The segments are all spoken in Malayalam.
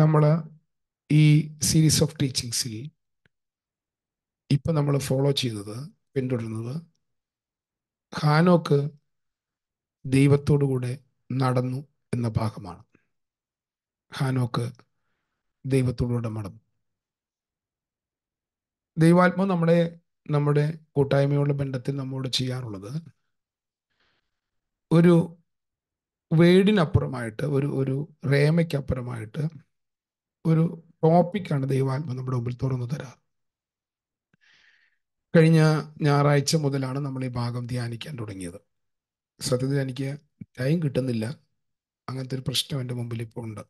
നമ്മൾ ഈ സീരീസ് ഓഫ് ടീച്ചിങ്സിൽ ഇപ്പം നമ്മൾ ഫോളോ ചെയ്യുന്നത് പിന്തുടരുന്നത് ഹാനോക്ക് ദൈവത്തോടുകൂടെ നടന്നു എന്ന ഭാഗമാണ് ഹാനോക്ക് ദൈവത്തോടുകൂടെ നടന്നു ദൈവാത്മ നമ്മുടെ നമ്മുടെ കൂട്ടായ്മയുള്ള ബന്ധത്തിൽ നമ്മോട് ചെയ്യാറുള്ളത് ഒരു വേടിനപ്പുറമായിട്ട് ഒരു ഒരു റേമയ്ക്കപ്പുറമായിട്ട് ഒരു ടോപ്പിക്കാണ് ദൈവാത്മ നമ്മുടെ മുമ്പിൽ തുറന്നു തരാറ് കഴിഞ്ഞ ഞായറാഴ്ച മുതലാണ് നമ്മൾ ഈ ഭാഗം ധ്യാനിക്കാൻ തുടങ്ങിയത് സത്യത്തിൽ എനിക്ക് ടൈം കിട്ടുന്നില്ല അങ്ങനത്തെ ഒരു പ്രശ്നം എൻ്റെ മുമ്പിൽ ഇപ്പോൾ ഉണ്ട്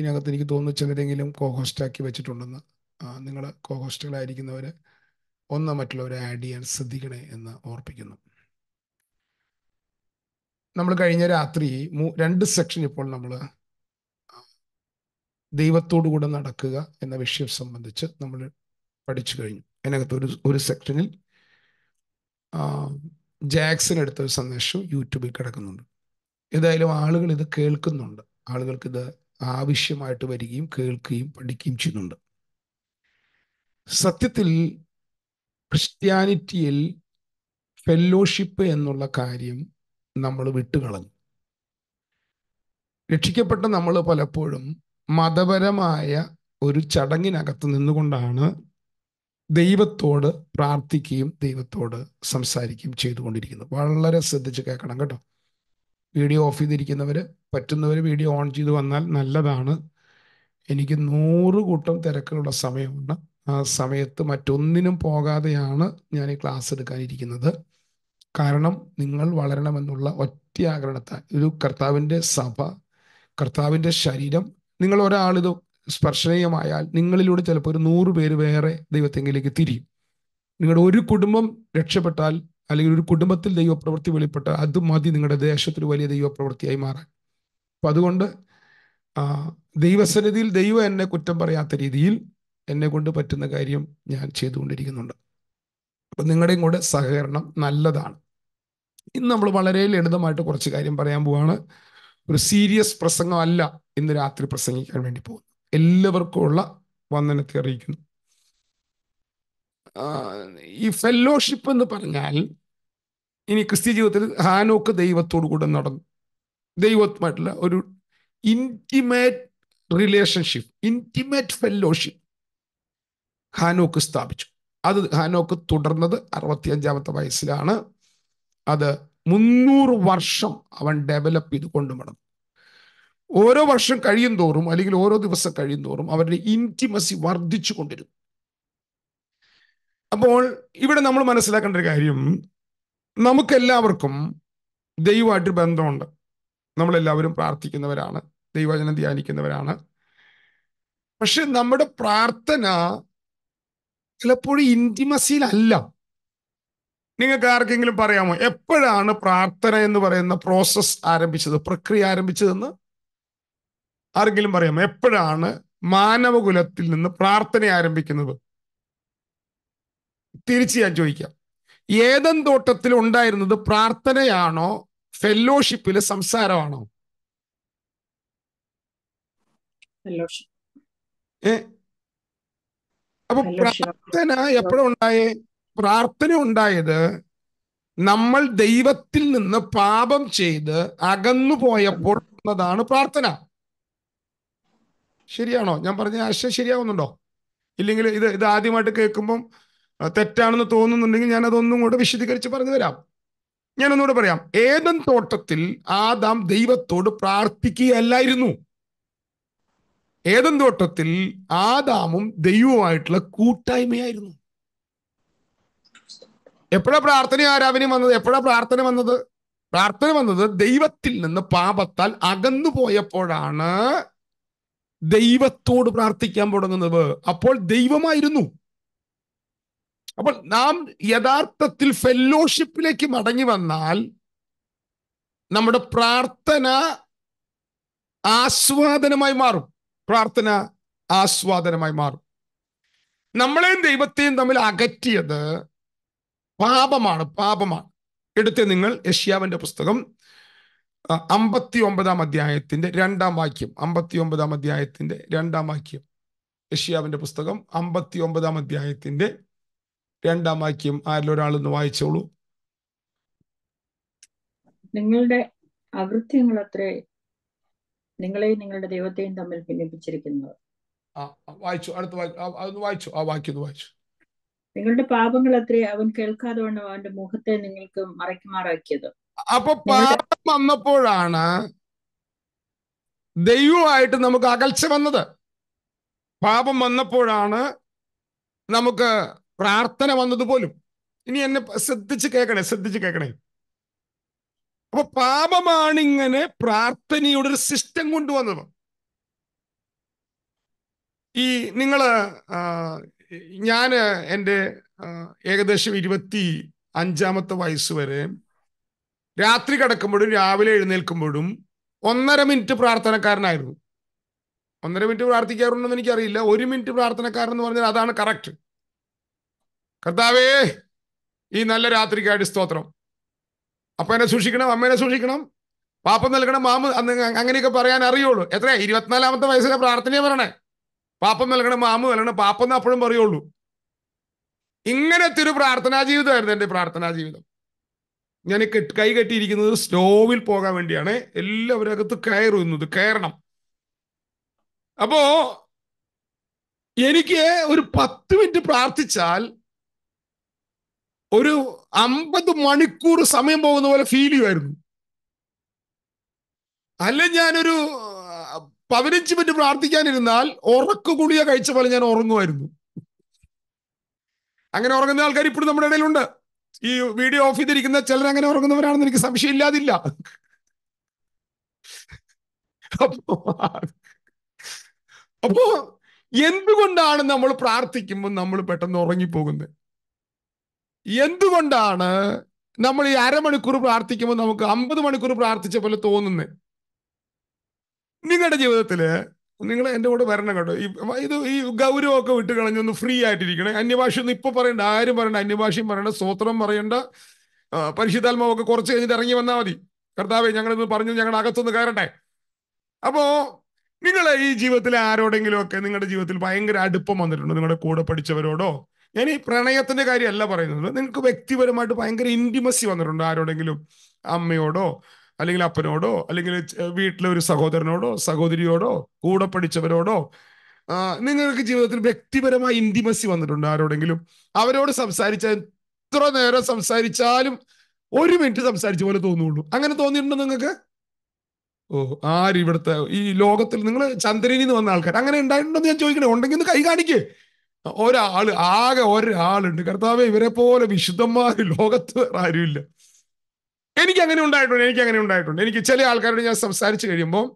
ഇതിനകത്ത് എനിക്ക് തോന്നുന്നു ചിലരെങ്കിലും കോഹോസ്റ്റാക്കി വെച്ചിട്ടുണ്ടെന്ന് നിങ്ങൾ കോഹോസ്റ്റുകളായിരിക്കുന്നവർ ഒന്ന് മറ്റുള്ളവരെ ആഡ് ചെയ്യാൻ ശ്രദ്ധിക്കണേ എന്ന് ഓർപ്പിക്കുന്നു നമ്മൾ കഴിഞ്ഞ രാത്രി രണ്ട് സെക്ഷൻ ഇപ്പോൾ നമ്മൾ ദൈവത്തോടുകൂടെ നടക്കുക എന്ന വിഷയം സംബന്ധിച്ച് നമ്മൾ പഠിച്ചു കഴിഞ്ഞു അതിനകത്ത് ഒരു ഒരു സെക്ഷനിൽ ജാക്സൺ എടുത്ത ഒരു സന്ദേശം യൂട്യൂബിൽ കിടക്കുന്നുണ്ട് ഏതായാലും ആളുകൾ ഇത് കേൾക്കുന്നുണ്ട് ആളുകൾക്ക് ഇത് ആവശ്യമായിട്ട് വരികയും കേൾക്കുകയും പഠിക്കുകയും ചെയ്യുന്നുണ്ട് സത്യത്തിൽ ക്രിസ്ത്യാനിറ്റിയിൽ ഫെല്ലോഷിപ്പ് എന്നുള്ള കാര്യം നമ്മൾ വിട്ടുകളഞ്ഞു രക്ഷിക്കപ്പെട്ട നമ്മൾ പലപ്പോഴും മതപരമായ ഒരു ചടങ്ങിനകത്ത് നിന്നുകൊണ്ടാണ് ദൈവത്തോട് പ്രാർത്ഥിക്കുകയും ദൈവത്തോട് സംസാരിക്കുകയും ചെയ്തുകൊണ്ടിരിക്കുന്നത് വളരെ ശ്രദ്ധിച്ച് കേൾക്കണം കേട്ടോ വീഡിയോ ഓഫ് ചെയ്തിരിക്കുന്നവർ പറ്റുന്നവർ വീഡിയോ ഓൺ ചെയ്ത് വന്നാൽ നല്ലതാണ് എനിക്ക് നൂറ് കൂട്ടം തിരക്കുള്ള സമയമുണ്ട് ആ സമയത്ത് മറ്റൊന്നിനും പോകാതെയാണ് ഞാൻ ഈ ക്ലാസ് എടുക്കാനിരിക്കുന്നത് കാരണം നിങ്ങൾ വളരണമെന്നുള്ള ഒറ്റ ആഗ്രഹത്താൽ ഒരു കർത്താവിൻ്റെ സഭ കർത്താവിൻ്റെ ശരീരം നിങ്ങൾ ഒരാളിത് സ്പർശനീയമായാൽ നിങ്ങളിലൂടെ ചിലപ്പോൾ ഒരു നൂറ് പേര് വേറെ ദൈവത്തെങ്കിലേക്ക് തിരിയും നിങ്ങളുടെ ഒരു കുടുംബം രക്ഷപ്പെട്ടാൽ അല്ലെങ്കിൽ ഒരു കുടുംബത്തിൽ ദൈവപ്രവൃത്തി വെളിപ്പെട്ട അത് മതി നിങ്ങളുടെ ദേശത്തിൽ വലിയ ദൈവപ്രവൃത്തിയായി മാറാൻ അപ്പൊ അതുകൊണ്ട് ദൈവസന്നിധിയിൽ ദൈവം എന്നെ കുറ്റം പറയാത്ത രീതിയിൽ എന്നെ കൊണ്ട് പറ്റുന്ന കാര്യം ഞാൻ ചെയ്തുകൊണ്ടിരിക്കുന്നുണ്ട് അപ്പൊ നിങ്ങളുടെയും കൂടെ സഹകരണം നല്ലതാണ് ഇന്ന് നമ്മൾ വളരെ ലളിതമായിട്ട് കുറച്ച് കാര്യം പറയാൻ പോവാണ് ഒരു സീരിയസ് പ്രസംഗമല്ല ഇന്ന് രാത്രി പ്രസംഗിക്കാൻ വേണ്ടി പോകുന്നു എല്ലാവർക്കുമുള്ള വന്ദനത്തെ അറിയിക്കുന്നു ഈ ഫെല്ലോഷിപ്പ് എന്ന് പറഞ്ഞാൽ ഇനി ക്രിസ്ത്യ ജീവിതത്തിൽ ഹാനോക്ക് ദൈവത്തോടു കൂടെ നടന്നു ദൈവത്തുമായിട്ടുള്ള ഒരു intimate relationship intimate fellowship Enoch സ്ഥാപിച്ചു അത് ഹാനോക്ക് തുടർന്നത് അഞ്ചാമത്തെ വയസ്സിലാണ് അത് മുന്നൂറ് വർഷം അവൻ ഡെവലപ്പ് ചെയ്തുകൊണ്ട് നടന്നു ഓരോ വർഷം കഴിയും തോറും അല്ലെങ്കിൽ ഓരോ ദിവസം കഴിയും തോറും അവരുടെ ഇൻറ്റിമസി വർദ്ധിച്ചു കൊണ്ടിരുന്നു അപ്പോൾ ഇവിടെ നമ്മൾ മനസ്സിലാക്കേണ്ട ഒരു കാര്യം നമുക്കെല്ലാവർക്കും ദൈവമായിട്ട് ബന്ധമുണ്ട് നമ്മളെല്ലാവരും പ്രാർത്ഥിക്കുന്നവരാണ് ദൈവവചനം ധ്യാനിക്കുന്നവരാണ് പക്ഷെ നമ്മുടെ പ്രാർത്ഥന ചിലപ്പോഴും ഇൻറ്റിമസിയിലല്ല നിങ്ങൾക്ക് ആർക്കെങ്കിലും പറയാമോ എപ്പോഴാണ് പ്രാർത്ഥന എന്ന് പറയുന്ന പ്രോസസ് ആരംഭിച്ചത് പ്രക്രിയ ആരംഭിച്ചതെന്ന് ആർക്കെങ്കിലും പറയാമോ എപ്പോഴാണ് മാനവകുലത്തിൽ നിന്ന് പ്രാർത്ഥന ആരംഭിക്കുന്നത് തിരിച്ച് ഞാൻ ചോദിക്കാം ഏതൻ തോട്ടത്തിൽ ഉണ്ടായിരുന്നത് പ്രാർത്ഥനയാണോ ഫെല്ലോഷിപ്പിലെ സംസാരമാണോ അപ്പൊ പ്രാർത്ഥന എപ്പോഴുണ്ടായേ പ്രാർത്ഥന ഉണ്ടായത് നമ്മൾ ദൈവത്തിൽ നിന്ന് പാപം ചെയ്ത് അകന്നു പോയപ്പോൾ എന്നതാണ് പ്രാർത്ഥന ശരിയാണോ ഞാൻ പറഞ്ഞ ആശയം ശരിയാവുന്നുണ്ടോ ഇല്ലെങ്കിൽ ഇത് ഇത് ആദ്യമായിട്ട് കേൾക്കുമ്പം തെറ്റാണെന്ന് തോന്നുന്നുണ്ടെങ്കിൽ ഞാൻ അതൊന്നും കൂടെ വിശദീകരിച്ച് പറഞ്ഞു തരാം ഞാനൊന്നുകൂടെ പറയാം ഏതൻ തോട്ടത്തിൽ ആദാം ദൈവത്തോട് പ്രാർത്ഥിക്കുകയല്ലായിരുന്നു ഏതൻ തോട്ടത്തിൽ ആദാമും ദൈവവുമായിട്ടുള്ള കൂട്ടായ്മയായിരുന്നു എപ്പോഴാ പ്രാർത്ഥന ആരാധനയും വന്നത് എപ്പോഴാ പ്രാർത്ഥന വന്നത് പ്രാർത്ഥന വന്നത് ദൈവത്തിൽ നിന്ന് പാപത്താൽ അകന്നു പോയപ്പോഴാണ് ദൈവത്തോട് പ്രാർത്ഥിക്കാൻ തുടങ്ങുന്നത് അപ്പോൾ ദൈവമായിരുന്നു അപ്പോൾ നാം യഥാർത്ഥത്തിൽ ഫെല്ലോഷിപ്പിലേക്ക് മടങ്ങി വന്നാൽ നമ്മുടെ പ്രാർത്ഥന ആസ്വാദനമായി മാറും പ്രാർത്ഥന ആസ്വാദനമായി മാറും നമ്മളെയും ദൈവത്തെയും തമ്മിൽ അകറ്റിയത് പാപമാണ് പാപമാണ് എടുത്ത് നിങ്ങൾ യഷ്യാവിന്റെ പുസ്തകം അമ്പത്തി ഒമ്പതാം അധ്യായത്തിന്റെ രണ്ടാം വാക്യം അമ്പത്തി ഒമ്പതാം അധ്യായത്തിന്റെ രണ്ടാം വാക്യം യഷ്യാവിന്റെ പുസ്തകം അമ്പത്തി ഒമ്പതാം അധ്യായത്തിന്റെ രണ്ടാം വാക്യം ആരിലൊരാളൊന്ന് വായിച്ചോളൂ നിങ്ങളുടെ അകൃത്യങ്ങൾ അത്രേ നിങ്ങളെയും നിങ്ങളുടെ ദൈവത്തെയും തമ്മിൽ ഭിന്നിപ്പിച്ചിരിക്കുന്നത് ആ വായിച്ചു അടുത്ത് വായിച്ചു വായിച്ചു ആ വാക്യം വായിച്ചു നിങ്ങളുടെ പാപങ്ങൾ അത്രേ അവൻ കേൾക്കാതെ വേണം അവന്റെ മുഖത്തെ നിങ്ങൾക്ക് മറക്കുമാറാക്കിയത് അപ്പൊ പാപം വന്നപ്പോഴാണ് ദൈവമായിട്ട് നമുക്ക് അകൽച്ച വന്നത് പാപം വന്നപ്പോഴാണ് നമുക്ക് പ്രാർത്ഥന പോലും ഇനി എന്നെ ശ്രദ്ധിച്ച് കേൾക്കണേ ശ്രദ്ധിച്ച് കേൾക്കണേ അപ്പൊ പാപമാണ് ഇങ്ങനെ പ്രാർത്ഥനയുടെ ഒരു സിസ്റ്റം കൊണ്ടുവന്നത് ഈ നിങ്ങള് ഞാൻ എൻ്റെ ഏകദേശം ഇരുപത്തി അഞ്ചാമത്തെ വയസ്സ് വരെ രാത്രി കിടക്കുമ്പോഴും രാവിലെ എഴുന്നേൽക്കുമ്പോഴും ഒന്നര മിനിറ്റ് പ്രാർത്ഥനക്കാരനായിരുന്നു ഒന്നര മിനിറ്റ് പ്രാർത്ഥിക്കാറുണ്ടെന്ന് എനിക്കറിയില്ല ഒരു മിനിറ്റ് പ്രാർത്ഥനക്കാരൻ എന്ന് പറഞ്ഞാൽ അതാണ് കറക്റ്റ് കർത്താവേ ഈ നല്ല രാത്രിക്കായിട്ട് സ്തോത്രം അപ്പനെ സൂക്ഷിക്കണം അമ്മേനെ സൂക്ഷിക്കണം പാപ്പം നൽകണം മാമ അങ്ങനെയൊക്കെ പറയാൻ അറിയുള്ളൂ എത്രയാ ഇരുപത്തിനാലാമത്തെ വയസ്സിലെ പ്രാർത്ഥനയെ പറയണേ പാപ്പം നൽകണം മാമു നൽകണം പാപ്പം എന്ന് അപ്പോഴും പറയുള്ളൂ ഇങ്ങനത്തെ ഒരു പ്രാർത്ഥനാ ജീവിതമായിരുന്നു എൻ്റെ പ്രാർത്ഥനാ ജീവിതം ഞാൻ കെട്ട് കൈ കെട്ടിയിരിക്കുന്നത് സ്ലോവിൽ പോകാൻ വേണ്ടിയാണ് എല്ലാവരും അകത്ത് കയറുന്നത് കയറണം അപ്പോ എനിക്ക് ഒരു പത്ത് മിനിറ്റ് പ്രാർത്ഥിച്ചാൽ ഒരു അമ്പത് മണിക്കൂർ സമയം പോകുന്ന പോലെ ഫീൽ ചെയ്യുമായിരുന്നു അല്ല ഞാനൊരു പതിനഞ്ച് മിനിറ്റ് പ്രാർത്ഥിക്കാനിരുന്നാൽ ഉറക്ക ഗുളിക കഴിച്ച പോലെ ഞാൻ ഉറങ്ങുമായിരുന്നു അങ്ങനെ ഉറങ്ങുന്ന ആൾക്കാർ ഇപ്പോഴും നമ്മുടെ ഇടയിലുണ്ട് ഈ വീഡിയോ ഓഫ് ചെയ്തിരിക്കുന്ന ചിലർ അങ്ങനെ ഉറങ്ങുന്നവരാണെന്ന് എനിക്ക് സംശയമില്ലാതില്ല അപ്പോ അപ്പോ എന്തുകൊണ്ടാണ് നമ്മൾ പ്രാർത്ഥിക്കുമ്പോൾ നമ്മൾ പെട്ടെന്ന് ഉറങ്ങിപ്പോകുന്നത് എന്തുകൊണ്ടാണ് നമ്മൾ ഈ അരമണിക്കൂർ പ്രാർത്ഥിക്കുമ്പോൾ നമുക്ക് അമ്പത് മണിക്കൂർ പ്രാർത്ഥിച്ച പോലെ തോന്നുന്നത് നിങ്ങളുടെ ജീവിതത്തില് നിങ്ങൾ എൻ്റെ കൂടെ വരണം കേട്ടോ ഇത് ഈ ഗൗരവമൊക്കെ വിട്ട് കളഞ്ഞൊന്ന് ഫ്രീ ആയിട്ടിരിക്കണേ അന്യഭാഷ ഒന്നും ഇപ്പൊ പറയണ്ട ആരും പറയണ്ട അന്യഭാഷയും പറയണ്ട സ്തോത്രം പറയണ്ട പരിശുദ്ധാത്മാവൊക്കെ കുറച്ച് കഴിഞ്ഞിട്ട് ഇറങ്ങി വന്നാൽ മതി കർത്താവെ ഞങ്ങളിന്ന് പറഞ്ഞു ഞങ്ങളുടെ അകത്തൊന്ന് കയറട്ടെ അപ്പോ നിങ്ങൾ ഈ ജീവിതത്തിൽ ആരോടെങ്കിലും ഒക്കെ നിങ്ങളുടെ ജീവിതത്തിൽ ഭയങ്കര അടുപ്പം വന്നിട്ടുണ്ടോ നിങ്ങളുടെ കൂടെ പഠിച്ചവരോടോ ഞാൻ ഈ പ്രണയത്തിന്റെ കാര്യമല്ല പറയുന്നത് നിങ്ങൾക്ക് വ്യക്തിപരമായിട്ട് ഭയങ്കര ഇന്റിമസി വന്നിട്ടുണ്ടോ ആരോടെങ്കിലും അമ്മയോടോ അല്ലെങ്കിൽ അപ്പനോടോ അല്ലെങ്കിൽ വീട്ടിലെ ഒരു സഹോദരനോടോ സഹോദരിയോടോ കൂടെ പഠിച്ചവരോടോ നിങ്ങൾക്ക് ജീവിതത്തിൽ വ്യക്തിപരമായ ഇന്റിമസി വന്നിട്ടുണ്ട് ആരോടെങ്കിലും അവരോട് സംസാരിച്ച എത്ര നേരം സംസാരിച്ചാലും ഒരു മിനിറ്റ് സംസാരിച്ച പോലെ തോന്നുള്ളൂ അങ്ങനെ തോന്നിയിട്ടുണ്ടോ നിങ്ങൾക്ക് ഓ ആരിവിടുത്തെ ഈ ലോകത്തിൽ നിങ്ങൾ ചന്ദ്രനിൽ നിന്ന് വന്ന ആൾക്കാർ അങ്ങനെ ഉണ്ടായിട്ടുണ്ടോ ഞാൻ ചോദിക്കണേ ഉണ്ടെങ്കിൽ ഒന്ന് കൈ കാണിക്കേ ഒരാള് ആകെ ഒരാളുണ്ട് കർത്താവ് ഇവരെ പോലെ വിശുദ്ധന്മാർ ലോകത്ത് ആരുമില്ല എനിക്ക് അങ്ങനെ ഉണ്ടായിട്ടുണ്ട് എനിക്ക് അങ്ങനെ ഉണ്ടായിട്ടുണ്ട് എനിക്ക് ചില ആൾക്കാരോട് ഞാൻ സംസാരിച്ചു കഴിയുമ്പോൾ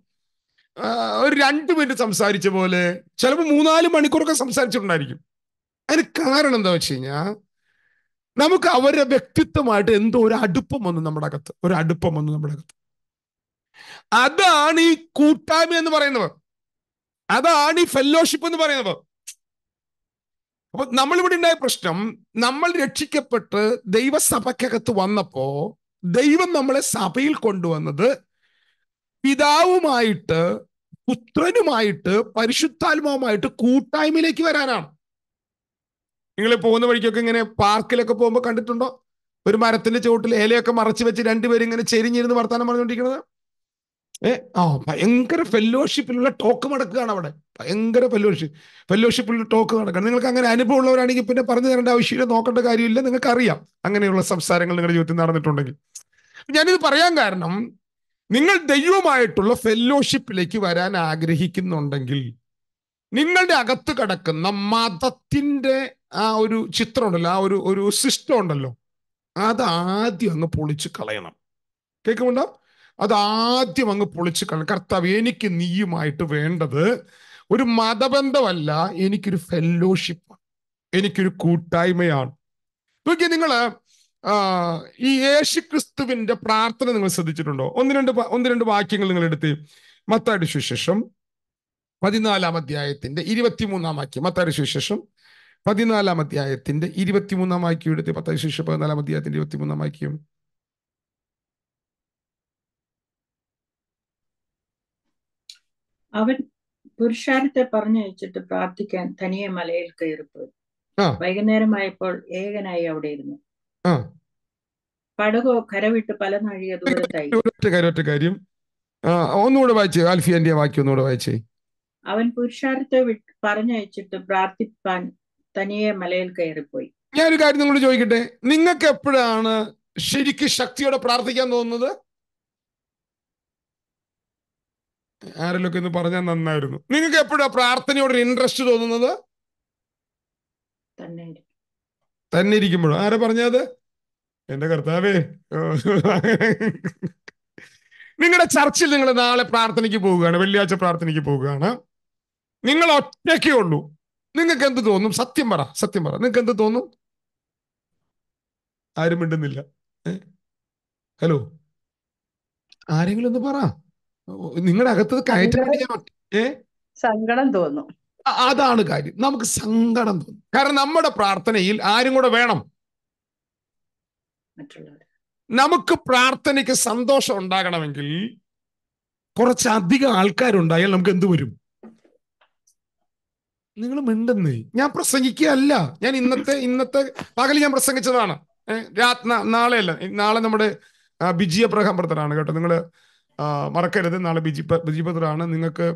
ഒരു രണ്ട് മിനിറ്റ് സംസാരിച്ച പോലെ ചിലപ്പോൾ മൂന്നാല് മണിക്കൂറൊക്കെ സംസാരിച്ചിട്ടുണ്ടായിരിക്കും അതിന് കാരണം എന്താ വെച്ച് കഴിഞ്ഞാൽ നമുക്ക് അവരുടെ വ്യക്തിത്വമായിട്ട് എന്തോ ഒരു അടുപ്പം വന്നു നമ്മുടെ അകത്ത് ഒരു അടുപ്പം വന്നു നമ്മുടെ അകത്ത് അതാണ് ഈ കൂട്ടായ്മ എന്ന് പറയുന്നത് അതാണ് ഈ ഫെല്ലോഷിപ്പ് എന്ന് പറയുന്നത് അപ്പൊ നമ്മളിവിടെ ഉണ്ടായ പ്രശ്നം നമ്മൾ രക്ഷിക്കപ്പെട്ട് ദൈവസഭയ്ക്കകത്ത് വന്നപ്പോ ദൈവം നമ്മളെ സഭയിൽ കൊണ്ടുവന്നത് പിതാവുമായിട്ട് പുത്രനുമായിട്ട് പരിശുദ്ധാത്മാവുമായിട്ട് കൂട്ടായ്മയിലേക്ക് വരാനാണ് നിങ്ങൾ പോകുന്ന വഴിക്കൊക്കെ ഇങ്ങനെ പാർക്കിലൊക്കെ പോകുമ്പോൾ കണ്ടിട്ടുണ്ടോ ഒരു മരത്തിന്റെ ചുവട്ടിൽ ഏലയൊക്കെ മറച്ചു വെച്ച് രണ്ടുപേരും ഇങ്ങനെ ചെരിഞ്ഞിരുന്ന് വർത്തമാനം പറഞ്ഞുകൊണ്ടിരിക്കുന്നത് ഏ ആ ഭയങ്കര ഫെല്ലോഷിപ്പിലുള്ള ടോക്ക് നടക്കുകയാണ് അവിടെ ഭയങ്കര ഫെല്ലോഷിപ്പ് ഫെല്ലോഷിപ്പിലുള്ള ടോക്ക് നടക്കുകയാണ് നിങ്ങൾക്ക് അങ്ങനെ അനുഭവം ഉള്ളവരാണെങ്കിൽ പിന്നെ പറഞ്ഞു തരേണ്ട ആവശ്യമില്ല നോക്കേണ്ട കാര്യമില്ല നിങ്ങൾക്ക് അറിയാം അങ്ങനെയുള്ള സംസാരങ്ങൾ നിങ്ങളുടെ ജീവിതത്തിൽ നടന്നിട്ടുണ്ടെങ്കിൽ ഞാനിത് പറയാൻ കാരണം നിങ്ങൾ ദൈവമായിട്ടുള്ള ഫെല്ലോഷിപ്പിലേക്ക് വരാൻ ആഗ്രഹിക്കുന്നുണ്ടെങ്കിൽ നിങ്ങളുടെ അകത്ത് കിടക്കുന്ന മതത്തിന്റെ ആ ഒരു ചിത്രം ഉണ്ടല്ലോ ആ ഒരു ഒരു സിസ്റ്റം ഉണ്ടല്ലോ അത് ആദ്യം അങ്ങ് പൊളിച്ച് കളയണം കേൾക്കുന്നുണ്ടാവും അതാദ്യം അങ്ങ് പൊളിച്ച് കളയണം കർത്താവ് എനിക്ക് നീയുമായിട്ട് വേണ്ടത് ഒരു മതബന്ധമല്ല എനിക്കൊരു ഫെല്ലോഷിപ്പ് എനിക്കൊരു കൂട്ടായ്മയാണ് നോക്കിയാൽ നിങ്ങൾ ഈ ക്രിസ്തുവിന്റെ പ്രാർത്ഥന നിങ്ങൾ ശ്രദ്ധിച്ചിട്ടുണ്ടോ ഒന്ന് രണ്ട് ഒന്ന് രണ്ട് വാക്യങ്ങൾ നിങ്ങൾ എടുത്ത് മത്താടി സുശേഷം പതിനാലാം അധ്യായത്തിന്റെ ഇരുപത്തിമൂന്നാം വാക്യം മത്താടി സുശേഷം പതിനാലാം അധ്യായത്തിന്റെ ഇരുപത്തിമൂന്നാം വാക്യം എടുത്ത് പത്താടി സുശേഷം പതിനാലാം അധ്യായത്തിന്റെ ഇരുപത്തിമൂന്നാം വാക്യം അവൻ പുരുഷാരത്തെ വെച്ചിട്ട് പ്രാർത്ഥിക്കാൻ തനിയെ മലയിൽ കയറിപ്പോയി വൈകുന്നേരമായപ്പോൾ ഏകനായി അവിടെ ഇരുന്നു പടകോ കരവിട്ട് പല നാഴിക ദൂരത്തായി കാര്യം ഒന്നുകൂടെ വായിച്ചേ ആൽഫിയന്റെ വാക്യം ഒന്നുകൂടെ വായിച്ചേ അവൻ പുരുഷാരത്തെ വെച്ചിട്ട് പ്രാർത്ഥിപ്പാൻ തനിയെ മലയിൽ കയറിപ്പോയി ഞാനൊരു കാര്യം നിങ്ങളോട് ചോദിക്കട്ടെ നിങ്ങൾക്ക് എപ്പോഴാണ് ശരിക്കും ശക്തിയോടെ പ്രാർത്ഥിക്കാൻ തോന്നുന്നത് ആരെല്ലൊക്കെ ഒന്ന് പറഞ്ഞാൽ നന്നായിരുന്നു നിങ്ങൾക്ക് എപ്പോഴാ പ്രാർത്ഥനയോട് ഇൻട്രസ്റ്റ് തോന്നുന്നത് തന്നെ ഇരിക്കുമ്പോഴോ ആരാ പറഞ്ഞത് എന്റെ കർത്താവേ നിങ്ങളുടെ ചർച്ചിൽ നിങ്ങൾ നാളെ പ്രാർത്ഥനയ്ക്ക് പോവുകയാണ് വെള്ളിയാഴ്ച പ്രാർത്ഥനയ്ക്ക് പോവുകയാണ് നിങ്ങൾ ഒറ്റയ്ക്കേ ഉള്ളൂ നിങ്ങൾക്ക് എന്ത് തോന്നും സത്യം പറ സത്യം പറ നിങ്ങൾക്ക് എന്ത് തോന്നും ആരും മിണ്ടുന്നില്ല ഹലോ ആരെങ്കിലും ഒന്ന് പറ നിങ്ങളുടെ അകത്ത് കയറ്റം തോന്നുന്നു അതാണ് കാര്യം നമുക്ക് സങ്കടം തോന്നും കാരണം നമ്മുടെ പ്രാർത്ഥനയിൽ ആരും കൂടെ വേണം നമുക്ക് പ്രാർത്ഥനയ്ക്ക് സന്തോഷം ഉണ്ടാകണമെങ്കിൽ കുറച്ചധികം ആൾക്കാരുണ്ടായാൽ നമുക്ക് എന്ത് വരും നിങ്ങൾ മിണ്ടുന്നേ ഞാൻ പ്രസംഗിക്കുകയല്ല ഞാൻ ഇന്നത്തെ ഇന്നത്തെ പകൽ ഞാൻ പ്രസംഗിച്ചതാണ് നാളെ നാളെയല്ല നാളെ നമ്മുടെ ബിജിയ അബ്രഹാം കേട്ടോ നിങ്ങൾ മറക്കരുത് നാളെ ബിജി ബിജിപത്രാണ് നിങ്ങൾക്ക്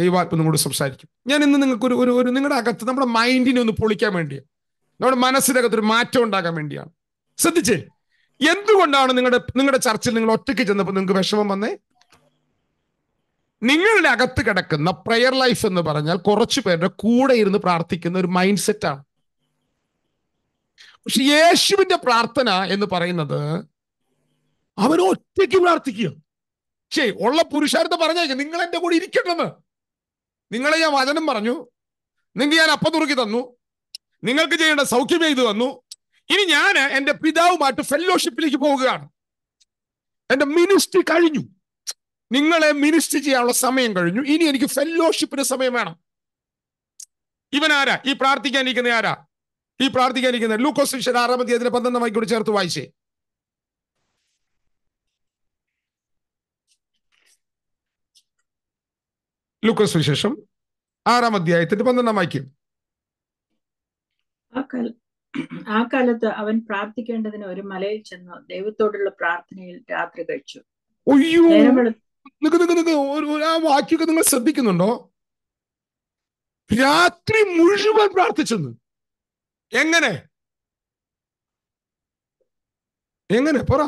ദൈവാത്മ നിങ്ങളോട് സംസാരിക്കും ഞാൻ ഇന്ന് നിങ്ങൾക്ക് ഒരു ഒരു ഒരു നിങ്ങളുടെ അകത്ത് നമ്മുടെ മൈൻഡിനെ ഒന്ന് പൊളിക്കാൻ വേണ്ടിയാണ് നമ്മുടെ മനസ്സിനകത്ത് ഒരു മാറ്റം ഉണ്ടാക്കാൻ വേണ്ടിയാണ് ശ്രദ്ധിച്ചേ എന്തുകൊണ്ടാണ് നിങ്ങളുടെ നിങ്ങളുടെ ചർച്ചിൽ നിങ്ങൾ ഒറ്റയ്ക്ക് ചെന്നപ്പോൾ നിങ്ങൾക്ക് വിഷമം വന്നേ നിങ്ങളുടെ അകത്ത് കിടക്കുന്ന പ്രയർ ലൈഫ് എന്ന് പറഞ്ഞാൽ കുറച്ചു പേരുടെ കൂടെ ഇരുന്ന് പ്രാർത്ഥിക്കുന്ന ഒരു മൈൻഡ് സെറ്റാണ് പക്ഷെ യേശുവിന്റെ പ്രാർത്ഥന എന്ന് പറയുന്നത് അവൻ ഒറ്റയ്ക്ക് പ്രാർത്ഥിക്കുക ശരി ഉള്ള പുരുഷാർത്ഥ പറഞ്ഞേക്ക് നിങ്ങൾ എൻ്റെ കൂടെ ഇരിക്കട്ടെന്ന് നിങ്ങളെ ഞാൻ വചനം പറഞ്ഞു നിങ്ങൾ ഞാൻ അപ്പം തുറക്കി തന്നു നിങ്ങൾക്ക് ചെയ്യേണ്ട സൗഖ്യം ചെയ്തു തന്നു ഇനി ഞാൻ എൻ്റെ പിതാവുമായിട്ട് ഫെല്ലോഷിപ്പിലേക്ക് പോവുകയാണ് എൻ്റെ മിനിസ്ട്രി കഴിഞ്ഞു നിങ്ങളെ മിനിസ്ട്രി ചെയ്യാനുള്ള സമയം കഴിഞ്ഞു ഇനി എനിക്ക് ഫെല്ലോഷിപ്പിന് സമയം വേണം ഇവൻ ആരാ ഈ പ്രാർത്ഥിക്കാനിരിക്കുന്ന ആരാ ഈ പ്രാർത്ഥിക്കാനിരിക്കുന്ന ലൂക്കോസ് ആറാമത്തെ അതിന് പന്ത്രണ്ടാം വൈകിട്ട് ചേർത്ത് വായിച്ചേ ലൂക്കോസ് വിശേഷം ആറാം അധ്യായത്തിന്റെ പന്ത്രണ്ടാം വാക്യം ആ കാലത്ത് അവൻ പ്രാർത്ഥിക്കേണ്ടതിന് ഒരു മലയിൽ ചെന്നു ദൈവത്തോടുള്ള പ്രാർത്ഥനയിൽ രാത്രി കഴിച്ചു ആ വാക്യൊക്കെ നിങ്ങൾ ശ്രദ്ധിക്കുന്നുണ്ടോ രാത്രി മുഴുവൻ പ്രാർത്ഥിച്ചെന്ന് എങ്ങനെ എങ്ങനെ പറ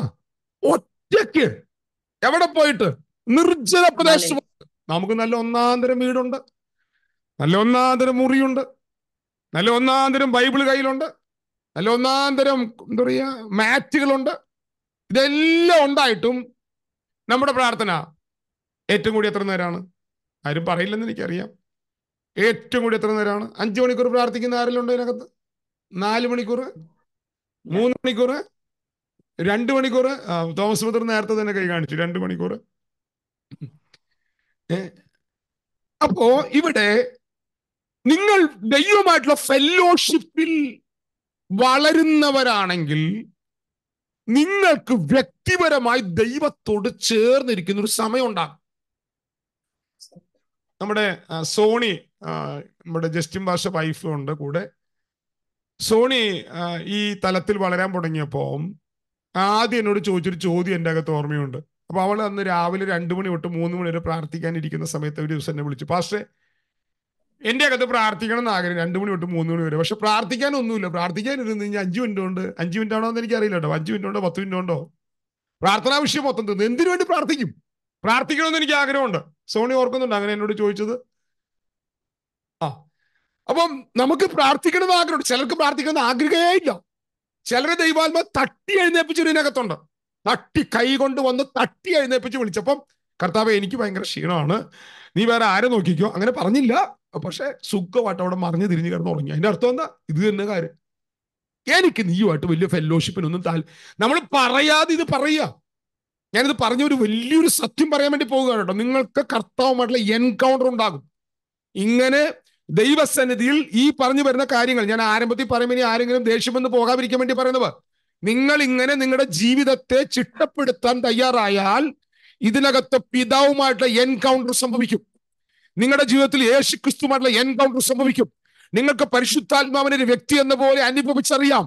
ഒറ്റയ്ക്ക് എവിടെ പോയിട്ട് നിർജ്ജല പ്രദേശം നമുക്ക് നല്ല ഒന്നാന്തരം വീടുണ്ട് നല്ല ഒന്നാന്തരം മുറിയുണ്ട് നല്ല ഒന്നാന്തരം ബൈബിൾ കയ്യിലുണ്ട് നല്ല ഒന്നാന്തരം എന്താ പറയുക മാറ്റുകളുണ്ട് ഇതെല്ലാം ഉണ്ടായിട്ടും നമ്മുടെ പ്രാർത്ഥന ഏറ്റവും കൂടി എത്ര നേരമാണ് ആരും പറയില്ലെന്ന് എനിക്കറിയാം ഏറ്റവും കൂടി എത്ര നേരമാണ് അഞ്ചു മണിക്കൂർ പ്രാർത്ഥിക്കുന്ന ആരെല്ലാം ഇതിനകത്ത് നാല് മണിക്കൂർ മൂന്ന് മണിക്കൂർ രണ്ട് മണിക്കൂർ തോമസ് മുദ്ര നേരത്തെ തന്നെ കൈ കാണിച്ചു രണ്ട് മണിക്കൂർ അപ്പോ ഇവിടെ നിങ്ങൾ ദൈവമായിട്ടുള്ള ഫെല്ലോഷിപ്പിൽ വളരുന്നവരാണെങ്കിൽ നിങ്ങൾക്ക് വ്യക്തിപരമായി ദൈവത്തോട് ചേർന്നിരിക്കുന്ന ഒരു സമയം ഉണ്ടാകും നമ്മുടെ സോണി നമ്മുടെ ജസ്റ്റിൻ ഭാഷ വൈഫ് ഉണ്ട് കൂടെ സോണി ഈ തലത്തിൽ വളരാൻ തുടങ്ങിയപ്പോൾ ആദ്യം എന്നോട് ചോദിച്ചൊരു ചോദ്യം എൻ്റെ അകത്ത് ഓർമ്മയുണ്ട് അപ്പോൾ അവൾ അന്ന് രാവിലെ രണ്ട് മണി തൊട്ട് മൂന്ന് മണി വരെ പ്രാർത്ഥിക്കാനിരിക്കുന്ന സമയത്ത് ഒരു ദിവസം എന്നെ വിളിച്ചു പാസ്റ്റേ എൻ്റെ അകത്ത് പ്രാർത്ഥിക്കണം എന്ന് ആഗ്രഹം രണ്ട് മണി തൊട്ട് മൂന്ന് മണി വരെ പക്ഷെ പ്രാർത്ഥിക്കാനൊന്നുമില്ല പ്രാർത്ഥിക്കാനിരുന്ന് കഴിഞ്ഞാൽ അഞ്ച് മിനിറ്റ് കൊണ്ട് അഞ്ച് മിനിറ്റ് ആണോ എന്ന് അറിയില്ല കേട്ടോ അഞ്ച് മിനിറ്റ് ഉണ്ടോ പത്ത് മിനിറ്റ് ഉണ്ടോ പ്രാർത്ഥനാ വിഷയം മൊത്തം തന്നെ എന്തിനു വേണ്ടി പ്രാർത്ഥിക്കും പ്രാർത്ഥിക്കണമെന്ന് എനിക്ക് ആഗ്രഹമുണ്ട് സോണി ഓർക്കുന്നുണ്ട് അങ്ങനെ എന്നോട് ചോദിച്ചത് ആ അപ്പം നമുക്ക് പ്രാർത്ഥിക്കണമെന്ന് ആഗ്രഹമുണ്ട് ചിലർക്ക് പ്രാർത്ഥിക്കണമെന്ന് ആഗ്രഹമേ ഇല്ല ചിലരെ ദൈവാത്മ തട്ടി എഴുന്നേപ്പിച്ചൊരു ഇതിനകത്തുണ്ട് തട്ടി കൈ കൊണ്ട് വന്ന് തട്ടി എഴുന്നേപ്പിച്ച് വിളിച്ചപ്പം കർത്താവ് എനിക്ക് ഭയങ്കര ക്ഷീണമാണ് നീ വേറെ ആരെ നോക്കിക്കോ അങ്ങനെ പറഞ്ഞില്ല പക്ഷെ സുഖമായിട്ട് അവിടെ മറിഞ്ഞ് തിരിഞ്ഞ് കിടന്ന് തുടങ്ങി അതിന്റെ അർത്ഥം എന്താ ഇത് തന്നെ കാര്യം എനിക്ക് നീയുമായിട്ട് വലിയ ഫെല്ലോഷിപ്പിനൊന്നും താൽ നമ്മൾ പറയാതെ ഇത് പറയുക ഞാനിത് പറഞ്ഞ ഒരു വലിയൊരു സത്യം പറയാൻ വേണ്ടി പോകുകയാണ് കേട്ടോ നിങ്ങൾക്ക് കർത്താവുമായിട്ടുള്ള എൻകൗണ്ടർ ഉണ്ടാകും ഇങ്ങനെ ദൈവസന്നിധിയിൽ ഈ പറഞ്ഞു വരുന്ന കാര്യങ്ങൾ ഞാൻ ആരംഭത്തിൽ പറയുമ്പോൾ ഇനി ആരെങ്കിലും ദേഷ്യം വന്ന് പോകാതിരിക്കാൻ വേണ്ടി പറയുന്നത് നിങ്ങൾ ഇങ്ങനെ നിങ്ങളുടെ ജീവിതത്തെ ചിട്ടപ്പെടുത്താൻ തയ്യാറായാൽ ഇതിനകത്ത് പിതാവുമായിട്ടുള്ള എൻകൗണ്ടർ സംഭവിക്കും നിങ്ങളുടെ ജീവിതത്തിൽ യേശു ക്രിസ്തുമായിട്ടുള്ള എൻകൗണ്ടർ സംഭവിക്കും നിങ്ങൾക്ക് പരിശുദ്ധാത്മാവിനെ ഒരു വ്യക്തി എന്ന പോലെ അനുഭവിച്ചറിയാം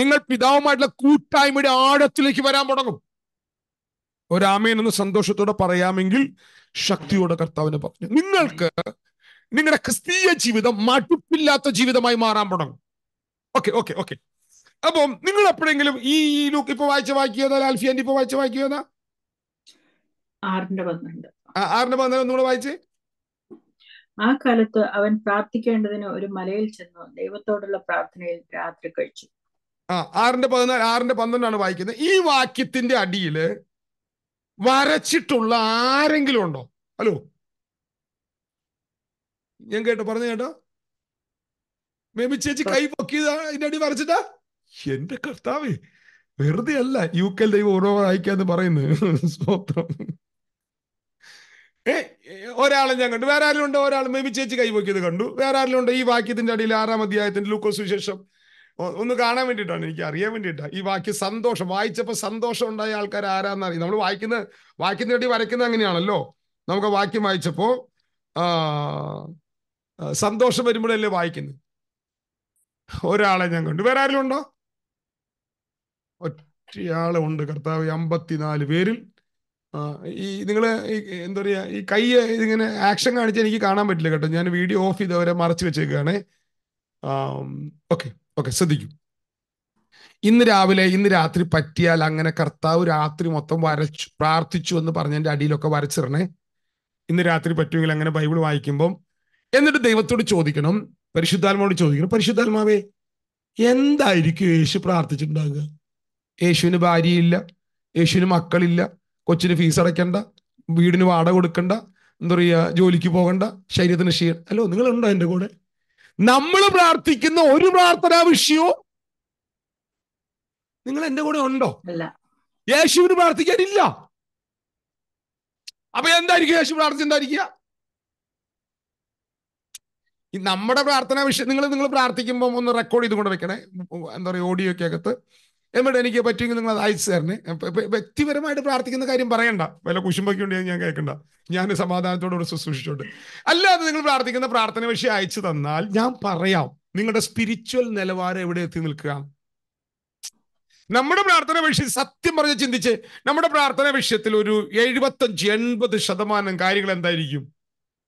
നിങ്ങൾ പിതാവുമായിട്ടുള്ള കൂട്ടായ്മയുടെ ആഴത്തിലേക്ക് വരാൻ തുടങ്ങും ഒരാമേൻ എന്ന് സന്തോഷത്തോടെ പറയാമെങ്കിൽ ശക്തിയോടെ കർത്താവിനെ പറഞ്ഞു നിങ്ങൾക്ക് നിങ്ങളുടെ ക്രിസ്തീയ ജീവിതം മടുപ്പില്ലാത്ത ജീവിതമായി മാറാൻ തുടങ്ങും ഓക്കെ ഓക്കെ ഓക്കെ അപ്പം നിങ്ങൾ എപ്പോഴെങ്കിലും ഈ ലുക്ക് ഇപ്പൊ വായിച്ച വായിക്കുക ആൽഫിയാന്റെ ഇപ്പൊ വായിച്ച വായിക്കുക ആറിന്റെ പന്ത്രണ്ട് ആറിന്റെ വായിച്ചേ ആ കാലത്ത് അവൻ പ്രാർത്ഥിക്കേണ്ടതിന് ഒരു മലയിൽ ചെന്നു ദൈവത്തോടുള്ള പ്രാർത്ഥനയിൽ രാത്രി കഴിച്ചു ആ ആറിന്റെ പതിനാല് ആറിന്റെ പന്ത്രണ്ടാണ് വായിക്കുന്നത് ഈ വാക്യത്തിന്റെ അടിയില് വരച്ചിട്ടുള്ള ആരെങ്കിലും ഉണ്ടോ ഹലോ ഞാൻ കേട്ടോ പറഞ്ഞു കേട്ടോ മേബി ചേച്ചി കൈ പൊക്കിയതാ ഇതിന്റെ അടി വരച്ചിട്ടാ എന്റെ കർത്താവേ വെറുതെ അല്ല യു കെൽ ദൈവം ഓരോ അയക്കാന്ന് പറയുന്നത് സ്തോത്രം ഏ ഒരാളെ ഞാൻ കണ്ടു വേറെ ആരും ഉണ്ടോ ഒരാൾ മേബി ചേച്ചി കൈപോക്കിയത് കണ്ടു വേറെ ആരും ഉണ്ടോ ഈ വാക്യത്തിന്റെ അടിയിൽ ആറാം അധ്യായത്തിന്റെ ലൂക്കോസ് വിശേഷം ഒന്ന് കാണാൻ വേണ്ടിയിട്ടാണ് എനിക്ക് അറിയാൻ വേണ്ടിയിട്ടാണ് ഈ വാക്യം സന്തോഷം വായിച്ചപ്പോൾ സന്തോഷം ഉണ്ടായ ആൾക്കാർ ആരാന്നറിയും നമ്മൾ വായിക്കുന്ന വാക്യത്തിന്റെ അടി വരയ്ക്കുന്ന അങ്ങനെയാണല്ലോ നമുക്ക് വാക്യം വായിച്ചപ്പോൾ സന്തോഷം വരുമ്പോഴല്ലേ വായിക്കുന്നത് ഒരാളെ ഞാൻ കണ്ടു വേറെ ആരെങ്കിലും ഉണ്ടോ ഒറ്റയാളെ ഉണ്ട് കർത്താവ് അമ്പത്തിനാല് പേരിൽ ഈ നിങ്ങൾ എന്താ പറയുക ഈ കൈ ഇതിങ്ങനെ ആക്ഷൻ കാണിച്ചാൽ എനിക്ക് കാണാൻ പറ്റില്ല കേട്ടോ ഞാൻ വീഡിയോ ഓഫ് ചെയ്തവരെ മറച്ചു വെച്ചേക്കുകയാണ് ഓക്കെ ഓക്കെ ശ്രദ്ധിക്കും ഇന്ന് രാവിലെ ഇന്ന് രാത്രി പറ്റിയാൽ അങ്ങനെ കർത്താവ് രാത്രി മൊത്തം വരച്ചു പ്രാർത്ഥിച്ചു എന്ന് എൻ്റെ അടിയിലൊക്കെ വരച്ചിടണേ ഇന്ന് രാത്രി പറ്റുമെങ്കിൽ അങ്ങനെ ബൈബിൾ വായിക്കുമ്പം എന്നിട്ട് ദൈവത്തോട് ചോദിക്കണം പരിശുദ്ധാത്മാവോട് ചോദിക്കണം പരിശുദ്ധാത്മാവേ എന്തായിരിക്കും യേശു പ്രാർത്ഥിച്ചിട്ടുണ്ടാകുക യേശുവിന് ഭാര്യയില്ല യേശുവിന് മക്കളില്ല കൊച്ചിന് ഫീസ് അടയ്ക്കണ്ട വീടിന് വാടക കൊടുക്കണ്ട എന്താ പറയുക ജോലിക്ക് പോകണ്ട ശരീരത്തിന് ക്ഷീണം അല്ലോ നിങ്ങളുണ്ടോ എൻ്റെ കൂടെ നമ്മൾ പ്രാർത്ഥിക്കുന്ന ഒരു പ്രാർത്ഥനാ വിഷയവും നിങ്ങൾ എൻ്റെ കൂടെ ഉണ്ടോ യേശുവിന് പ്രാർത്ഥിക്കാനില്ല അപ്പൊ എന്തായിരിക്കും യേശു എന്തായിരിക്കുക നമ്മുടെ പ്രാർത്ഥനാ വിഷയം നിങ്ങൾ നിങ്ങൾ പ്രാർത്ഥിക്കുമ്പോൾ ഒന്ന് റെക്കോർഡ് ചെയ്തുകൊണ്ട് വെക്കണേ എന്താ പറയുക ഓഡിയോയ്ക്കകത്ത് എന്നിട്ട് എനിക്ക് പറ്റുമെങ്കിൽ നിങ്ങൾ അത് അയച്ചു തരണേ വ്യക്തിപരമായിട്ട് പ്രാർത്ഥിക്കുന്ന കാര്യം പറയണ്ട വല്ല കുശുമ്പൊക്കെ ഉണ്ടെങ്കിൽ ഞാൻ കേൾക്കണ്ട ഞാൻ സമാധാനത്തോടുകൂടെ ശുശ്രൂഷിച്ചോട്ട് അല്ലാതെ നിങ്ങൾ പ്രാർത്ഥിക്കുന്ന പ്രാർത്ഥന വിഷയം അയച്ചു തന്നാൽ ഞാൻ പറയാം നിങ്ങളുടെ സ്പിരിച്വൽ നിലവാരം എവിടെ എത്തി നിൽക്കുക നമ്മുടെ പ്രാർത്ഥന വിഷയം സത്യം പറഞ്ഞ് ചിന്തിച്ച് നമ്മുടെ പ്രാർത്ഥന വിഷയത്തിൽ ഒരു എഴുപത്തഞ്ച് എൺപത് ശതമാനം കാര്യങ്ങൾ എന്തായിരിക്കും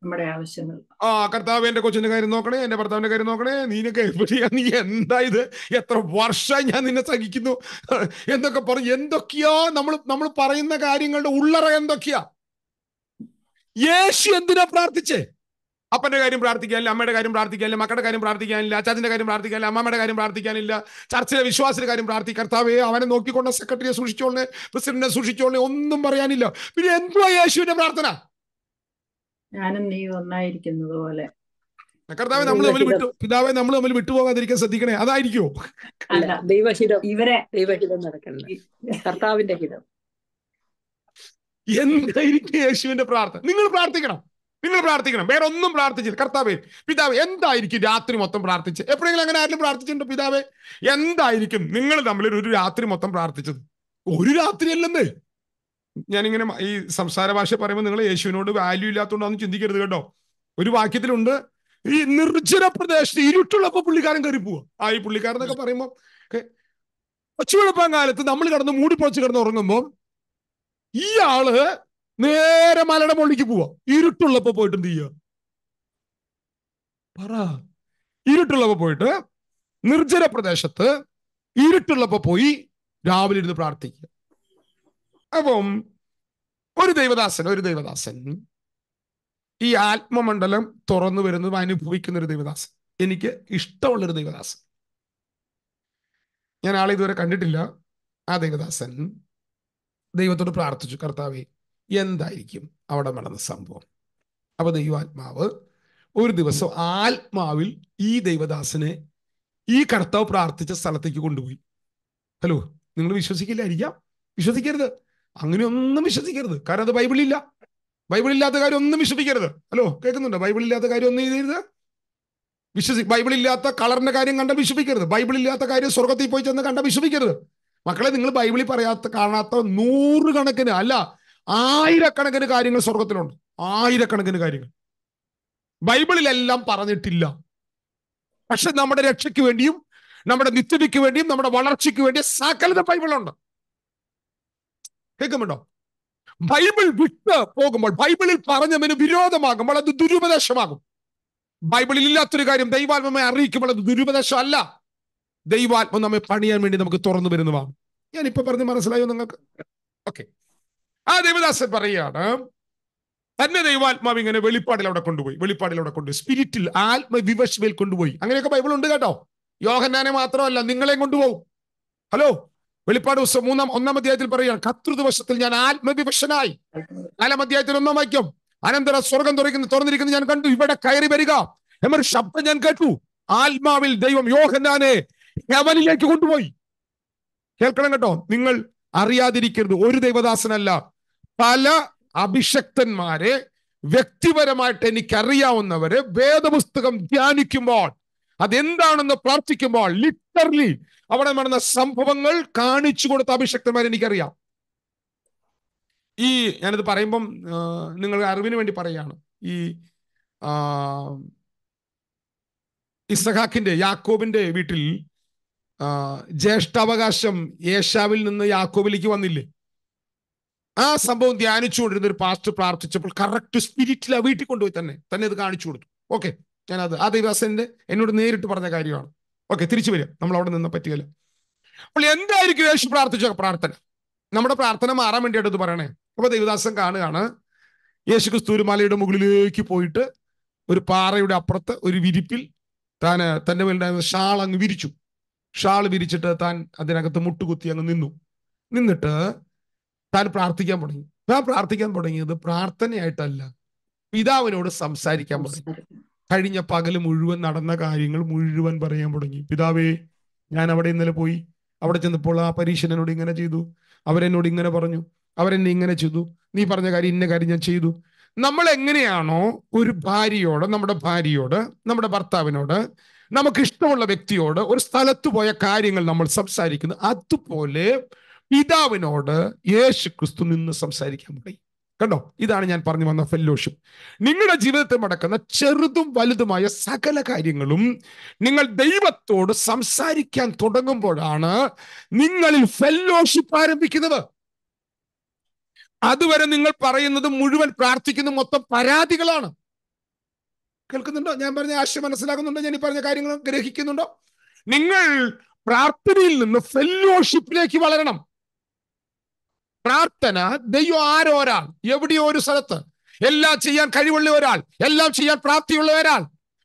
നമ്മുടെ ആവശ്യങ്ങൾ ആ കർത്താവ് എന്റെ കൊച്ചിന്റെ കാര്യം നോക്കണേ എന്റെ ഭർത്താവിന്റെ കാര്യം നോക്കണേ നീനൊക്കെ നീ എന്താ ഇത് എത്ര വർഷം ഞാൻ നിന്നെ സഹിക്കുന്നു എന്തൊക്കെ പറഞ്ഞു എന്തൊക്കെയാ നമ്മൾ നമ്മൾ പറയുന്ന കാര്യങ്ങളുടെ ഉള്ളറ എന്തൊക്കെയാ യേശു എന്തിനാ പ്രാർത്ഥിച്ചേ അപ്പന്റെ കാര്യം പ്രാർത്ഥിക്കാനില്ല അമ്മയുടെ കാര്യം പ്രാർത്ഥിക്കാനില്ല മക്കളുടെ കാര്യം പ്രാർത്ഥിക്കാനില്ല അച്ചാച്ചന്റെ കാര്യം പ്രാർത്ഥിക്കാനില്ല അമ്മമ്മയുടെ കാര്യം പ്രാർത്ഥിക്കാനില്ല ചർച്ചിലെ വിശ്വാസിന്റെ കാര്യം പ്രാർത്ഥി കർത്താവേ അവനെ നോക്കിക്കൊണ്ട സെക്രട്ടറിയെ സൂക്ഷിച്ചോളെ പ്രസിഡന്റിനെ സൂക്ഷിച്ചോളെ ഒന്നും പറയാനില്ല പിന്നെ എന്തുവാ യേശുവിന്റെ പ്രാർത്ഥന ഞാനും നീ ഒന്നായിരിക്കുന്നത് പോലെ കർത്താവ് നമ്മൾ തമ്മിൽ വിട്ടു പിതാവെ നമ്മൾ തമ്മിൽ വിട്ടുപോകാതിരിക്കാൻ ശ്രദ്ധിക്കണേ അതായിരിക്കുമോ അല്ല ദൈവഹിതം ഇവരെ ദൈവഹിതം നടക്കണ്ട കർത്താവിന്റെ ഹിതം എന്തായിരിക്കും യേശുവിന്റെ പ്രാർത്ഥന നിങ്ങൾ പ്രാർത്ഥിക്കണം നിങ്ങൾ പ്രാർത്ഥിക്കണം വേറെ ഒന്നും പ്രാർത്ഥിച്ചില്ല കർത്താവേ പിതാവ് എന്തായിരിക്കും രാത്രി മൊത്തം പ്രാർത്ഥിച്ച് എപ്പോഴെങ്കിലും അങ്ങനെ ആരും പ്രാർത്ഥിച്ചിട്ടുണ്ടോ പിതാവേ എന്തായിരിക്കും നിങ്ങൾ തമ്മിൽ ഒരു രാത്രി മൊത്തം പ്രാർത്ഥിച്ചത് ഒരു രാത്രി അല്ലെന്നേ ഞാനിങ്ങനെ ഈ സംസാര ഭാഷ പറയുമ്പോൾ നിങ്ങൾ യേശുവിനോട് വാല്യൂ ഇല്ലാത്തതുകൊണ്ടാണെന്ന് ചിന്തിക്കരുത് കേട്ടോ ഒരു വാക്യത്തിലുണ്ട് ഈ നിർജ്ജന പ്രദേശത്ത് ഇരുട്ടുള്ളപ്പോൾ പുള്ളിക്കാരൻ കയറി പോവുക ആ ഈ പുള്ളിക്കാരനൊക്കെ പറയുമ്പോൾ പച്ചുവെളുപ്പം കാലത്ത് നമ്മൾ കിടന്ന് മൂടിപ്പൊളിച്ച് കിടന്ന് ഉറങ്ങുമ്പോൾ ഈ ആള് നേരെ മലയുടെ മുകളിലേക്ക് പോവാ ഇരുട്ടുള്ളപ്പോ പോയിട്ട് എന്ത് ചെയ്യുക പറ ഇരുട്ടുള്ളപ്പോ പോയിട്ട് നിർജ്ജന പ്രദേശത്ത് ഇരുട്ടുള്ളപ്പോ പോയി രാവിലെ ഇരുന്ന് പ്രാർത്ഥിക്കുക അപ്പം ഒരു ദൈവദാസൻ ഒരു ദൈവദാസൻ ഈ ആത്മമണ്ഡലം തുറന്നു വരുന്നതും അനുഭവിക്കുന്ന ഒരു ദൈവദാസൻ എനിക്ക് ഇഷ്ടമുള്ളൊരു ദൈവദാസൻ ഞാൻ ആളെ ഇതുവരെ കണ്ടിട്ടില്ല ആ ദൈവദാസൻ ദൈവത്തോട് പ്രാർത്ഥിച്ചു കർത്താവെ എന്തായിരിക്കും അവിടെ നടന്ന സംഭവം അപ്പൊ ദൈവാത്മാവ് ഒരു ദിവസം ആത്മാവിൽ ഈ ദൈവദാസനെ ഈ കർത്താവ് പ്രാർത്ഥിച്ച സ്ഥലത്തേക്ക് കൊണ്ടുപോയി ഹലോ നിങ്ങൾ വിശ്വസിക്കില്ലായിരിക്കാം വിശ്വസിക്കരുത് അങ്ങനെയൊന്നും വിശ്വസിക്കരുത് കാരണം അത് ബൈബിളില്ല ബൈബിളില്ലാത്ത കാര്യം ഒന്നും വിശ്വസിക്കരുത് ഹലോ കേൾക്കുന്നുണ്ടോ ബൈബിളില്ലാത്ത കാര്യം ഒന്നും ചെയ്യരുത് വിശ്വസി ബൈബിളില്ലാത്ത കളറിന്റെ കാര്യം കണ്ട വിശ്വസിക്കരുത് ബൈബിളില്ലാത്ത കാര്യം സ്വർഗത്തിൽ പോയി ചെന്ന് കണ്ട വിശ്വസിക്കരുത് മക്കളെ നിങ്ങൾ ബൈബിളിൽ പറയാത്ത കാണാത്ത നൂറുകണക്കിന് അല്ല ആയിരക്കണക്കിന് കാര്യങ്ങൾ സ്വർഗത്തിലുണ്ട് ആയിരക്കണക്കിന് കാര്യങ്ങൾ ബൈബിളിലെല്ലാം പറഞ്ഞിട്ടില്ല പക്ഷെ നമ്മുടെ രക്ഷയ്ക്ക് വേണ്ടിയും നമ്മുടെ നിത്യതയ്ക്ക് വേണ്ടിയും നമ്മുടെ വളർച്ചയ്ക്ക് വേണ്ടിയും സകലത ബൈബിളുണ്ട് കേൾക്കുന്നുണ്ടോ ബൈബിൾ വിട്ട് പോകുമ്പോൾ ബൈബിളിൽ പറഞ്ഞവന് വിരോധമാകുമ്പോൾ അത് ദുരുപദേശമാകും ബൈബിളിൽ ഇല്ലാത്തൊരു കാര്യം ദൈവാത്മയെ അറിയിക്കുമ്പോൾ അത് ദുരുപദേശം അല്ല ദൈവാത്മ നമ്മെ പണിയാൻ വേണ്ടി നമുക്ക് തുറന്നു വരുന്നതാണ് ഞാൻ ഇപ്പൊ പറഞ്ഞ് മനസ്സിലായോ നിങ്ങൾക്ക് ഓക്കെ ആ ദേവദാസൻ പറയാണ് തന്നെ ദൈവാത്മാവ് ഇങ്ങനെ വെളിപ്പാടിൽ അവിടെ കൊണ്ടുപോയി വെളിപ്പാടിൽ അവിടെ കൊണ്ടുപോയി സ്പിരിറ്റിൽ ആത്മവിവശയിൽ കൊണ്ടുപോയി അങ്ങനെയൊക്കെ ബൈബിൾ ഉണ്ട് കേട്ടോ യോഹന്നാനെ മാത്രമല്ല നിങ്ങളെയും കൊണ്ടുപോകും ഹലോ വെളിപ്പാട് ദിവസം മൂന്നാം ഒന്നാം അധ്യായത്തിൽ പറയുകയാണ് വശത്തിൽ ഞാൻ ആത്മവിവശനായി നാലാം അധ്യായത്തിൽ ഒന്നാം വാക്യം അനന്തര സ്വർഗം തുറക്കുന്ന തുറന്നിരിക്കുന്നത് ഞാൻ കണ്ടു ഇവിടെ കയറി വരിക എന്നൊരു ശബ്ദം ഞാൻ കേട്ടു ആത്മാവിൽ ദൈവം യോഹന്നാനെ ഹെവനിലേക്ക് കൊണ്ടുപോയി കേൾക്കണം കേട്ടോ നിങ്ങൾ അറിയാതിരിക്കരുത് ഒരു ദൈവദാസനല്ല പല അഭിഷക്തന്മാരെ വ്യക്തിപരമായിട്ട് എനിക്ക് അറിയാവുന്നവരെ വേദപുസ്തകം ധ്യാനിക്കുമ്പോൾ അതെന്താണെന്ന് പ്രാർത്ഥിക്കുമ്പോൾ ലിറ്ററലി അവിടെ നടന്ന സംഭവങ്ങൾ കാണിച്ചു കൊടുത്ത അഭിഷക്തന്മാർ എനിക്കറിയാം ഈ ഞാനിത് പറയുമ്പം നിങ്ങൾ അറിവിന് വേണ്ടി പറയാണ് ഈ ഇസഹാക്കിന്റെ യാക്കോബിന്റെ വീട്ടിൽ ജ്യേഷ്ഠാവകാശം ഏഷ്യാവിൽ നിന്ന് യാക്കോബിലേക്ക് വന്നില്ലേ ആ സംഭവം ധ്യാനിച്ചുകൊണ്ടിരുന്ന ഒരു പാസ്റ്റ് പ്രാർത്ഥിച്ചപ്പോൾ കറക്റ്റ് സ്പിരിറ്റിൽ ആ വീട്ടിൽ കൊണ്ടുപോയി തന്നെ തന്നെ അത് കാണിച്ചു കൊടുത്തു ഓക്കെ ഞാൻ ആ ദൈവാസന്റെ എന്നോട് നേരിട്ട് പറഞ്ഞ കാര്യമാണ് ഓക്കെ തിരിച്ചു വരിക നമ്മൾ അവിടെ നിന്ന് പറ്റിയല്ല അപ്പോൾ എന്തായിരിക്കും യേശു പ്രാർത്ഥിച്ച പ്രാർത്ഥന നമ്മുടെ പ്രാർത്ഥന മാറാൻ വേണ്ടിയിട്ട് ഇത് പറയണേ അപ്പൊ ദേവദാസൻ കാണുകയാണ് യേശു ക്രിസ്തൂരുമാലയുടെ മുകളിലേക്ക് പോയിട്ട് ഒരു പാറയുടെ അപ്പുറത്ത് ഒരു വിരിപ്പിൽ താൻ തൻ്റെ മേലുണ്ടായിരുന്ന ഷാൾ അങ്ങ് വിരിച്ചു ഷാൾ വിരിച്ചിട്ട് താൻ അതിനകത്ത് മുട്ടുകുത്തി അങ്ങ് നിന്നു നിന്നിട്ട് താൻ പ്രാർത്ഥിക്കാൻ തുടങ്ങി താൻ പ്രാർത്ഥിക്കാൻ തുടങ്ങിയത് പ്രാർത്ഥനയായിട്ടല്ല പിതാവിനോട് സംസാരിക്കാൻ തുടങ്ങി കഴിഞ്ഞ പകൽ മുഴുവൻ നടന്ന കാര്യങ്ങൾ മുഴുവൻ പറയാൻ തുടങ്ങി പിതാവേ ഞാൻ അവിടെ ഇന്നലെ പോയി അവിടെ ചെന്നപ്പോൾ ആ പരീക്ഷനോട് ഇങ്ങനെ ചെയ്തു അവരെന്നോട് ഇങ്ങനെ പറഞ്ഞു അവരെന്നെ ഇങ്ങനെ ചെയ്തു നീ പറഞ്ഞ കാര്യം ഇന്ന കാര്യം ഞാൻ ചെയ്തു നമ്മൾ എങ്ങനെയാണോ ഒരു ഭാര്യയോട് നമ്മുടെ ഭാര്യയോട് നമ്മുടെ ഭർത്താവിനോട് നമുക്ക് ഇഷ്ടമുള്ള വ്യക്തിയോട് ഒരു സ്ഥലത്ത് പോയ കാര്യങ്ങൾ നമ്മൾ സംസാരിക്കുന്നു അതുപോലെ പിതാവിനോട് യേശു ക്രിസ്തു നിന്ന് സംസാരിക്കാൻ തുടങ്ങി കണ്ടോ ഇതാണ് ഞാൻ പറഞ്ഞു വന്ന ഫെല്ലോഷിപ്പ് നിങ്ങളുടെ ജീവിതത്തെ നടക്കുന്ന ചെറുതും വലുതുമായ സകല കാര്യങ്ങളും നിങ്ങൾ ദൈവത്തോട് സംസാരിക്കാൻ തുടങ്ങുമ്പോഴാണ് നിങ്ങളിൽ ഫെല്ലോഷിപ്പ് ആരംഭിക്കുന്നത് അതുവരെ നിങ്ങൾ പറയുന്നത് മുഴുവൻ പ്രാർത്ഥിക്കുന്ന മൊത്തം പരാതികളാണ് കേൾക്കുന്നുണ്ടോ ഞാൻ പറഞ്ഞ ആശയം മനസ്സിലാക്കുന്നുണ്ടോ ഞാൻ ഈ പറഞ്ഞ കാര്യങ്ങൾ ഗ്രഹിക്കുന്നുണ്ടോ നിങ്ങൾ പ്രാർത്ഥനയിൽ നിന്ന് ഫെല്ലോഷിപ്പിലേക്ക് വളരണം പ്രാർത്ഥന ദൈവം ആരോ ഒരാൾ എവിടെയോ ഒരു സ്ഥലത്ത് എല്ലാം ചെയ്യാൻ കഴിവുള്ള ഒരാൾ എല്ലാം ചെയ്യാൻ പ്രാപ്തിയുള്ള ഒരാൾ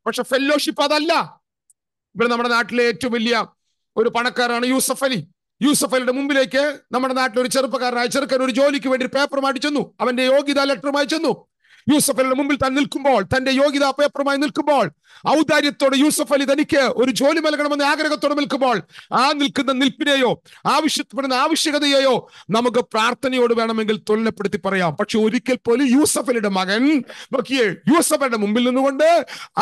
പക്ഷെ ഫെല്ലോഷിപ്പ് അതല്ല ഇവിടെ നമ്മുടെ നാട്ടിലെ ഏറ്റവും വലിയ ഒരു പണക്കാരാണ് യൂസഫ് അലി യൂസഫ് അലിയുടെ മുമ്പിലേക്ക് നമ്മുടെ നാട്ടിലെ ഒരു ചെറുപ്പക്കാരനായ ചെറുക്കൻ ഒരു ജോലിക്ക് വേണ്ടി പേപ്പറുമായി ചെന്നു അവന്റെ യോഗ്യതാ ലെറ്ററുമായി ചെന്നു യൂസഫ് അലിയുടെ മുമ്പിൽ താൻ നിൽക്കുമ്പോൾ തന്റെ യോഗ്യതാ പേപ്പറുമായി നിൽക്കുമ്പോൾ ഔദാര്യത്തോടെ യൂസഫ് അലി തനിക്ക് ഒരു ജോലി നൽകണമെന്ന് ആഗ്രഹത്തോടെ നിൽക്കുമ്പോൾ ആ നിൽക്കുന്ന നിൽപ്പിനെയോ ആവശ്യപ്പെടുന്ന ആവശ്യകതയെയോ നമുക്ക് പ്രാർത്ഥനയോട് വേണമെങ്കിൽ തൊല്ലപ്പെടുത്തി പറയാം പക്ഷെ ഒരിക്കൽ പോലും യൂസഫ് അലിയുടെ മകൻ നോക്കിയേ യൂസഫലിന്റെ മുമ്പിൽ നിന്നുകൊണ്ട്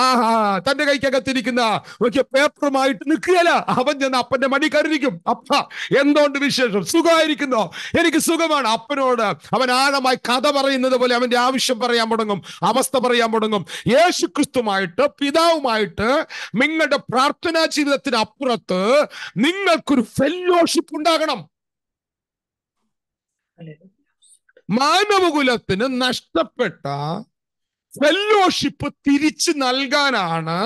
ആഹാ തന്റെ കൈക്കകത്തിരിക്കുന്ന നോക്കിയ പേപ്പറുമായിട്ട് നിൽക്കുകയല്ല അവൻ ചെന്ന് അപ്പന്റെ മടി കരുതിക്കും അപ്പ എന്തുകൊണ്ട് വിശേഷം സുഖമായിരിക്കുന്നു എനിക്ക് സുഖമാണ് അപ്പനോട് അവൻ ആഴമായി കഥ പറയുന്നത് പോലെ അവന്റെ ആവശ്യം പറയാൻ തുടങ്ങും അവസ്ഥ പറയാൻ തുടങ്ങും യേശു ക്രിസ്തുമായിട്ട് കർത്താവുമായിട്ട് നിങ്ങളുടെ പ്രാർത്ഥനാ ജീവിതത്തിന് അപ്പുറത്ത് നിങ്ങൾക്കൊരു ഫെല്ലോഷിപ്പ് ഉണ്ടാകണം മാനവകുലത്തിന് നഷ്ടപ്പെട്ട ഫെല്ലോഷിപ്പ് തിരിച്ചു നൽകാനാണ്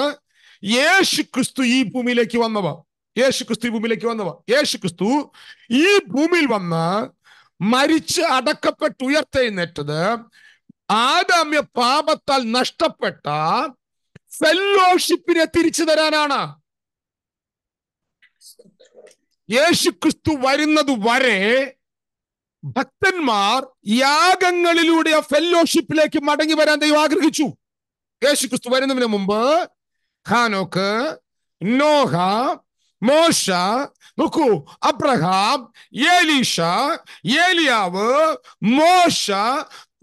യേശു ക്രിസ്തു ഈ ഭൂമിയിലേക്ക് വന്നവ യേശു ക്രിസ്തു ഈ ഭൂമിയിലേക്ക് വന്നവ യേശു ക്രിസ്തു ഈ ഭൂമിയിൽ വന്ന് മരിച്ച് അടക്കപ്പെട്ട് ഉയർത്തെഴുന്നേറ്റത് ആദാമ്യ പാപത്താൽ നഷ്ടപ്പെട്ട ഫെല്ലോഷിപ്പിനെ തിരിച്ചു തരാനാണ് യേശു ക്രിസ്തു വരുന്നത് വരെ ഭക്തന്മാർ യാഗങ്ങളിലൂടെ ആ ഫെല്ലോഷിപ്പിലേക്ക് മടങ്ങി വരാൻ ദൈവം ആഗ്രഹിച്ചു യേശു ക്രിസ്തു വരുന്നതിന് മുമ്പ് ഹാനോക്ക് നോഹ മോശ നോക്കൂ അബ്രഹാം ഏലീഷ ഏലിയാവ് മോശ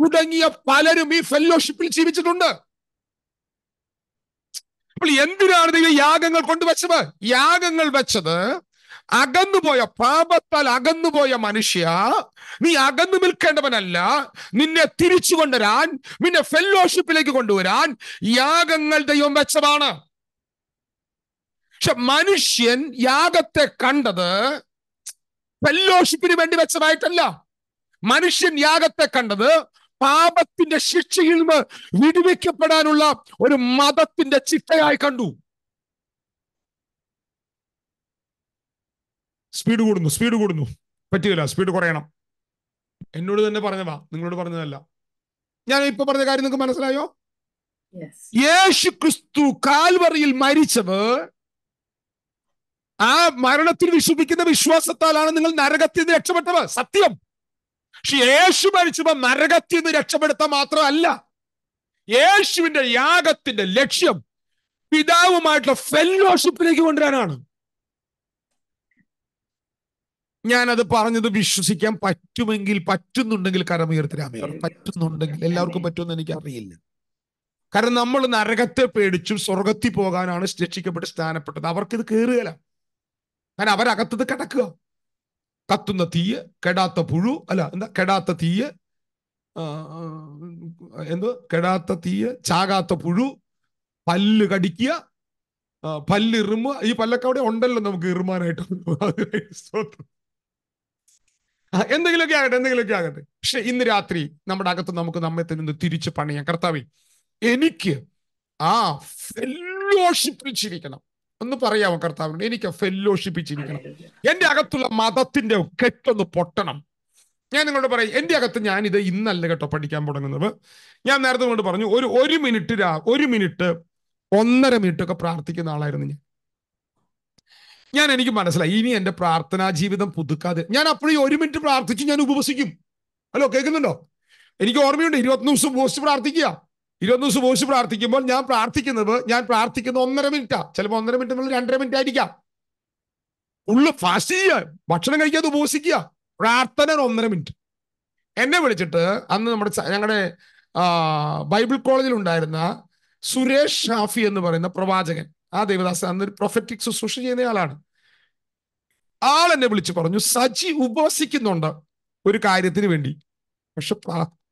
തുടങ്ങിയ പലരും ഈ ഫെല്ലോഷിപ്പിൽ ജീവിച്ചിട്ടുണ്ട് അപ്പോൾ എന്തിനാണ് നിങ്ങൾ യാഗങ്ങൾ വെച്ചത് യാഗങ്ങൾ വെച്ചത് അകന്നുപോയ പാപത്താൽ അകന്നുപോയ മനുഷ്യ നീ അകന്നു നിൽക്കേണ്ടവനല്ല നിന്നെ തിരിച്ചു കൊണ്ടുവരാൻ നിന്നെ ഫെല്ലോഷിപ്പിലേക്ക് കൊണ്ടുവരാൻ യാഗങ്ങൾ ദൈവം വെച്ചതാണ് പക്ഷെ മനുഷ്യൻ യാഗത്തെ കണ്ടത് ഫെല്ലോഷിപ്പിന് വേണ്ടി വെച്ചതായിട്ടല്ല മനുഷ്യൻ യാഗത്തെ കണ്ടത് പാപത്തിന്റെ ശിക്ഷയിൽ നിന്ന് വിടുവിക്കപ്പെടാനുള്ള ഒരു മതത്തിന്റെ ചിട്ടയായി കണ്ടു സ്പീഡ് കൂടുന്നു സ്പീഡ് കൂടുന്നു പറ്റുകയില്ല സ്പീഡ് കുറയണം എന്നോട് തന്നെ പറഞ്ഞതാ നിങ്ങളോട് പറഞ്ഞതല്ല ഞാൻ ഇപ്പൊ പറഞ്ഞ കാര്യം നിങ്ങൾക്ക് മനസ്സിലായോ യേശു ക്രിസ്തു കാൽവറിയിൽ മരിച്ചത് ആ മരണത്തിൽ വിശ്വസിക്കുന്ന വിശ്വാസത്താലാണ് നിങ്ങൾ നരകത്തിൽ നിന്ന് രക്ഷപ്പെട്ടത് സത്യം പക്ഷെ യേശു മരിച്ചപ്പോ നരകത്തിൽ നിന്ന് രക്ഷപ്പെടുത്ത മാത്രമല്ല യേശുവിന്റെ യാഗത്തിന്റെ ലക്ഷ്യം പിതാവുമായിട്ടുള്ള ഫെല്ലോഷിപ്പിലേക്ക് കൊണ്ടുവരാനാണ് ഞാനത് പറഞ്ഞത് വിശ്വസിക്കാൻ പറ്റുമെങ്കിൽ പറ്റുന്നുണ്ടെങ്കിൽ കരമുയർത്തി പറ്റുന്നുണ്ടെങ്കിൽ എല്ലാവർക്കും പറ്റുമെന്ന് എനിക്ക് അറിയില്ല കാരണം നമ്മൾ നരകത്തെ പേടിച്ചും സ്വർഗത്തിൽ പോകാനാണ് രക്ഷിക്കപ്പെട്ട് സ്ഥാനപ്പെട്ടത് അവർക്കിത് കയറുകയല്ല കാരണം അവരകത്തത് കിടക്കുക കത്തുന്ന തീയ് കെടാത്ത പുഴു അല്ല എന്താ കെടാത്ത തീയ് എന്ത് കെടാത്ത തീയ് ചാകാത്ത പുഴു പല്ല് കടിക്കുക പല്ല് ഇറുമ്പ് ഈ പല്ലൊക്കെ അവിടെ ഉണ്ടല്ലോ നമുക്ക് ഇറുമാനായിട്ട് എന്തെങ്കിലുമൊക്കെ ആകട്ടെ എന്തെങ്കിലുമൊക്കെ ആകട്ടെ പക്ഷെ ഇന്ന് രാത്രി നമ്മുടെ അകത്ത് നമുക്ക് നമ്മെ തന്നെ തിരിച്ച് പണിയാം കർത്താവി എനിക്ക് ആ ഫെല്ലോഷിപ്പിൽ ചിരിക്കണം ഒന്ന് പറയാമോ കർത്താവിനോട് എനിക്ക് ഫെല്ലോഷിപ്പിച്ചിരിക്കണം എൻ്റെ അകത്തുള്ള മതത്തിന്റെ കെട്ടൊന്ന് പൊട്ടണം ഞാൻ നിങ്ങളോട് പറയും എൻ്റെ അകത്ത് ഞാൻ ഇത് ഇന്നല്ല കേട്ടോ പഠിക്കാൻ തുടങ്ങുന്നത് ഞാൻ നേരത്തെ കൊണ്ട് പറഞ്ഞു ഒരു ഒരു മിനിറ്റ് രാ ഒരു മിനിറ്റ് ഒന്നര മിനിറ്റ് ഒക്കെ പ്രാർത്ഥിക്കുന്ന ആളായിരുന്നു ഞാൻ ഞാൻ എനിക്ക് മനസ്സിലായി ഇനി എൻ്റെ പ്രാർത്ഥനാ ജീവിതം പുതുക്കാതെ ഞാൻ അപ്പോഴും ഒരു മിനിറ്റ് പ്രാർത്ഥിച്ച് ഞാൻ ഉപവസിക്കും ഹലോ കേൾക്കുന്നുണ്ടോ എനിക്ക് ഓർമ്മയുണ്ട് ഇരുപത്തൊന്ന് ദിവസം ഉപവസിച്ച് പ്രാർത്ഥിക്കുക ദിവസം സുബോഷ് പ്രാർത്ഥിക്കുമ്പോൾ ഞാൻ പ്രാർത്ഥിക്കുന്നത് ഞാൻ പ്രാർത്ഥിക്കുന്ന ഒന്നര മിനിറ്റാ ചിലപ്പോൾ ഒന്നര മിനിറ്റ് എന്നുള്ള രണ്ടര മിനിറ്റ് ആയിരിക്കാം ഉള്ളു ഫാസ്റ്റ് ചെയ്യുക ഭക്ഷണം കഴിക്കാതെ ഉപസിക്കുക പ്രാർത്ഥന ഒന്നര മിനിറ്റ് എന്നെ വിളിച്ചിട്ട് അന്ന് നമ്മുടെ ഞങ്ങളുടെ ബൈബിൾ കോളേജിൽ ഉണ്ടായിരുന്ന സുരേഷ് ഷാഫി എന്ന് പറയുന്ന പ്രവാചകൻ ആ ദേവദാസൻ അന്ന് ഒരു പ്രൊഫറ്റിക് ശുശ്രൂഷ ചെയ്യുന്ന ആളാണ് ആൾ എന്നെ വിളിച്ചു പറഞ്ഞു സജി ഉപസിക്കുന്നുണ്ട് ഒരു കാര്യത്തിന് വേണ്ടി പക്ഷെ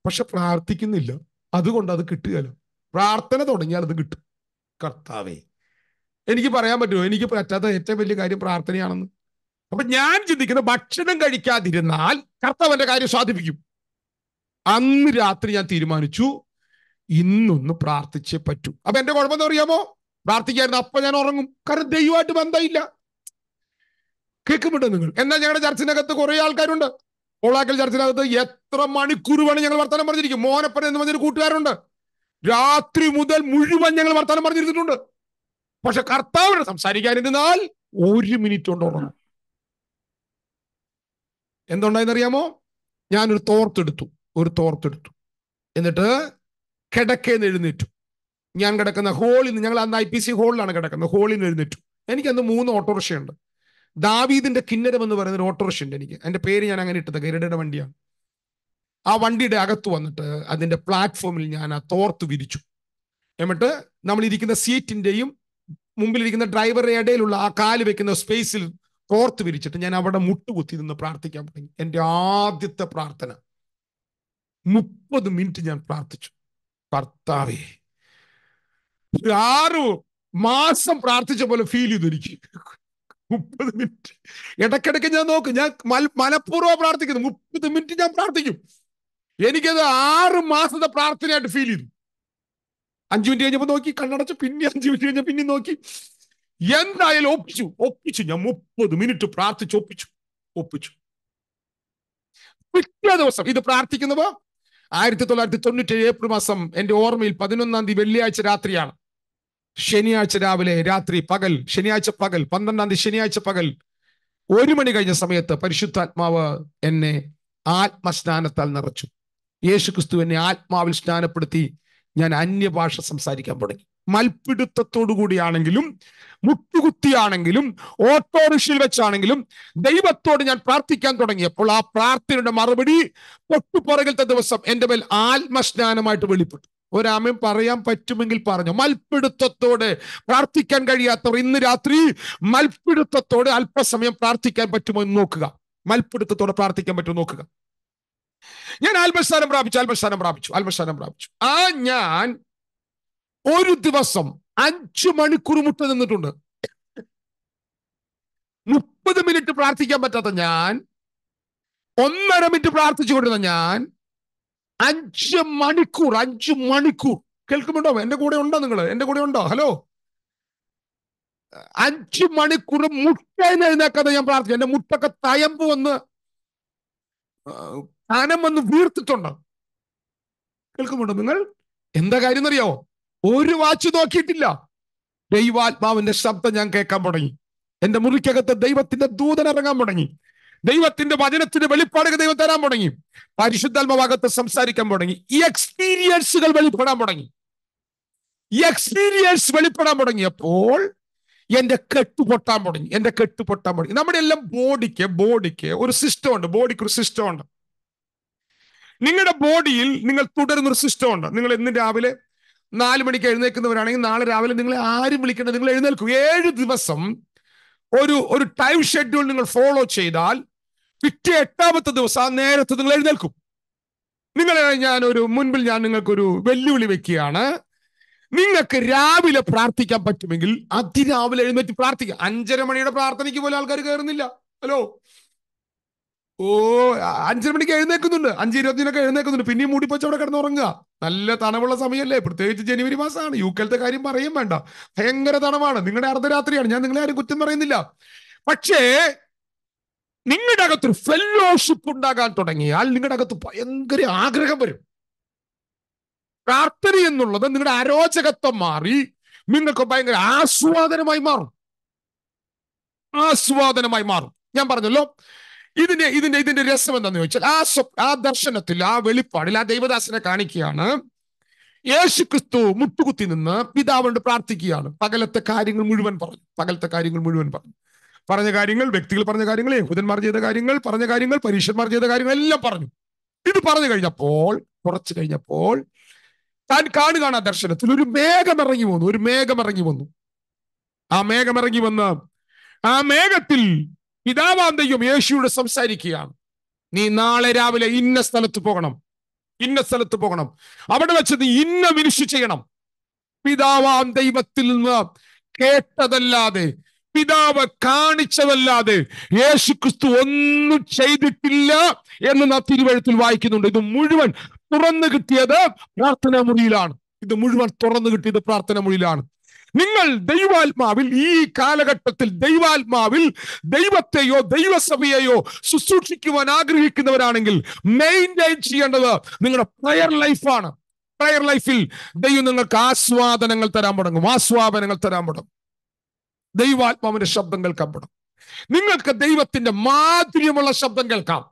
പക്ഷെ പ്രാർത്ഥിക്കുന്നില്ല അതുകൊണ്ട് അത് കിട്ടുകയല്ലോ പ്രാർത്ഥന തുടങ്ങിയാൽ അത് കിട്ടും കർത്താവേ എനിക്ക് പറയാൻ പറ്റുമോ എനിക്ക് പറ്റാത്ത ഏറ്റവും വലിയ കാര്യം പ്രാർത്ഥനയാണെന്ന് അപ്പൊ ഞാൻ ചിന്തിക്കുന്ന ഭക്ഷണം കഴിക്കാതിരുന്നാൽ കർത്താവന്റെ കാര്യം സാധിപ്പിക്കും അന്ന് രാത്രി ഞാൻ തീരുമാനിച്ചു ഇന്നൊന്ന് പ്രാർത്ഥിച്ചേ പറ്റൂ അപ്പൊ എന്റെ കുഴപ്പമെന്ന് അറിയാമോ പ്രാർത്ഥിക്കായിരുന്നു അപ്പൊ ഞാൻ ഉറങ്ങും കാരണം ദൈവമായിട്ട് ബന്ധമില്ല കേൾക്കുമുണ്ടോ നിങ്ങൾ എന്നാൽ ഞങ്ങളുടെ ചർച്ചിനകത്ത് കുറെ ആൾക്കാരുണ്ട് ഓളാക്കൽ ചർച്ചിനകത്ത് എത്ര മണിക്കൂർ വേണം ഞങ്ങൾ വർത്തമാനം പറഞ്ഞിരിക്കും മോനപ്പൻ എന്ന് പറഞ്ഞൊരു കൂട്ടുകാരുണ്ട് രാത്രി മുതൽ മുഴുവൻ ഞങ്ങൾ വർത്തമാനം പറഞ്ഞിരുന്നിട്ടുണ്ട് പക്ഷെ കർത്താവ് സംസാരിക്കാനിരുന്നാൽ ഒരു മിനിറ്റ് കൊണ്ടോടണം എന്തുണ്ടായെന്നറിയാമോ ഞാനൊരു തോർത്തെടുത്തു ഒരു തോർത്തെടുത്തു എന്നിട്ട് കിടക്കേന്ന് എഴുന്നേറ്റു ഞാൻ കിടക്കുന്ന ഹോളിൽ നിന്ന് ഞങ്ങൾ അന്ന് ഐ പി സി ഹോളിലാണ് കിടക്കുന്നത് ഹോളിൽ നിന്ന് എഴുന്നേറ്റു എനിക്കന്ന് മൂന്ന് ഓട്ടോറിക്ഷയുണ്ട് ദാവീദിന്റെ കിന്നരം എന്ന് പറയുന്ന ഒരു ഓട്ടോറിക്ഷ ഉണ്ട് എനിക്ക് അതിന്റെ പേര് ഞാൻ അങ്ങനെ ഇട്ടത് ഗരുഡയുടെ വണ്ടിയാണ് ആ വണ്ടിയുടെ അകത്ത് വന്നിട്ട് അതിന്റെ പ്ലാറ്റ്ഫോമിൽ ഞാൻ ആ തോർത്ത് വിരിച്ചു എന്നിട്ട് നമ്മൾ ഇരിക്കുന്ന സീറ്റിന്റെയും മുമ്പിലിരിക്കുന്ന ഡ്രൈവറുടെ ഇടയിലുള്ള ആ കാല് വെക്കുന്ന സ്പേസിൽ തോർത്ത് വിരിച്ചിട്ട് ഞാൻ അവിടെ മുട്ടുകുത്തി നിന്ന് പ്രാർത്ഥിക്കാൻ തുടങ്ങി എൻ്റെ ആദ്യത്തെ പ്രാർത്ഥന മുപ്പത് മിനിറ്റ് ഞാൻ പ്രാർത്ഥിച്ചു ഭർത്താവേ ആറു മാസം പ്രാർത്ഥിച്ച പോലെ ഫീൽ എനിക്ക് മുപ്പത് മിനിറ്റ് ഇടയ്ക്കിടയ്ക്ക് ഞാൻ നോക്കും ഞാൻ മനഃപൂർവ്വം പ്രാർത്ഥിക്കുന്നു മുപ്പത് മിനിറ്റ് ഞാൻ പ്രാർത്ഥിക്കും എനിക്കത് ആറ് മാസത്തെ പ്രാർത്ഥനയായിട്ട് ഫീൽ ചെയ്തു അഞ്ചു മിനിറ്റ് കഴിഞ്ഞപ്പോൾ നോക്കി കണ്ണടച്ചു പിന്നെ അഞ്ചു മിനിറ്റ് കഴിഞ്ഞ പിന്നെ നോക്കി എന്തായാലും ഒപ്പിച്ചു ഒപ്പിച്ചു ഞാൻ മുപ്പത് മിനിറ്റ് പ്രാർത്ഥിച്ചു ഒപ്പിച്ചു ഒപ്പിച്ചു പിറ്റേ ദിവസം ഇത് പ്രാർത്ഥിക്കുന്നവ ആയിരത്തി തൊള്ളായിരത്തി ഏഴ് ഏപ്രിൽ മാസം എന്റെ ഓർമ്മയിൽ പതിനൊന്നാം തീയതി വെള്ളിയാഴ്ച രാത്രിയാണ് ശനിയാഴ്ച രാവിലെ രാത്രി പകൽ ശനിയാഴ്ച പകൽ പന്ത്രണ്ടാം തീയതി ശനിയാഴ്ച പകൽ ഒരു മണി കഴിഞ്ഞ സമയത്ത് പരിശുദ്ധാത്മാവ് എന്നെ ആത്മസ്നാനത്താൽ നിറച്ചു യേശു ക്രിസ്തു എന്നെ ആത്മാവിൽ സ്നാനപ്പെടുത്തി ഞാൻ അന്യഭാഷ സംസാരിക്കാൻ തുടങ്ങി മൽപിടുത്തത്തോടു കൂടിയാണെങ്കിലും മുട്ടുകുത്തിയാണെങ്കിലും ഓട്ടോറിക്ഷയിൽ വെച്ചാണെങ്കിലും ദൈവത്തോട് ഞാൻ പ്രാർത്ഥിക്കാൻ തുടങ്ങിയപ്പോൾ ആ പ്രാർത്ഥനയുടെ മറുപടി തൊട്ടുപുറകിലത്തെ ദിവസം എൻ്റെ മേൽ ആത്മസ്നാനമായിട്ട് വെളിപ്പെട്ടു ഒരാമയും പറയാൻ പറ്റുമെങ്കിൽ പറഞ്ഞു മൽപ്പിടുത്തത്തോട് പ്രാർത്ഥിക്കാൻ കഴിയാത്തവർ ഇന്ന് രാത്രി മൽപ്പിടുത്തത്തോട് അല്പസമയം പ്രാർത്ഥിക്കാൻ പറ്റുമോ എന്ന് നോക്കുക മൽപ്പിടുത്തത്തോടെ പ്രാർത്ഥിക്കാൻ പറ്റുമോ നോക്കുക ഞാൻ ആത്മസ്ഥാനം പ്രാപിച്ചു ആത്മസ്ഥാനം പ്രാപിച്ചു ആത്മസ്ഥാനം പ്രാപിച്ചു ആ ഞാൻ ഒരു ദിവസം അഞ്ചു മണിക്കൂർ മുട്ട നിന്നിട്ടുണ്ട് മുപ്പത് മിനിറ്റ് പ്രാർത്ഥിക്കാൻ പറ്റാത്ത ഞാൻ ഒന്നര മിനിറ്റ് പ്രാർത്ഥിച്ചു കൊണ്ടിരുന്ന ഞാൻ അഞ്ച് മണിക്കൂർ അഞ്ച് മണിക്കൂർ കേൾക്കുമ്പോണ്ടോ എന്റെ കൂടെ ഉണ്ടോ നിങ്ങൾ എന്റെ കൂടെ ഉണ്ടോ ഹലോ അഞ്ച് മണിക്കൂർ മുട്ടേന്ന് എഴുന്നേക്കാതെ ഞാൻ പ്രാർത്ഥിച്ചു എന്റെ മുട്ടൊക്കെ തയമ്പ് വന്ന് കനം വന്ന് വീർത്തിട്ടുണ്ട് കേൾക്കുന്നുണ്ടോ നിങ്ങൾ എന്താ കാര്യം എന്നറിയാവോ ഒരു വാച്ച് നോക്കിയിട്ടില്ല ദൈവാത്മാവിന്റെ ശബ്ദം ഞാൻ കേൾക്കാൻ തുടങ്ങി എന്റെ മുറിക്കകത്ത് ദൈവത്തിന്റെ ദൂതൻ ഇറങ്ങാൻ തുടങ്ങി ദൈവത്തിന്റെ വചനത്തിന് വെളിപ്പാടുകൾ ദൈവം തരാൻ തുടങ്ങി പരിശുദ്ധാത്മഭാഗത്ത് സംസാരിക്കാൻ തുടങ്ങി ഈ എക്സ്പീരിയൻസുകൾ വെളിപ്പെടാൻ തുടങ്ങി ഈ എക്സ്പീരിയൻസ് വെളിപ്പെടാൻ തുടങ്ങിയപ്പോൾ എന്റെ കെട്ട് പൊട്ടാൻ തുടങ്ങി എന്റെ കെട്ട് പൊട്ടാൻ തുടങ്ങി നമ്മുടെ എല്ലാം ബോഡിക്ക് ബോഡിക്ക് ഒരു സിസ്റ്റം ഉണ്ട് ബോഡിക്ക് ഒരു സിസ്റ്റം ഉണ്ട് നിങ്ങളുടെ ബോഡിയിൽ നിങ്ങൾ തുടരുന്ന ഒരു സിസ്റ്റം ഉണ്ട് നിങ്ങൾ ഇന്ന് രാവിലെ നാല് മണിക്ക് എഴുന്നേൽക്കുന്നവരാണെങ്കിൽ നാളെ രാവിലെ നിങ്ങളെ ആരും വിളിക്കേണ്ട നിങ്ങൾ എഴുന്നേൽക്കും ഏഴ് ദിവസം ഒരു ഒരു ടൈം ഷെഡ്യൂൾ നിങ്ങൾ ഫോളോ ചെയ്താൽ പിറ്റേ എട്ടാമത്തെ ദിവസം ആ നേരത്തെ നിങ്ങൾ എഴുന്നേൽക്കും നിങ്ങളെ ഞാൻ ഒരു മുൻപിൽ ഞാൻ നിങ്ങൾക്കൊരു വെല്ലുവിളി വെക്കുകയാണ് നിങ്ങൾക്ക് രാവിലെ പ്രാർത്ഥിക്കാൻ പറ്റുമെങ്കിൽ അതിരാവിലെ എഴുന്നേറ്റ് പ്രാർത്ഥിക്കുക അഞ്ചര മണിയുടെ പ്രാർത്ഥനയ്ക്ക് പോലും ആൾക്കാർ കയറുന്നില്ല ഹലോ ഓ അഞ്ചര മണിക്ക് എഴുന്നേക്കുന്നുണ്ട് അഞ്ച് ഇരുപത്തിനൊക്കെ എഴുന്നേക്കുന്നുണ്ട് പിന്നെയും മൂടിപ്പോച്ച് അവിടെ കിടന്നുറങ്ങുക നല്ല തണവുള്ള സമയമല്ലേ പ്രത്യേകിച്ച് ജനുവരി മാസമാണ് യു കെലത്തെ കാര്യം പറയും വേണ്ട ഭയങ്കര തണവാണ് നിങ്ങളുടെ അർദ്ധരാത്രിയാണ് ഞാൻ നിങ്ങളെ ആരും കുറ്റം പറയുന്നില്ല പക്ഷേ നിങ്ങളുടെ അകത്തൊരു ഫെല്ലോഷിപ്പ് ഉണ്ടാകാൻ തുടങ്ങിയാൽ നിങ്ങളുടെ അകത്ത് ഭയങ്കര ആഗ്രഹം വരും പ്രാർത്ഥന എന്നുള്ളത് നിങ്ങളുടെ അരോചകത്വം മാറി നിങ്ങൾക്ക് ഭയങ്കര ആസ്വാദനമായി മാറും ആസ്വാദനമായി മാറും ഞാൻ പറഞ്ഞല്ലോ ഇതിന്റെ ഇതിന്റെ ഇതിന്റെ രസം എന്താണെന്ന് ചോദിച്ചാൽ ആ സ്വ ആ ദർശനത്തിൽ ആ വെളിപ്പാടിൽ ആ ദൈവദാസനെ കാണിക്കുകയാണ് യേശു ക്രിസ്തു മുട്ടുകുത്തി നിന്ന് പിതാവിനോട് പ്രാർത്ഥിക്കുകയാണ് പകലത്തെ കാര്യങ്ങൾ മുഴുവൻ പറഞ്ഞു പകലത്തെ കാര്യങ്ങൾ മുഴുവൻ പറഞ്ഞു പറഞ്ഞ കാര്യങ്ങൾ വ്യക്തികൾ പറഞ്ഞ കാര്യങ്ങൾ യഹൂദന്മാർ ചെയ്ത കാര്യങ്ങൾ പറഞ്ഞ കാര്യങ്ങൾ പരീക്ഷന്മാർ ചെയ്ത കാര്യങ്ങൾ എല്ലാം പറഞ്ഞു ഇത് പറഞ്ഞു കഴിഞ്ഞപ്പോൾ കുറച്ചു കഴിഞ്ഞപ്പോൾ താൻ കാണുകയാണ് ആ ദർശനത്തിൽ ഒരു മേഘം ഇറങ്ങി വന്നു ഒരു മേഘം ഇറങ്ങി വന്നു ആ മേഘം ഇറങ്ങി വന്ന് ആ മേഘത്തിൽ പിതാവാന്തയും യേശുവിടെ സംസാരിക്കുകയാണ് നീ നാളെ രാവിലെ ഇന്ന സ്ഥലത്ത് പോകണം ഇന്ന സ്ഥലത്ത് പോകണം അവിടെ വെച്ച് നീ ഇന്ന മിനുഷ് ചെയ്യണം പിതാവാം ദൈവത്തിൽ നിന്ന് കേട്ടതല്ലാതെ പിതാവ് കാണിച്ചതല്ലാതെ യേശു ക്രിസ്തു ഒന്നും ചെയ്തിട്ടില്ല എന്ന് നാം തിരുവഴുത്തിൽ വായിക്കുന്നുണ്ട് ഇത് മുഴുവൻ തുറന്നു കിട്ടിയത് പ്രാർത്ഥനാ മുറിയിലാണ് ഇത് മുഴുവൻ തുറന്നു കിട്ടിയത് പ്രാർത്ഥനാ മുറിയിലാണ് നിങ്ങൾ ദൈവാത്മാവിൽ ഈ കാലഘട്ടത്തിൽ ദൈവാത്മാവിൽ ദൈവത്തെയോ ദൈവസഭയെയോ ശുശ്രൂഷിക്കുവാൻ ആഗ്രഹിക്കുന്നവരാണെങ്കിൽ മെയിൻറ്റെയിൻ ചെയ്യേണ്ടത് നിങ്ങളുടെ പ്രയർ ലൈഫാണ് പ്രയർ ലൈഫിൽ ദൈവം നിങ്ങൾക്ക് ആസ്വാദനങ്ങൾ തരാൻ തുടങ്ങും ആസ്വാദനങ്ങൾ തരാൻ തുടങ്ങും ദൈവാത്മാവിന്റെ ശബ്ദം കേൾക്കാൻ നിങ്ങൾക്ക് ദൈവത്തിന്റെ മാധുര്യമുള്ള ശബ്ദം കേൾക്കാം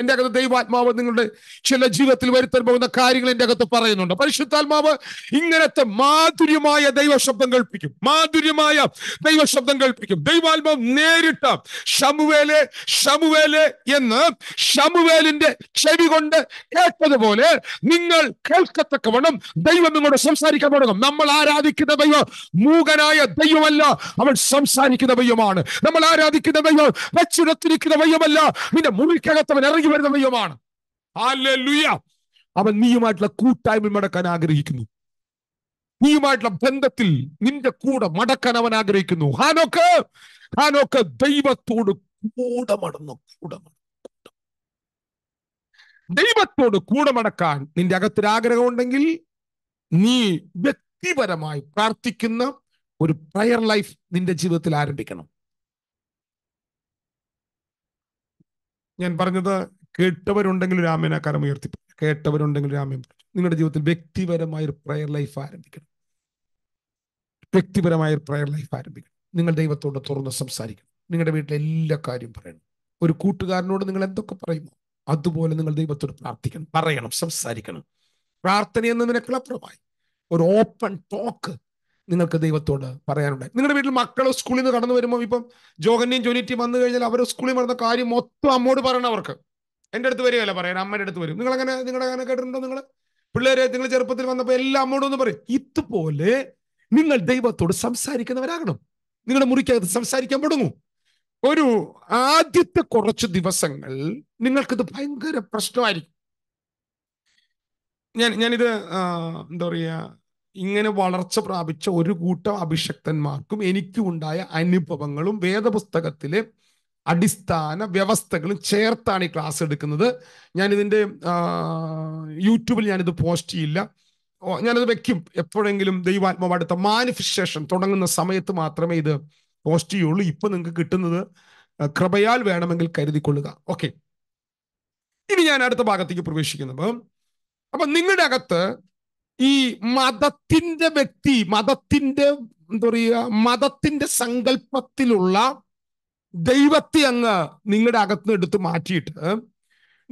എന്റെ അകത്ത് ദൈവാത്മാവ് നിങ്ങളുടെ ചില ജീവിതത്തിൽ വരുത്താൻ പോകുന്ന കാര്യങ്ങൾ എന്റെ അകത്ത് പറയുന്നുണ്ട് പരിശുദ്ധാത്മാവ് ഇങ്ങനത്തെ മാധുര്യമായ ദൈവശബ്ദം കൽപ്പിക്കും മാധുര്യമായ ദൈവശബ്ദം കൽപ്പിക്കും ദൈവാത്മാവ് നേരിട്ട ഷമുവേലെ ഷമുവേലെ എന്ന് ഷമുവേലിന്റെ ചെവി കൊണ്ട് കേട്ടതുപോലെ നിങ്ങൾ കേൾക്കത്തക്കവണ്ണം ദൈവം നിങ്ങളോട് സംസാരിക്കാൻ തുടങ്ങും നമ്മൾ ആരാധിക്കുന്ന ദൈവം മൂകനായ ദൈവമല്ല അവൾ സംസാരിക്കുന്ന ദൈവമാണ് നമ്മൾ ആരാധിക്കുന്ന ദൈവം വെച്ചിടത്തിരിക്കുന്ന ദൈവമല്ല നിന്റെ മുറിക്കകത്തവൻ ഇറങ്ങി തിരിച്ചു വരുന്ന ദൈവമാണ് അവൻ നീയുമായിട്ടുള്ള കൂട്ടായ്മ മടക്കാൻ ആഗ്രഹിക്കുന്നു നീയുമായിട്ടുള്ള ബന്ധത്തിൽ നിന്റെ കൂടെ മടക്കാൻ അവൻ ആഗ്രഹിക്കുന്നു ഹാനോക്ക് ഹാനോക്ക് ദൈവത്തോട് കൂടെ മടന്നു കൂടെ ദൈവത്തോട് കൂടെ മടക്കാൻ നിന്റെ അകത്തൊരു നീ വ്യക്തിപരമായി പ്രാർത്ഥിക്കുന്ന ഒരു പ്രയർ ലൈഫ് നിന്റെ ജീവിതത്തിൽ ആരംഭിക്കണം ഞാൻ പറഞ്ഞത് കേട്ടവരുണ്ടെങ്കിൽ രാമേന കരം ഉയർത്തി കേട്ടവരുണ്ടെങ്കിൽ രാമേൻ നിങ്ങളുടെ ജീവിതത്തിൽ വ്യക്തിപരമായ ഒരു പ്രയർ ലൈഫ് ആരംഭിക്കണം വ്യക്തിപരമായ ഒരു പ്രയർ ലൈഫ് ആരംഭിക്കണം നിങ്ങൾ ദൈവത്തോട് തുറന്ന് സംസാരിക്കണം നിങ്ങളുടെ വീട്ടിലെ എല്ലാ കാര്യം പറയണം ഒരു കൂട്ടുകാരനോട് നിങ്ങൾ എന്തൊക്കെ പറയുമോ അതുപോലെ നിങ്ങൾ ദൈവത്തോട് പ്രാർത്ഥിക്കണം പറയണം സംസാരിക്കണം പ്രാർത്ഥന എന്നതിനേക്കാളപ്പുറമായി ഒരു ഓപ്പൺ ടോക്ക് നിങ്ങൾക്ക് ദൈവത്തോട് പറയാനുണ്ടായി നിങ്ങളുടെ വീട്ടിൽ മക്കൾ സ്കൂളിൽ നിന്ന് കടന്നു വരുമ്പോൾ ഇപ്പം ജോഗന്യം ജോനിറ്റി വന്നു കഴിഞ്ഞാൽ അവരുടെ സ്കൂളിൽ നടന്ന കാര്യം മൊത്തം അമ്മോട് പറയണം അവർക്ക് എൻ്റെ അടുത്ത് വരികയല്ല പറയാൻ അമ്മയുടെ അടുത്ത് വരും നിങ്ങൾ അങ്ങനെ നിങ്ങളുടെ അങ്ങനെ കേട്ടിട്ടുണ്ടോ നിങ്ങൾ പിള്ളേരെ നിങ്ങൾ ചെറുപ്പത്തിൽ വന്നപ്പോൾ എല്ലാം അമ്മയോടും ഒന്ന് പറയും ഇതുപോലെ നിങ്ങൾ ദൈവത്തോട് സംസാരിക്കുന്നവരാകണം നിങ്ങളുടെ മുറിക്കകത്ത് സംസാരിക്കാൻ തുടങ്ങൂ ഒരു ആദ്യത്തെ കുറച്ച് ദിവസങ്ങൾ നിങ്ങൾക്കിത് ഭയങ്കര പ്രശ്നമായിരിക്കും ഞാൻ ഞാനിത് എന്താ പറയുക ഇങ്ങനെ വളർച്ച പ്രാപിച്ച ഒരു കൂട്ടം അഭിഷക്തന്മാർക്കും എനിക്കുണ്ടായ അനുഭവങ്ങളും വേദപുസ്തകത്തിലെ അടിസ്ഥാന വ്യവസ്ഥകളും ചേർത്താണ് ഈ ക്ലാസ് എടുക്കുന്നത് ഞാൻ യൂട്യൂബിൽ ഞാനിത് പോസ്റ്റ് ചെയ്യില്ല ഞാനത് വെക്കും എപ്പോഴെങ്കിലും ദൈവാത്മാവ് അടുത്ത മാനിഫെസ്റ്റേഷൻ തുടങ്ങുന്ന സമയത്ത് മാത്രമേ ഇത് പോസ്റ്റ് ചെയ്യുള്ളൂ ഇപ്പൊ നിങ്ങൾക്ക് കിട്ടുന്നത് കൃപയാൽ വേണമെങ്കിൽ കരുതിക്കൊള്ളുക ഓക്കെ ഇനി ഞാൻ അടുത്ത ഭാഗത്തേക്ക് പ്രവേശിക്കുന്നത് അപ്പൊ നിങ്ങളുടെ അകത്ത് ഈ മതത്തിന്റെ വ്യക്തി മതത്തിന്റെ എന്താ പറയുക മതത്തിന്റെ സങ്കല്പത്തിലുള്ള ദൈവത്തെ അങ്ങ് നിങ്ങളുടെ അകത്തുനിന്ന് എടുത്ത് മാറ്റിയിട്ട്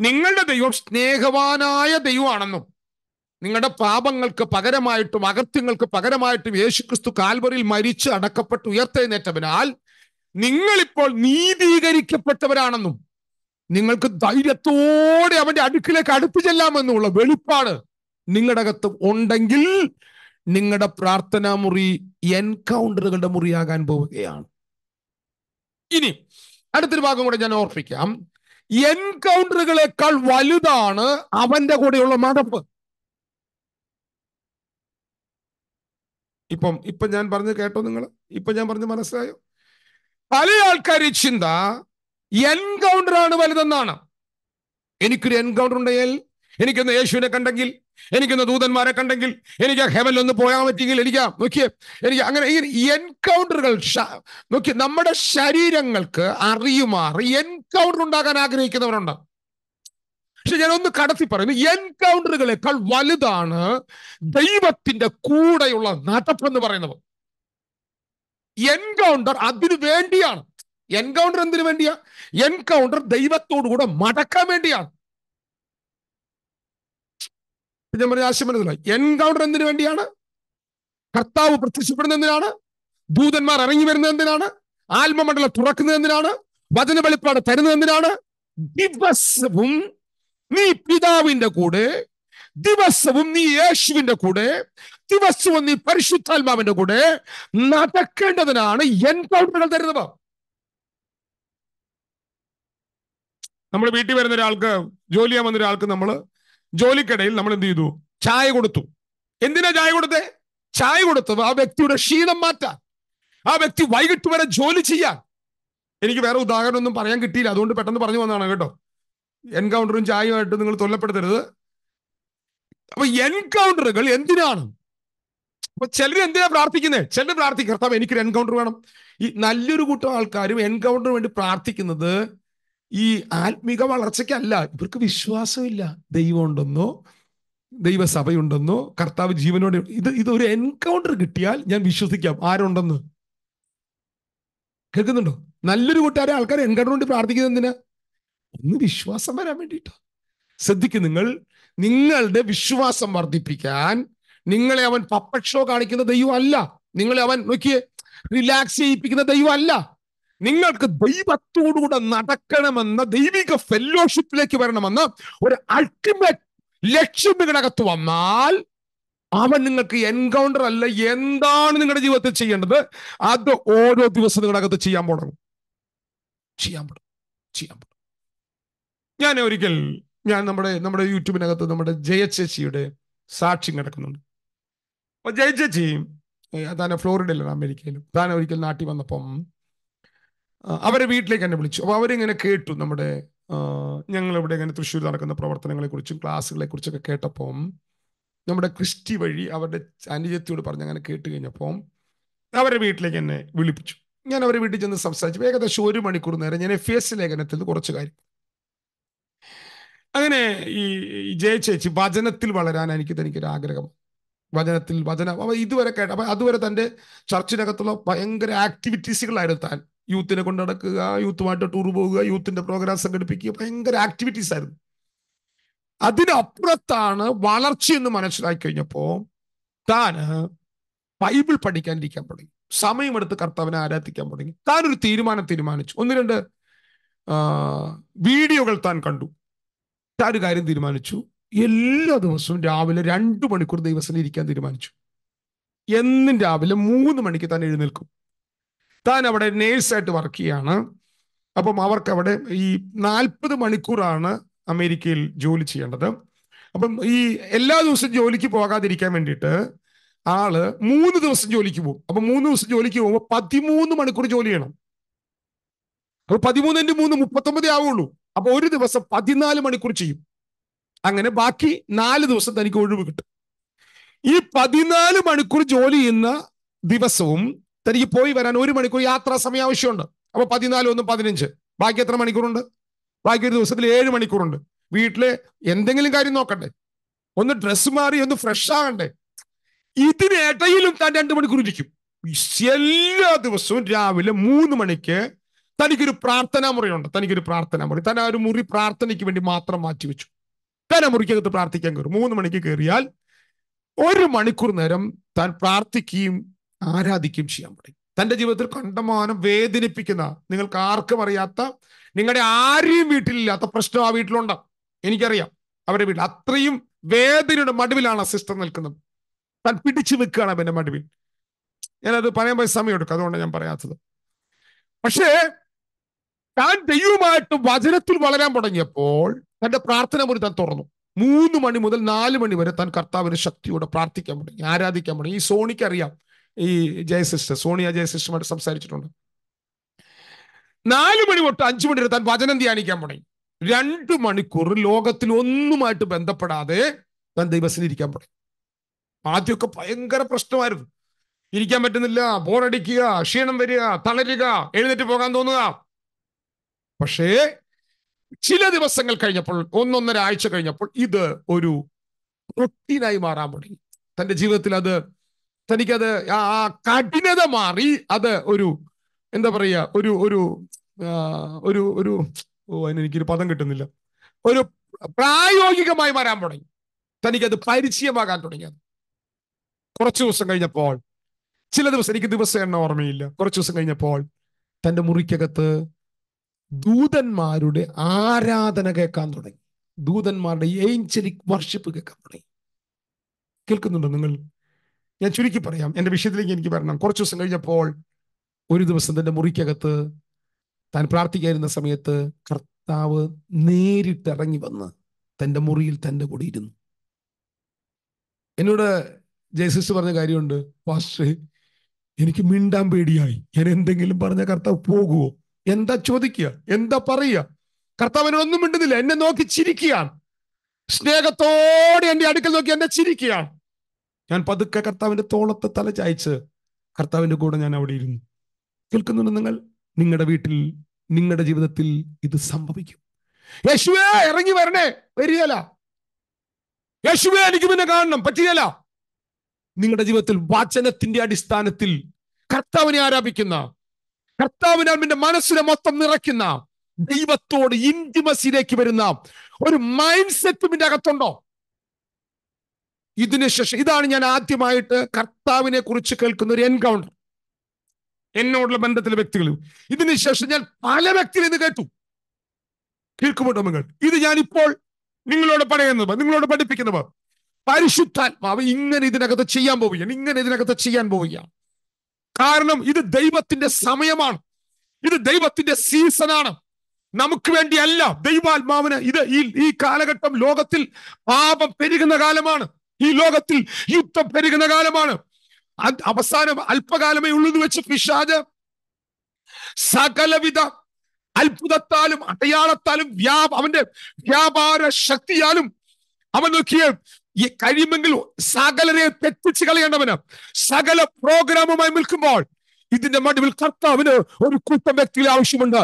നിങ്ങളുടെ ദൈവം സ്നേഹവാനായ ദൈവമാണെന്നും നിങ്ങളുടെ പാപങ്ങൾക്ക് പകരമായിട്ടും അകത്യങ്ങൾക്ക് പകരമായിട്ടും യേശുക്രിസ്തു കാൽവറിൽ മരിച്ച് അടക്കപ്പെട്ട് ഉയർത്തെഴുന്നേറ്റവനാൽ നിങ്ങളിപ്പോൾ നീതീകരിക്കപ്പെട്ടവരാണെന്നും നിങ്ങൾക്ക് ധൈര്യത്തോടെ അവന്റെ അടുക്കിലേക്ക് അടുത്തു ചെല്ലാമെന്നുള്ള വെളിപ്പാട് നിങ്ങളുടെ അകത്ത് ഉണ്ടെങ്കിൽ നിങ്ങളുടെ പ്രാർത്ഥനാ മുറി എൻകൗണ്ടറുകളുടെ മുറിയാകാൻ പോവുകയാണ് ഇനി അടുത്തൊരു ഭാഗം കൂടെ ഞാൻ ഓർപ്പിക്കാം എൻകൗണ്ടറുകളെക്കാൾ വലുതാണ് അവന്റെ കൂടെയുള്ള മടപ്പ് ഇപ്പം ഇപ്പൊ ഞാൻ പറഞ്ഞു കേട്ടോ നിങ്ങൾ ഇപ്പൊ ഞാൻ പറഞ്ഞു മനസ്സിലായോ പല ആൾക്കാർ ചിന്ത എൻകൗണ്ടർ ആണ് വലുതെന്നാണ് എനിക്കൊരു എൻകൗണ്ടർ ഉണ്ടെങ്കിൽ എനിക്കൊന്ന് യേശുവിനെ കണ്ടെങ്കിൽ എനിക്കൊന്ന് ദൂതന്മാരെ കണ്ടെങ്കിൽ എനിക്ക് ഹെവനിൽ ഒന്ന് പോകാൻ പറ്റിയെങ്കിൽ എനിക്ക് നോക്കിയേ എനിക്ക് അങ്ങനെ ഈ എൻകൗണ്ടറുകൾ നോക്കി നമ്മുടെ ശരീരങ്ങൾക്ക് അറിയുമാർ എൻകൗണ്ടർ ഉണ്ടാകാൻ ആഗ്രഹിക്കുന്നവരുണ്ട് പക്ഷെ ഞാനൊന്ന് കടത്തി പറയുന്നു എൻകൗണ്ടറുകളെക്കാൾ വലുതാണ് ദൈവത്തിന്റെ കൂടെയുള്ള നടപ്പെന്ന് പറയുന്നത് എൻകൗണ്ടർ അതിനു വേണ്ടിയാണ് എൻകൗണ്ടർ എന്തിനു വേണ്ടിയാ എൻകൗണ്ടർ ദൈവത്തോടു കൂടെ മടക്കാൻ വേണ്ടിയാണ് ഞാൻ പറഞ്ഞ ആശുപത്രി എൻകൗണ്ടർ എന്തിനു വേണ്ടിയാണ് കർത്താവ് പ്രത്യക്ഷപ്പെടുന്ന എന്തിനാണ് ദൂതന്മാർ ഇറങ്ങി വരുന്നത് എന്തിനാണ് ആത്മമണ്ഡലം തുറക്കുന്നത് എന്തിനാണ് വചന വെളിപ്പാട് തരുന്നത് എന്തിനാണ് ദിവസവും നീ പിതാവിന്റെ കൂടെ ദിവസവും നീ യേശുവിന്റെ കൂടെ ദിവസവും നീ പരിശുദ്ധാത്മാവിന്റെ കൂടെ നടക്കേണ്ടതിനാണ് എൻകൗണ്ടറുകൾ തരുന്നത് നമ്മൾ വീട്ടിൽ വരുന്ന ഒരാൾക്ക് ജോലി വന്ന ഒരാൾക്ക് നമ്മൾ ജോലിക്കിടയിൽ നമ്മൾ എന്ത് ചെയ്തു ചായ കൊടുത്തു എന്തിനാ ചായ കൊടുത്തേ ചായ കൊടുത്തത് ആ വ്യക്തിയുടെ ക്ഷീണം മാറ്റാൻ ആ വ്യക്തി വൈകിട്ട് വരെ ജോലി ചെയ്യാൻ എനിക്ക് വേറെ ഉദാഹരണം ഒന്നും പറയാൻ കിട്ടിയില്ല അതുകൊണ്ട് പെട്ടെന്ന് പറഞ്ഞു വന്നതാണ് കേട്ടോ എൻകൗണ്ടറും ചായയുമായിട്ട് നിങ്ങൾ തൊല്ലപ്പെടുത്തരുത് അപ്പൊ എൻകൗണ്ടറുകൾ എന്തിനാണ് അപ്പൊ ചിലർ എന്തിനാ പ്രാർത്ഥിക്കുന്നത് ചിലർ പ്രാർത്ഥിക്കർത്താവ് എനിക്കൊരു എൻകൗണ്ടർ വേണം ഈ നല്ലൊരു കൂട്ടം ആൾക്കാരും എൻകൗണ്ടറിന് വേണ്ടി പ്രാർത്ഥിക്കുന്നത് ഈ ആത്മിക വളർച്ചയ്ക്കല്ല ഇവർക്ക് വിശ്വാസമില്ല ദൈവമുണ്ടെന്നോ ദൈവസഭയുണ്ടെന്നോ കർത്താവ് ജീവനോടെ ഇത് ഇതൊരു എൻകൗണ്ടർ കിട്ടിയാൽ ഞാൻ വിശ്വസിക്കാം ആരുണ്ടെന്ന് കേൾക്കുന്നുണ്ടോ നല്ലൊരു കൂട്ടുകാരെ ആൾക്കാർ എൻകൗണ്ടർ കൊണ്ട് പ്രാർത്ഥിക്കുന്നത് എന്തിനാ ഒന്ന് വിശ്വാസം വരാൻ വേണ്ടിട്ടോ ശ്രദ്ധിക്കും നിങ്ങൾ നിങ്ങളുടെ വിശ്വാസം വർദ്ധിപ്പിക്കാൻ നിങ്ങളെ അവൻ പപ്പക്ഷോ കാണിക്കുന്ന അല്ല നിങ്ങളെ അവൻ നോക്കിയേ റിലാക്സ് ചെയ്യിപ്പിക്കുന്ന അല്ല നിങ്ങൾക്ക് ദൈവത്തോടുകൂടെ നടക്കണമെന്ന ദൈവിക ഫെല്ലോഷിപ്പിലേക്ക് വരണമെന്ന് ഒരു അൾട്ടിമേറ്റ് ലക്ഷ്യം നിങ്ങളകത്ത് വന്നാൽ അവൻ നിങ്ങൾക്ക് എൻകൗണ്ടർ അല്ല എന്താണ് നിങ്ങളുടെ ജീവിതത്തിൽ ചെയ്യേണ്ടത് അത് ഓരോ ദിവസം നിങ്ങളുടെ അകത്ത് ചെയ്യാൻ പോകണം ചെയ്യാൻ പോടും ചെയ്യാൻ പോടും ഞാൻ ഒരിക്കൽ ഞാൻ നമ്മുടെ നമ്മുടെ യൂട്യൂബിനകത്ത് നമ്മുടെ ജയചേച്ചിയുടെ സാക്ഷ്യം കിടക്കുന്നുണ്ട് അപ്പൊ ജയചേച്ചി അതാണ് ഫ്ലോറിഡയിലാണ് അമേരിക്കയിലും അതാണ് ഒരിക്കൽ നാട്ടിൽ വന്നപ്പം അവരെ വീട്ടിലേക്ക് എന്നെ വിളിച്ചു അപ്പോൾ അവരിങ്ങനെ കേട്ടു നമ്മുടെ ഞങ്ങളിവിടെ ഇങ്ങനെ തൃശ്ശൂർ നടക്കുന്ന പ്രവർത്തനങ്ങളെക്കുറിച്ചും ക്ലാസ്സുകളെക്കുറിച്ചൊക്കെ കേട്ടപ്പം നമ്മുടെ ക്രിസ്റ്റി വഴി അവരുടെ അനുജത്തിയോട് പറഞ്ഞ് അങ്ങനെ കേട്ട് കഴിഞ്ഞപ്പോൾ അവരെ വീട്ടിലേക്ക് എന്നെ വിളിപ്പിച്ചു ഞാൻ അവരെ വീട്ടിൽ ചെന്ന് സംസാരിച്ചു ഏകദേശം ഒരു മണിക്കൂർ നേരം ഞാൻ എഫ് എസ് ലേഖനത്തിൽ നിന്ന് കുറച്ച് കാര്യം അങ്ങനെ ഈ ജയ ചേച്ചി വചനത്തിൽ വളരാൻ എനിക്ക് തനിക്കൊരു ആഗ്രഹം വചനത്തിൽ വചന ഇതുവരെ കേട്ട അപ്പൊ അതുവരെ തന്റെ ചർച്ചിനകത്തുള്ള ഭയങ്കര ആക്ടിവിറ്റീസുകളായിരുന്നു താൻ യൂത്തിനെ കൊണ്ട് നടക്കുക യൂത്തുമായിട്ട് ടൂർ പോവുക യൂത്തിന്റെ പ്രോഗ്രാം സംഘടിപ്പിക്കുക ഭയങ്കര ആക്ടിവിറ്റീസ് ആയിരുന്നു അതിനപ്പുറത്താണ് വളർച്ച എന്ന് മനസ്സിലാക്കി കഴിഞ്ഞപ്പോൾ താന് ബൈബിൾ പഠിക്കാനിരിക്കാൻ തുടങ്ങി സമയമെടുത്ത് കർത്താവിനെ ആരാധിക്കാൻ തുടങ്ങി ഒരു തീരുമാനം തീരുമാനിച്ചു ഒന്ന് രണ്ട് വീഡിയോകൾ താൻ കണ്ടു താൻ ഒരു കാര്യം തീരുമാനിച്ചു എല്ലാ ദിവസവും രാവിലെ രണ്ടു മണിക്കൂർ ദിവസം ഇരിക്കാൻ തീരുമാനിച്ചു എന്നും രാവിലെ മൂന്ന് മണിക്ക് താൻ എഴുന്നേൽക്കും താൻ അവിടെ നേഴ്സായിട്ട് വർക്ക് ചെയ്യാണ് അപ്പം അവർക്ക് അവിടെ ഈ നാൽപ്പത് മണിക്കൂറാണ് അമേരിക്കയിൽ ജോലി ചെയ്യേണ്ടത് അപ്പം ഈ എല്ലാ ദിവസവും ജോലിക്ക് പോകാതിരിക്കാൻ വേണ്ടിയിട്ട് ആള് മൂന്ന് ദിവസം ജോലിക്ക് പോകും അപ്പൊ മൂന്ന് ദിവസം ജോലിക്ക് പോകുമ്പോൾ പതിമൂന്ന് മണിക്കൂർ ജോലി ചെയ്യണം അപ്പൊ പതിമൂന്നിന്റെ മൂന്ന് മുപ്പത്തൊമ്പതേ ആവുള്ളൂ അപ്പൊ ഒരു ദിവസം പതിനാല് മണിക്കൂർ ചെയ്യും അങ്ങനെ ബാക്കി നാല് ദിവസം തനിക്ക് ഒഴിവ് കിട്ടും ഈ പതിനാല് മണിക്കൂർ ജോലി ചെയ്യുന്ന ദിവസവും തനിക്ക് പോയി വരാൻ ഒരു മണിക്കൂർ യാത്രാ സമയം ആവശ്യമുണ്ട് അപ്പോൾ പതിനാല് ഒന്ന് പതിനഞ്ച് ബാക്കി എത്ര മണിക്കൂറുണ്ട് ബാക്കി ഒരു ദിവസത്തിൽ ഏഴ് മണിക്കൂറുണ്ട് വീട്ടിലെ എന്തെങ്കിലും കാര്യം നോക്കണ്ടേ ഒന്ന് ഡ്രസ്സ് മാറി ഒന്ന് ഫ്രഷ് ആകണ്ടേ ഇതിനിടയിലും താൻ രണ്ട് മണിക്കൂർ ഇരിക്കും എല്ലാ ദിവസവും രാവിലെ മൂന്ന് മണിക്ക് തനിക്കൊരു പ്രാർത്ഥനാ മുറിയുണ്ട് തനിക്കൊരു പ്രാർത്ഥനാ മുറി താൻ ആ ഒരു മുറി പ്രാർത്ഥനയ്ക്ക് വേണ്ടി മാത്രം മാറ്റി വെച്ചു താൻ ആ മുറിക്കകത്ത് പ്രാർത്ഥിക്കാൻ കയറും മൂന്ന് മണിക്ക് കയറിയാൽ ഒരു മണിക്കൂർ നേരം താൻ പ്രാർത്ഥിക്കുകയും ആരാധിക്കുകയും ചെയ്യാൻ തുടങ്ങി തൻ്റെ ജീവിതത്തിൽ കണ്ടമാനം വേദനിപ്പിക്കുന്ന നിങ്ങൾക്ക് ആർക്കും അറിയാത്ത നിങ്ങളുടെ ആരെയും വീട്ടിലില്ലാത്ത പ്രശ്നം ആ വീട്ടിലുണ്ടാവും എനിക്കറിയാം അവരുടെ വീട്ടിൽ അത്രയും വേദനയുടെ മടുവിലാണ് ആ സിസ്റ്റർ നിൽക്കുന്നത് താൻ പിടിച്ചു വെക്കുകയാണ് അവൻ്റെ മടുവിൽ ഞാനത് പറയാൻ പോയി സമയം എടുക്കും അതുകൊണ്ട് ഞാൻ പറയാത്തത് പക്ഷേ താൻ ദൈവമായിട്ട് വചനത്തിൽ വളരാൻ തുടങ്ങിയപ്പോൾ തന്റെ പ്രാർത്ഥന മുറി താൻ തുറന്നു മൂന്ന് മണി മുതൽ നാല് മണി വരെ താൻ കർത്താവിന് ശക്തിയോടെ പ്രാർത്ഥിക്കാൻ തുടങ്ങി ആരാധിക്കാൻ തുടങ്ങി ഈ സോണിക്ക് അറിയാം ഈ ജയസിസ്റ്റർ സോണിയ ജയസിസ്റ്ററുമായിട്ട് സംസാരിച്ചിട്ടുണ്ട് നാല് മണി തൊട്ട് അഞ്ചു മണി വരെ താൻ വചനം ധ്യാനിക്കാൻ തുടങ്ങി രണ്ട് മണിക്കൂർ ലോകത്തിൽ ഒന്നുമായിട്ട് ബന്ധപ്പെടാതെ താൻ ദൈവസിൽ ഇരിക്കാൻ തുടങ്ങി ആദ്യമൊക്കെ ഭയങ്കര പ്രശ്നമായിരുന്നു ഇരിക്കാൻ പറ്റുന്നില്ല ബോറടിക്കുക ക്ഷീണം വരിക തളരുക എഴുന്നേറ്റ് പോകാൻ തോന്നുക പക്ഷേ ചില ദിവസങ്ങൾ കഴിഞ്ഞപ്പോൾ ഒന്നൊന്നര ആഴ്ച കഴിഞ്ഞപ്പോൾ ഇത് ഒരു റൊട്ടീനായി മാറാൻ തുടങ്ങി തന്റെ ജീവിതത്തിൽ അത് തനിക്കത് ആ കഠിനത മാറി അത് ഒരു എന്താ പറയുക ഒരു ഒരു ഒരു ഒരു ഓ അതിനെനിക്കൊരു പദം കിട്ടുന്നില്ല ഒരു പ്രായോഗികമായി വരാൻ തുടങ്ങി തനിക്കത് പരിചയമാകാൻ തുടങ്ങിയത് കുറച്ചു ദിവസം കഴിഞ്ഞപ്പോൾ ചില ദിവസം എനിക്ക് ദിവസം എണ്ണ ഓർമ്മയില്ല കുറച്ചു ദിവസം കഴിഞ്ഞപ്പോൾ തന്റെ മുറിക്കകത്ത് ദൂതന്മാരുടെ ആരാധന കേൾക്കാൻ തുടങ്ങി ദൂതന്മാരുടെ ഏഞ്ചലിക് വർഷിപ്പ് കേൾക്കാൻ തുടങ്ങി കേൾക്കുന്നുണ്ടോ നിങ്ങൾ ഞാൻ ചുരുക്കി പറയാം എൻ്റെ വിഷയത്തിലേക്ക് എനിക്ക് വരണം കുറച്ച് ദിവസം കഴിഞ്ഞപ്പോൾ ഒരു ദിവസം തൻ്റെ മുറിക്കകത്ത് താൻ പ്രാർത്ഥിക്കായിരുന്ന സമയത്ത് കർത്താവ് നേരിട്ട് ഇറങ്ങി വന്ന് തൻ്റെ മുറിയിൽ തൻ്റെ കൂടി ഇരുന്നു എന്നോട് ജയസിസ് പറഞ്ഞ കാര്യമുണ്ട് പാസ്റ്റർ എനിക്ക് മിണ്ടാൻ പേടിയായി ഞാൻ എന്തെങ്കിലും പറഞ്ഞ കർത്താവ് പോകുവോ എന്താ ചോദിക്കുക എന്താ പറയുക കർത്താവ് എന്നോടൊന്നും മിണ്ടുന്നില്ല എന്നെ നോക്കി ചിരിക്കുകയാണ് സ്നേഹത്തോടെ എൻ്റെ അടുക്കൽ നോക്കി എന്നെ ചിരിക്കുകയാണ് ഞാൻ പതുക്കെ കർത്താവിന്റെ തോളത്തെ തല ചായച്ച് കർത്താവിന്റെ കൂടെ ഞാൻ അവിടെ ഇരുന്നു കേൾക്കുന്നുണ്ട് നിങ്ങൾ നിങ്ങളുടെ വീട്ടിൽ നിങ്ങളുടെ ജീവിതത്തിൽ ഇത് സംഭവിക്കും യേശുവേ ഇറങ്ങി വരണേ വരികയല്ല യേശുവേ എനിക്ക് പിന്നെ കാണണം പറ്റുകയല്ല നിങ്ങളുടെ ജീവിതത്തിൽ വാചനത്തിന്റെ അടിസ്ഥാനത്തിൽ കർത്താവിനെ ആരാപിക്കുന്ന കർത്താവിനാൽ നിന്റെ മനസ്സിനെ മൊത്തം നിറയ്ക്കുന്ന ദൈവത്തോട് ഇൻറ്റിമസിയിലേക്ക് വരുന്ന ഒരു മൈൻഡ് സെറ്റ് അകത്തുണ്ടോ ഇതിനുശേഷം ഇതാണ് ഞാൻ ആദ്യമായിട്ട് കർത്താവിനെ കുറിച്ച് കേൾക്കുന്ന ഒരു എൻകൗണ്ടർ എന്നോടുള്ള ബന്ധത്തിലെ വ്യക്തികൾ ഇതിനുശേഷം ഞാൻ പല വ്യക്തികളിൽ നിന്ന് കേട്ടു കേൾക്കുമ്പോട്ടോ കേൾക്കുമുണ്ടോ ഇത് ഞാനിപ്പോൾ നിങ്ങളോട് പറയുന്നത് നിങ്ങളോട് പഠിപ്പിക്കുന്നത് പരിശുദ്ധാത്മാവ് ഇങ്ങനെ ഇതിനകത്ത് ചെയ്യാൻ പോവുകയാണ് ഇങ്ങനെ ഇതിനകത്ത് ചെയ്യാൻ പോവുകയാണ് കാരണം ഇത് ദൈവത്തിന്റെ സമയമാണ് ഇത് ദൈവത്തിന്റെ സീസണാണ് നമുക്ക് വേണ്ടിയല്ല ദൈവാത്മാവിന് ഇത് ഈ ഈ കാലഘട്ടം ലോകത്തിൽ പാപം പെരുകുന്ന കാലമാണ് ഈ ലോകത്തിൽ യുദ്ധം പെരുകുന്ന കാലമാണ് അവസാനം അല്പകാലമേ ഉള്ളെന്ന് വെച്ച് പിശാജ് സകലവിധ അത്ഭുതത്താലും അടയാളത്താലും വ്യാ അവന്റെ വ്യാപാര ശക്തിയാലും അവൻ നോക്കിയ കഴിയുമെങ്കിൽ സകലരെ തെറ്റിച്ച് കളയേണ്ടവന് സകല പ്രോഗ്രാമുമായി നിൽക്കുമ്പോൾ ഇതിന്റെ മടിവിൽ കർത്താവിന് ഒരു കൂട്ടം വ്യക്തികളെ ആവശ്യമുണ്ട്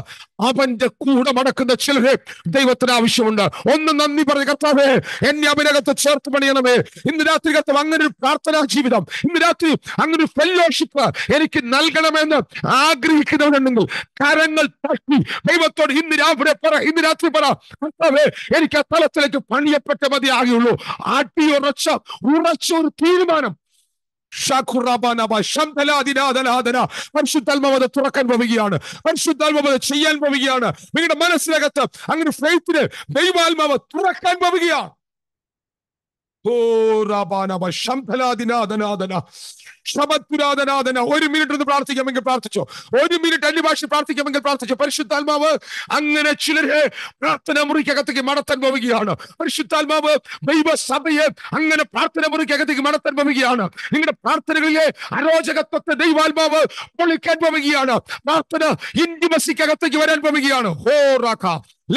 അവന്റെ കൂടെ മടക്കുന്ന ചിലരെ ദൈവത്തിന് ആവശ്യമുണ്ട് ഒന്ന് നന്ദി പറഞ്ഞ കർത്താവേ എന്നെ അവനകത്ത് ചേർത്ത് പണിയണമേ ഇന്ന് രാത്രി കർത്താവ് അങ്ങനെ ഒരു പ്രാർത്ഥനാ ജീവിതം ഇന്ന് രാത്രി അങ്ങനെ ഒരു ഫെല്ലോഷിപ്പ് എനിക്ക് നൽകണമെന്ന് ആഗ്രഹിക്കുന്നവരുണ്ടെങ്കിൽ കരങ്ങൾ തട്ടി ദൈവത്തോട് ഇന്ന് രാവിലെ പറ ഇന്ന് രാത്രി പറ കർത്താവേ എനിക്ക് ആ തലത്തിലേക്ക് പണിയപ്പെട്ട മതിയാകുള്ളൂ ആട്ടിയുറച്ച ഉറച്ച ഒരു തീരുമാനം പരിശുദ്ധാത്മാവത് തുറക്കാൻ പോവുകയാണ് പരിശുദ്ധാത്മാവത് ചെയ്യാൻ പോവുകയാണ് നിങ്ങളുടെ മനസ്സിനകത്ത് അങ്ങനെ ഫെയ്ത്തിന് ദൈവാത്മാവ് തുറക്കാൻ പോവുകയാണ് ഷബത് ഒരു മിനിറ്റ് ഒന്ന് പ്രാർത്ഥിക്കാമെങ്കിൽ പ്രാർത്ഥിച്ചോ ഒരു മിനിറ്റ് അന്യഭാഷ പ്രാർത്ഥിക്കാമെങ്കിൽ പ്രാർത്ഥിച്ചോ പരിശുദ്ധാത്മാവ് അങ്ങനെ ചിലരെ പ്രാർത്ഥന മുറിക്കകത്തേക്ക് പോവുകയാണ് പരിശുദ്ധാത്മാവ് ദൈവസഭയെ അങ്ങനെ പ്രാർത്ഥന മുറിക്കകത്തേക്ക് പോവുകയാണ് നിങ്ങളുടെ പ്രാർത്ഥനകളിലെ അരോചകത്വത്തെ ദൈവാത്മാവ് പൊളിക്കാൻ പോവുകയാണ് പ്രാർത്ഥന ഇൻഡിമസിക്കകത്തേക്ക് വരാൻ പോവുകയാണ് ഹോ റാഖ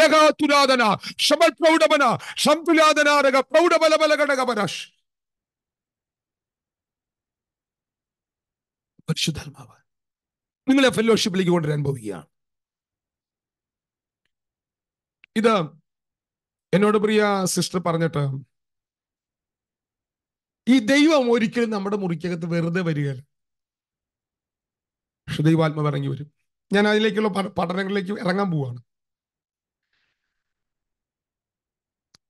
ലഗാതുരാധന ശമൽ പ്രൗഢമന സംതുലാധനാരക പ്രൗഢബലബലഘടകപരശ് പരിശുദ്ധാത്മാവ് നിങ്ങളെ ഫെലോഷിപ്പിലേക്ക് കൊണ്ടുവരാൻ പോവുകയാണ് ഇത് എന്നോട് പ്രിയ സിസ്റ്റർ പറഞ്ഞിട്ട് ഈ ദൈവം ഒരിക്കലും നമ്മുടെ മുറിക്കകത്ത് വെറുതെ വരികയല്ല പക്ഷെ ദൈവാത്മ ഇറങ്ങി വരും ഞാൻ അതിലേക്കുള്ള പഠനങ്ങളിലേക്ക് ഇറങ്ങാൻ പോവാണ്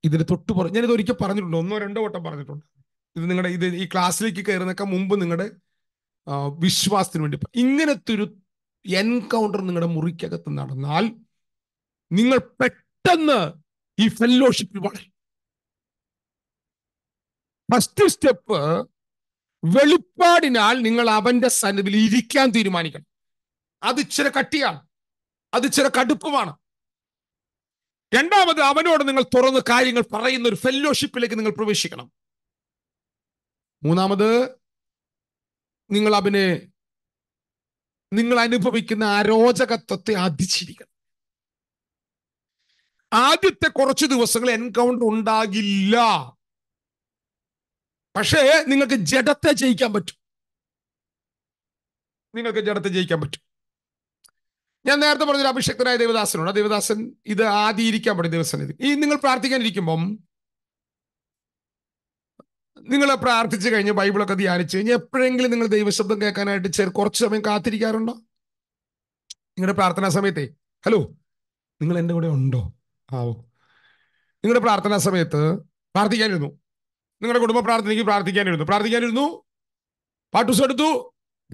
ഇതിന് തൊട്ട് പറഞ്ഞു ഞാനിത് ഒരിക്കൽ പറഞ്ഞിട്ടുണ്ട് ഒന്നോ രണ്ടോ വട്ടം പറഞ്ഞിട്ടുണ്ട് ഇത് നിങ്ങളുടെ ഇത് ഈ ക്ലാസ്സിലേക്ക് കയറുന്നൊക്കെ മുമ്പ് നിങ്ങളുടെ വിശ്വാസത്തിന് വേണ്ടി ഇങ്ങനത്തെ ഒരു എൻകൗണ്ടർ നിങ്ങളുടെ മുറിക്കകത്ത് നടന്നാൽ നിങ്ങൾ പെട്ടെന്ന് ഈ ഫെല്ലോഷിപ്പ് വളരും ഫസ്റ്റ് സ്റ്റെപ്പ് വെളിപ്പാടിനാൽ നിങ്ങൾ അവന്റെ സന്നിധി ഇരിക്കാൻ തീരുമാനിക്കണം അത് ഇച്ചിരി കട്ടിയാണ് അത് ഇച്ചിരി കടുപ്പമാണ് രണ്ടാമത് അവനോട് നിങ്ങൾ തുറന്ന് കാര്യങ്ങൾ പറയുന്ന ഒരു ഫെല്ലോഷിപ്പിലേക്ക് നിങ്ങൾ പ്രവേശിക്കണം മൂന്നാമത് നിങ്ങൾ അവനെ നിങ്ങൾ അനുഭവിക്കുന്ന അരോചകത്വത്തെ അതിജീവിക്കണം ആദ്യത്തെ കുറച്ച് ദിവസങ്ങൾ എൻകൗണ്ടർ ഉണ്ടാകില്ല പക്ഷേ നിങ്ങൾക്ക് ജഡത്തെ ജയിക്കാൻ പറ്റും നിങ്ങൾക്ക് ജഡത്തെ ജയിക്കാൻ പറ്റും ഞാൻ നേരത്തെ പറഞ്ഞൊരു അഭിഷക്തനായ ദേവദാസനോട് ദേവദാസൻ ഇത് ആദിയിരിക്കാൻ പറ്റും ദേവസ്വം ഇത് ഈ നിങ്ങൾ പ്രാർത്ഥിക്കാനിരിക്കുമ്പം നിങ്ങൾ പ്രാർത്ഥിച്ചു കഴിഞ്ഞ് ബൈബിളൊക്കെ ധ്യാനിച്ച് കഴിഞ്ഞാൽ എപ്പോഴെങ്കിലും നിങ്ങൾ ദൈവശബ്ദം കേൾക്കാനായിട്ട് ചെറു കുറച്ച് സമയം കാത്തിരിക്കാറുണ്ടോ നിങ്ങളുടെ പ്രാർത്ഥനാ സമയത്തെ ഹലോ നിങ്ങൾ എൻ്റെ കൂടെ ഉണ്ടോ ആവോ നിങ്ങളുടെ പ്രാർത്ഥനാ സമയത്ത് പ്രാർത്ഥിക്കാനിരുന്നു നിങ്ങളുടെ കുടുംബ പ്രാർത്ഥനയ്ക്ക് പ്രാർത്ഥിക്കാനിരുന്നു പ്രാർത്ഥിക്കാനിരുന്നു പാട്ടുസെടുത്തു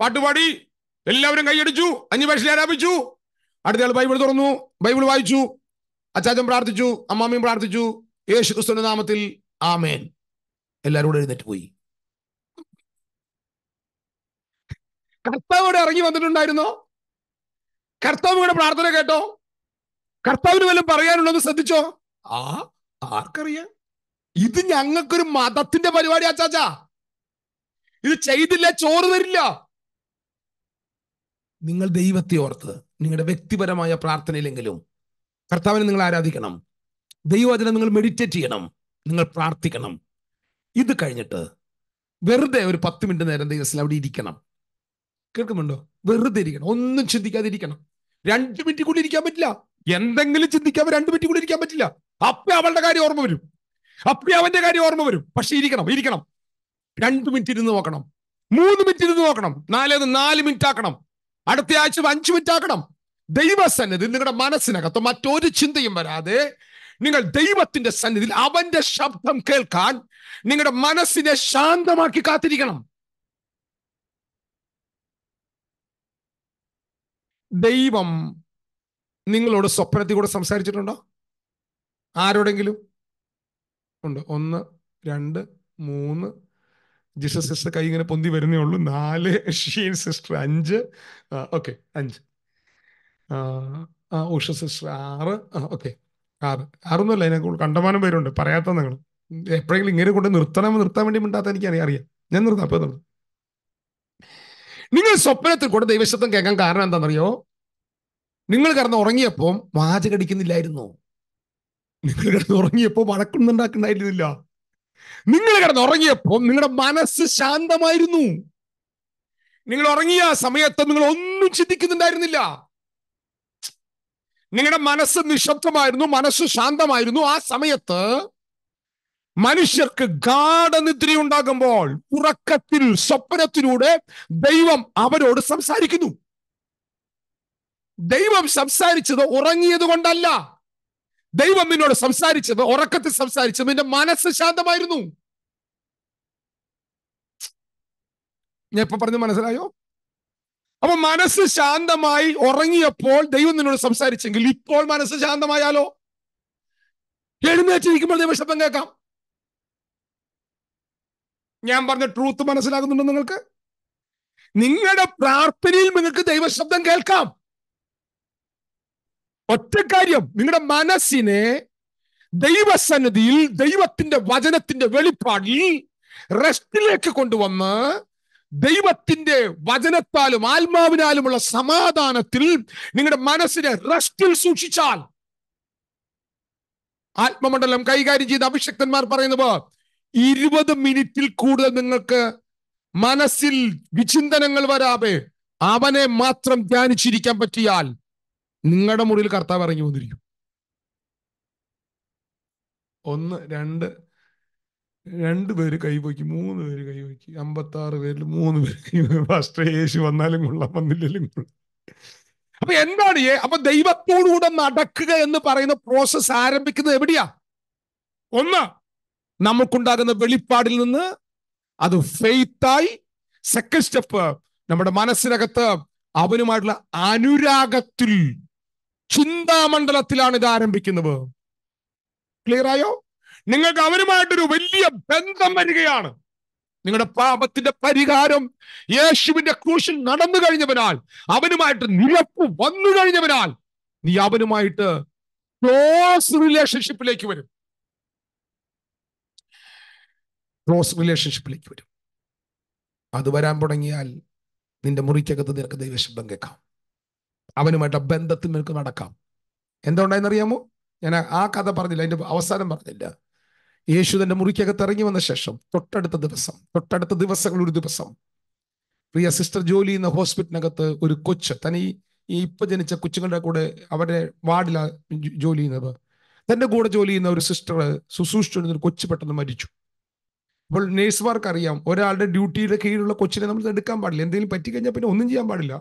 പാട്ടുപാടി എല്ലാവരും കൈയടിച്ചു അഞ്ഞു ഭാഷയിൽ ആരാപിച്ചു അടുത്തയാൾ ബൈബിൾ തുറന്നു ബൈബിൾ വായിച്ചു അച്ചാച്ചൻ പ്രാർത്ഥിച്ചു അമ്മാമ്മയും പ്രാർത്ഥിച്ചു യേശു ക്രിസ്തുവിന്റെ നാമത്തിൽ ആമേൻ എല്ലാരും കൂടെ എഴുന്നേറ്റ് പോയി കർത്താവ് ഇവിടെ ഇറങ്ങി വന്നിട്ടുണ്ടായിരുന്നോ കർത്താവ് ഇവിടെ പ്രാർത്ഥന കേട്ടോ കർത്താവിന് വല്ലതും പറയാനുണ്ടോന്ന് ശ്രദ്ധിച്ചോ ആ ആർക്കറിയാം ഇത് ഞങ്ങൾക്കൊരു മതത്തിന്റെ പരിപാടി അച്ചാച്ചാ ഇത് ചെയ്തില്ല ചോറ് തരില്ല നിങ്ങൾ ദൈവത്തെ ഓർത്ത് നിങ്ങളുടെ വ്യക്തിപരമായ പ്രാർത്ഥനയിലെങ്കിലും കർത്താവിനെ നിങ്ങൾ ആരാധിക്കണം ദൈവവചനം നിങ്ങൾ മെഡിറ്റേറ്റ് ചെയ്യണം നിങ്ങൾ പ്രാർത്ഥിക്കണം ഇത് കഴിഞ്ഞിട്ട് വെറുതെ ഒരു പത്ത് മിനിറ്റ് നേരം ദിവസത്തിൽ അവിടെ ഇരിക്കണം കേൾക്കുന്നുണ്ടോ വെറുതെ ഇരിക്കണം ഒന്നും ചിന്തിക്കാതിരിക്കണം രണ്ട് മിനിറ്റ് കൂടി ഇരിക്കാൻ പറ്റില്ല എന്തെങ്കിലും ചിന്തിക്കാൻ രണ്ട് മിനിറ്റ് കൂടി ഇരിക്കാൻ പറ്റില്ല അപ്പേ അവളുടെ കാര്യം ഓർമ്മ വരും അപ്പേ അവന്റെ കാര്യം ഓർമ്മ വരും പക്ഷെ ഇരിക്കണം ഇരിക്കണം രണ്ട് മിനിറ്റ് ഇരുന്ന് നോക്കണം മൂന്ന് മിനിറ്റ് ഇരുന്ന് നോക്കണം നാലേന്ന് നാല് മിനിറ്റ് ആക്കണം അടുത്ത ആഴ്ച അഞ്ച് മിനിറ്റ് ആക്കണം ദൈവസന്നിധി നിങ്ങളുടെ മനസ്സിനകത്ത് മറ്റൊരു ചിന്തയും വരാതെ നിങ്ങൾ ദൈവത്തിന്റെ സന്നിധിയിൽ അവന്റെ ശബ്ദം കേൾക്കാൻ നിങ്ങളുടെ മനസ്സിനെ ശാന്തമാക്കി കാത്തിരിക്കണം ദൈവം നിങ്ങളോട് സ്വപ്നത്തിൽ കൂടെ സംസാരിച്ചിട്ടുണ്ടോ ആരോടെങ്കിലും ഉണ്ട് ഒന്ന് രണ്ട് മൂന്ന് ജിസസ് സിസ്റ്റർ കൈ ഇങ്ങനെ പൊന്തി വരുന്നേ ഉള്ളൂ നാല് ഷീൻ സിസ്റ്റർ അഞ്ച് ഓക്കെ അഞ്ച് ഉഷ സിസ്റ്റർ ആറ് ഓക്കെ കാറ് കാറൊന്നുമല്ല അതിനെ കണ്ടമാനം പേരുണ്ട് പറയാത്ത നിങ്ങൾ എപ്പോഴെങ്കിലും ഇങ്ങനെ കൊണ്ട് നിർത്തണം നിർത്താൻ വേണ്ടി മിണ്ടാത്ത എനിക്ക് അറിയാം ഞാൻ നിർത്താം അപ്പൊ നിർത്തും നിങ്ങൾ സ്വപ്നത്തിൽ കൂടെ ദൈവശബ്ദം കേൾക്കാൻ കാരണം എന്താണെന്നറിയോ നിങ്ങൾ കിടന്ന് ഉറങ്ങിയപ്പോൾ വാചകടിക്കുന്നില്ലായിരുന്നു നിങ്ങൾ കിടന്ന് ഉറങ്ങിയപ്പോൾ വഴക്കൊന്നുണ്ടാക്കുന്നുണ്ടായിരുന്നില്ല നിങ്ങൾ കിടന്ന് ഉറങ്ങിയപ്പോൾ നിങ്ങളുടെ മനസ്സ് ശാന്തമായിരുന്നു നിങ്ങൾ ഉറങ്ങിയ സമയത്ത് നിങ്ങൾ ഒന്നും ചിന്തിക്കുന്നുണ്ടായിരുന്നില്ല നിങ്ങളുടെ മനസ്സ് നിശബ്ദമായിരുന്നു മനസ്സ് ശാന്തമായിരുന്നു ആ സമയത്ത് മനുഷ്യർക്ക് ഉണ്ടാകുമ്പോൾ ഉറക്കത്തിൽ സ്വപ്നത്തിലൂടെ ദൈവം അവരോട് സംസാരിക്കുന്നു ദൈവം സംസാരിച്ചത് ഉറങ്ങിയത് കൊണ്ടല്ല ദൈവം നിന്നോട് സംസാരിച്ചത് ഉറക്കത്തിൽ സംസാരിച്ചത് നിന്റെ മനസ്സ് ശാന്തമായിരുന്നു ഞാൻ ഇപ്പൊ പറഞ്ഞു മനസ്സിലായോ അപ്പൊ മനസ്സ് ശാന്തമായി ഉറങ്ങിയപ്പോൾ ദൈവം നിന്നോട് സംസാരിച്ചെങ്കിൽ ഇപ്പോൾ മനസ്സ് ശാന്തമായാലോ എഴുന്നേറ്റിരിക്കുമ്പോൾ ദൈവശബ്ദം കേൾക്കാം ഞാൻ പറഞ്ഞ ട്രൂത്ത് മനസ്സിലാകുന്നുണ്ടോ നിങ്ങൾക്ക് നിങ്ങളുടെ പ്രാർത്ഥനയിൽ നിങ്ങൾക്ക് ദൈവശബ്ദം കേൾക്കാം ഒറ്റക്കാര്യം നിങ്ങളുടെ മനസ്സിനെ ദൈവസന്നിധിയിൽ ദൈവത്തിന്റെ വചനത്തിന്റെ വെളിപ്പാടിൽ റെസ്റ്റിലേക്ക് കൊണ്ടുവന്ന് ദൈവത്തിന്റെ വചനത്താലും ആത്മാവിനാലുമുള്ള സമാധാനത്തിൽ നിങ്ങളുടെ മനസ്സിനെ റെസ്റ്റിൽ സൂക്ഷിച്ചാൽ ആത്മമണ്ഡലം കൈകാര്യം ചെയ്ത അഭിഷക്തന്മാർ പറയുന്നത് ഇരുപത് മിനിറ്റിൽ കൂടുതൽ നിങ്ങൾക്ക് മനസ്സിൽ വിചിന്തനങ്ങൾ വരാതെ അവനെ മാത്രം ധ്യാനിച്ചിരിക്കാൻ പറ്റിയാൽ നിങ്ങളുടെ മുറിയിൽ കർത്താവ് ഇറങ്ങി വന്നിരിക്കും ഒന്ന് രണ്ട് രണ്ട് പേര് കൈവയ്ക്കും മൂന്ന് പേര് അമ്പത്തി ആറ് പേരിൽ മൂന്ന് പേര് ഫസ്റ്റ് യേശു വന്നാലും കൊള്ളാം വന്നില്ലെങ്കിലും കൊള്ളാം അപ്പൊ എന്താണ് ഏ അപ്പൊ ദൈവത്തോടുകൂടെ നടക്കുക എന്ന് പറയുന്ന പ്രോസസ് ആരംഭിക്കുന്നത് എവിടെയാ ഒന്ന് നമുക്കുണ്ടാകുന്ന വെളിപ്പാടിൽ നിന്ന് അത് ഫെയ്ത്തായി സെക്കൻഡ് സ്റ്റെപ്പ് നമ്മുടെ മനസ്സിനകത്ത് അവനുമായിട്ടുള്ള അനുരാഗത്തിൽ ചിന്താമണ്ഡലത്തിലാണ് ഇത് ആരംഭിക്കുന്നത് ക്ലിയർ ആയോ നിങ്ങൾക്ക് അവരുമായിട്ടൊരു വലിയ ബന്ധം വരികയാണ് നിങ്ങളുടെ പാപത്തിന്റെ പരിഹാരം യേശുവിന്റെ ക്രൂശിൽ നടന്നു കഴിഞ്ഞവനാൽ അവനുമായിട്ട് നിരപ്പ് വന്നു കഴിഞ്ഞവനാൽ നീ അവനുമായിട്ട് ക്ലോസ് റിലേഷൻഷിപ്പിലേക്ക് വരും ക്ലോസ് റിലേഷൻഷിപ്പിലേക്ക് വരും അത് വരാൻ തുടങ്ങിയാൽ നിന്റെ മുറിക്കകത്ത് നിനക്ക് ദൈവശബ്ദം കേൾക്കാം അവനുമായിട്ട് ബന്ധത്തിൽ നിനക്ക് നടക്കാം എന്തുകൊണ്ടായെന്നറിയാമോ ഞാൻ ആ കഥ പറഞ്ഞില്ല അതിന്റെ അവസാനം പറഞ്ഞില്ല യേശു തന്റെ മുറിക്കകത്ത് ഇറങ്ങി വന്ന ശേഷം തൊട്ടടുത്ത ദിവസം തൊട്ടടുത്ത ദിവസങ്ങൾ ഒരു ദിവസം പ്രിയ സിസ്റ്റർ ജോലി എന്ന ഹോസ്പിറ്റലിനകത്ത് ഒരു കൊച്ച് തനി ഈ ഇപ്പൊ ജനിച്ച കൊച്ചുങ്ങളുടെ കൂടെ അവരുടെ വാർഡിലാ ജോലി ചെയ്യുന്നത് തന്റെ കൂടെ ജോലി ചെയ്യുന്ന ഒരു സിസ്റ്റർ ശുശ്രൂഷിച്ചുകൊണ്ടിരുന്ന ഒരു കൊച്ചു പെട്ടെന്ന് മരിച്ചു അപ്പോൾ നേഴ്സുമാർക്ക് അറിയാം ഒരാളുടെ ഡ്യൂട്ടിയുടെ കീഴിലുള്ള കൊച്ചിനെ നമ്മൾ എടുക്കാൻ പാടില്ല എന്തെങ്കിലും പറ്റിക്കഴിഞ്ഞാൽ പിന്നെ ഒന്നും ചെയ്യാൻ പാടില്ല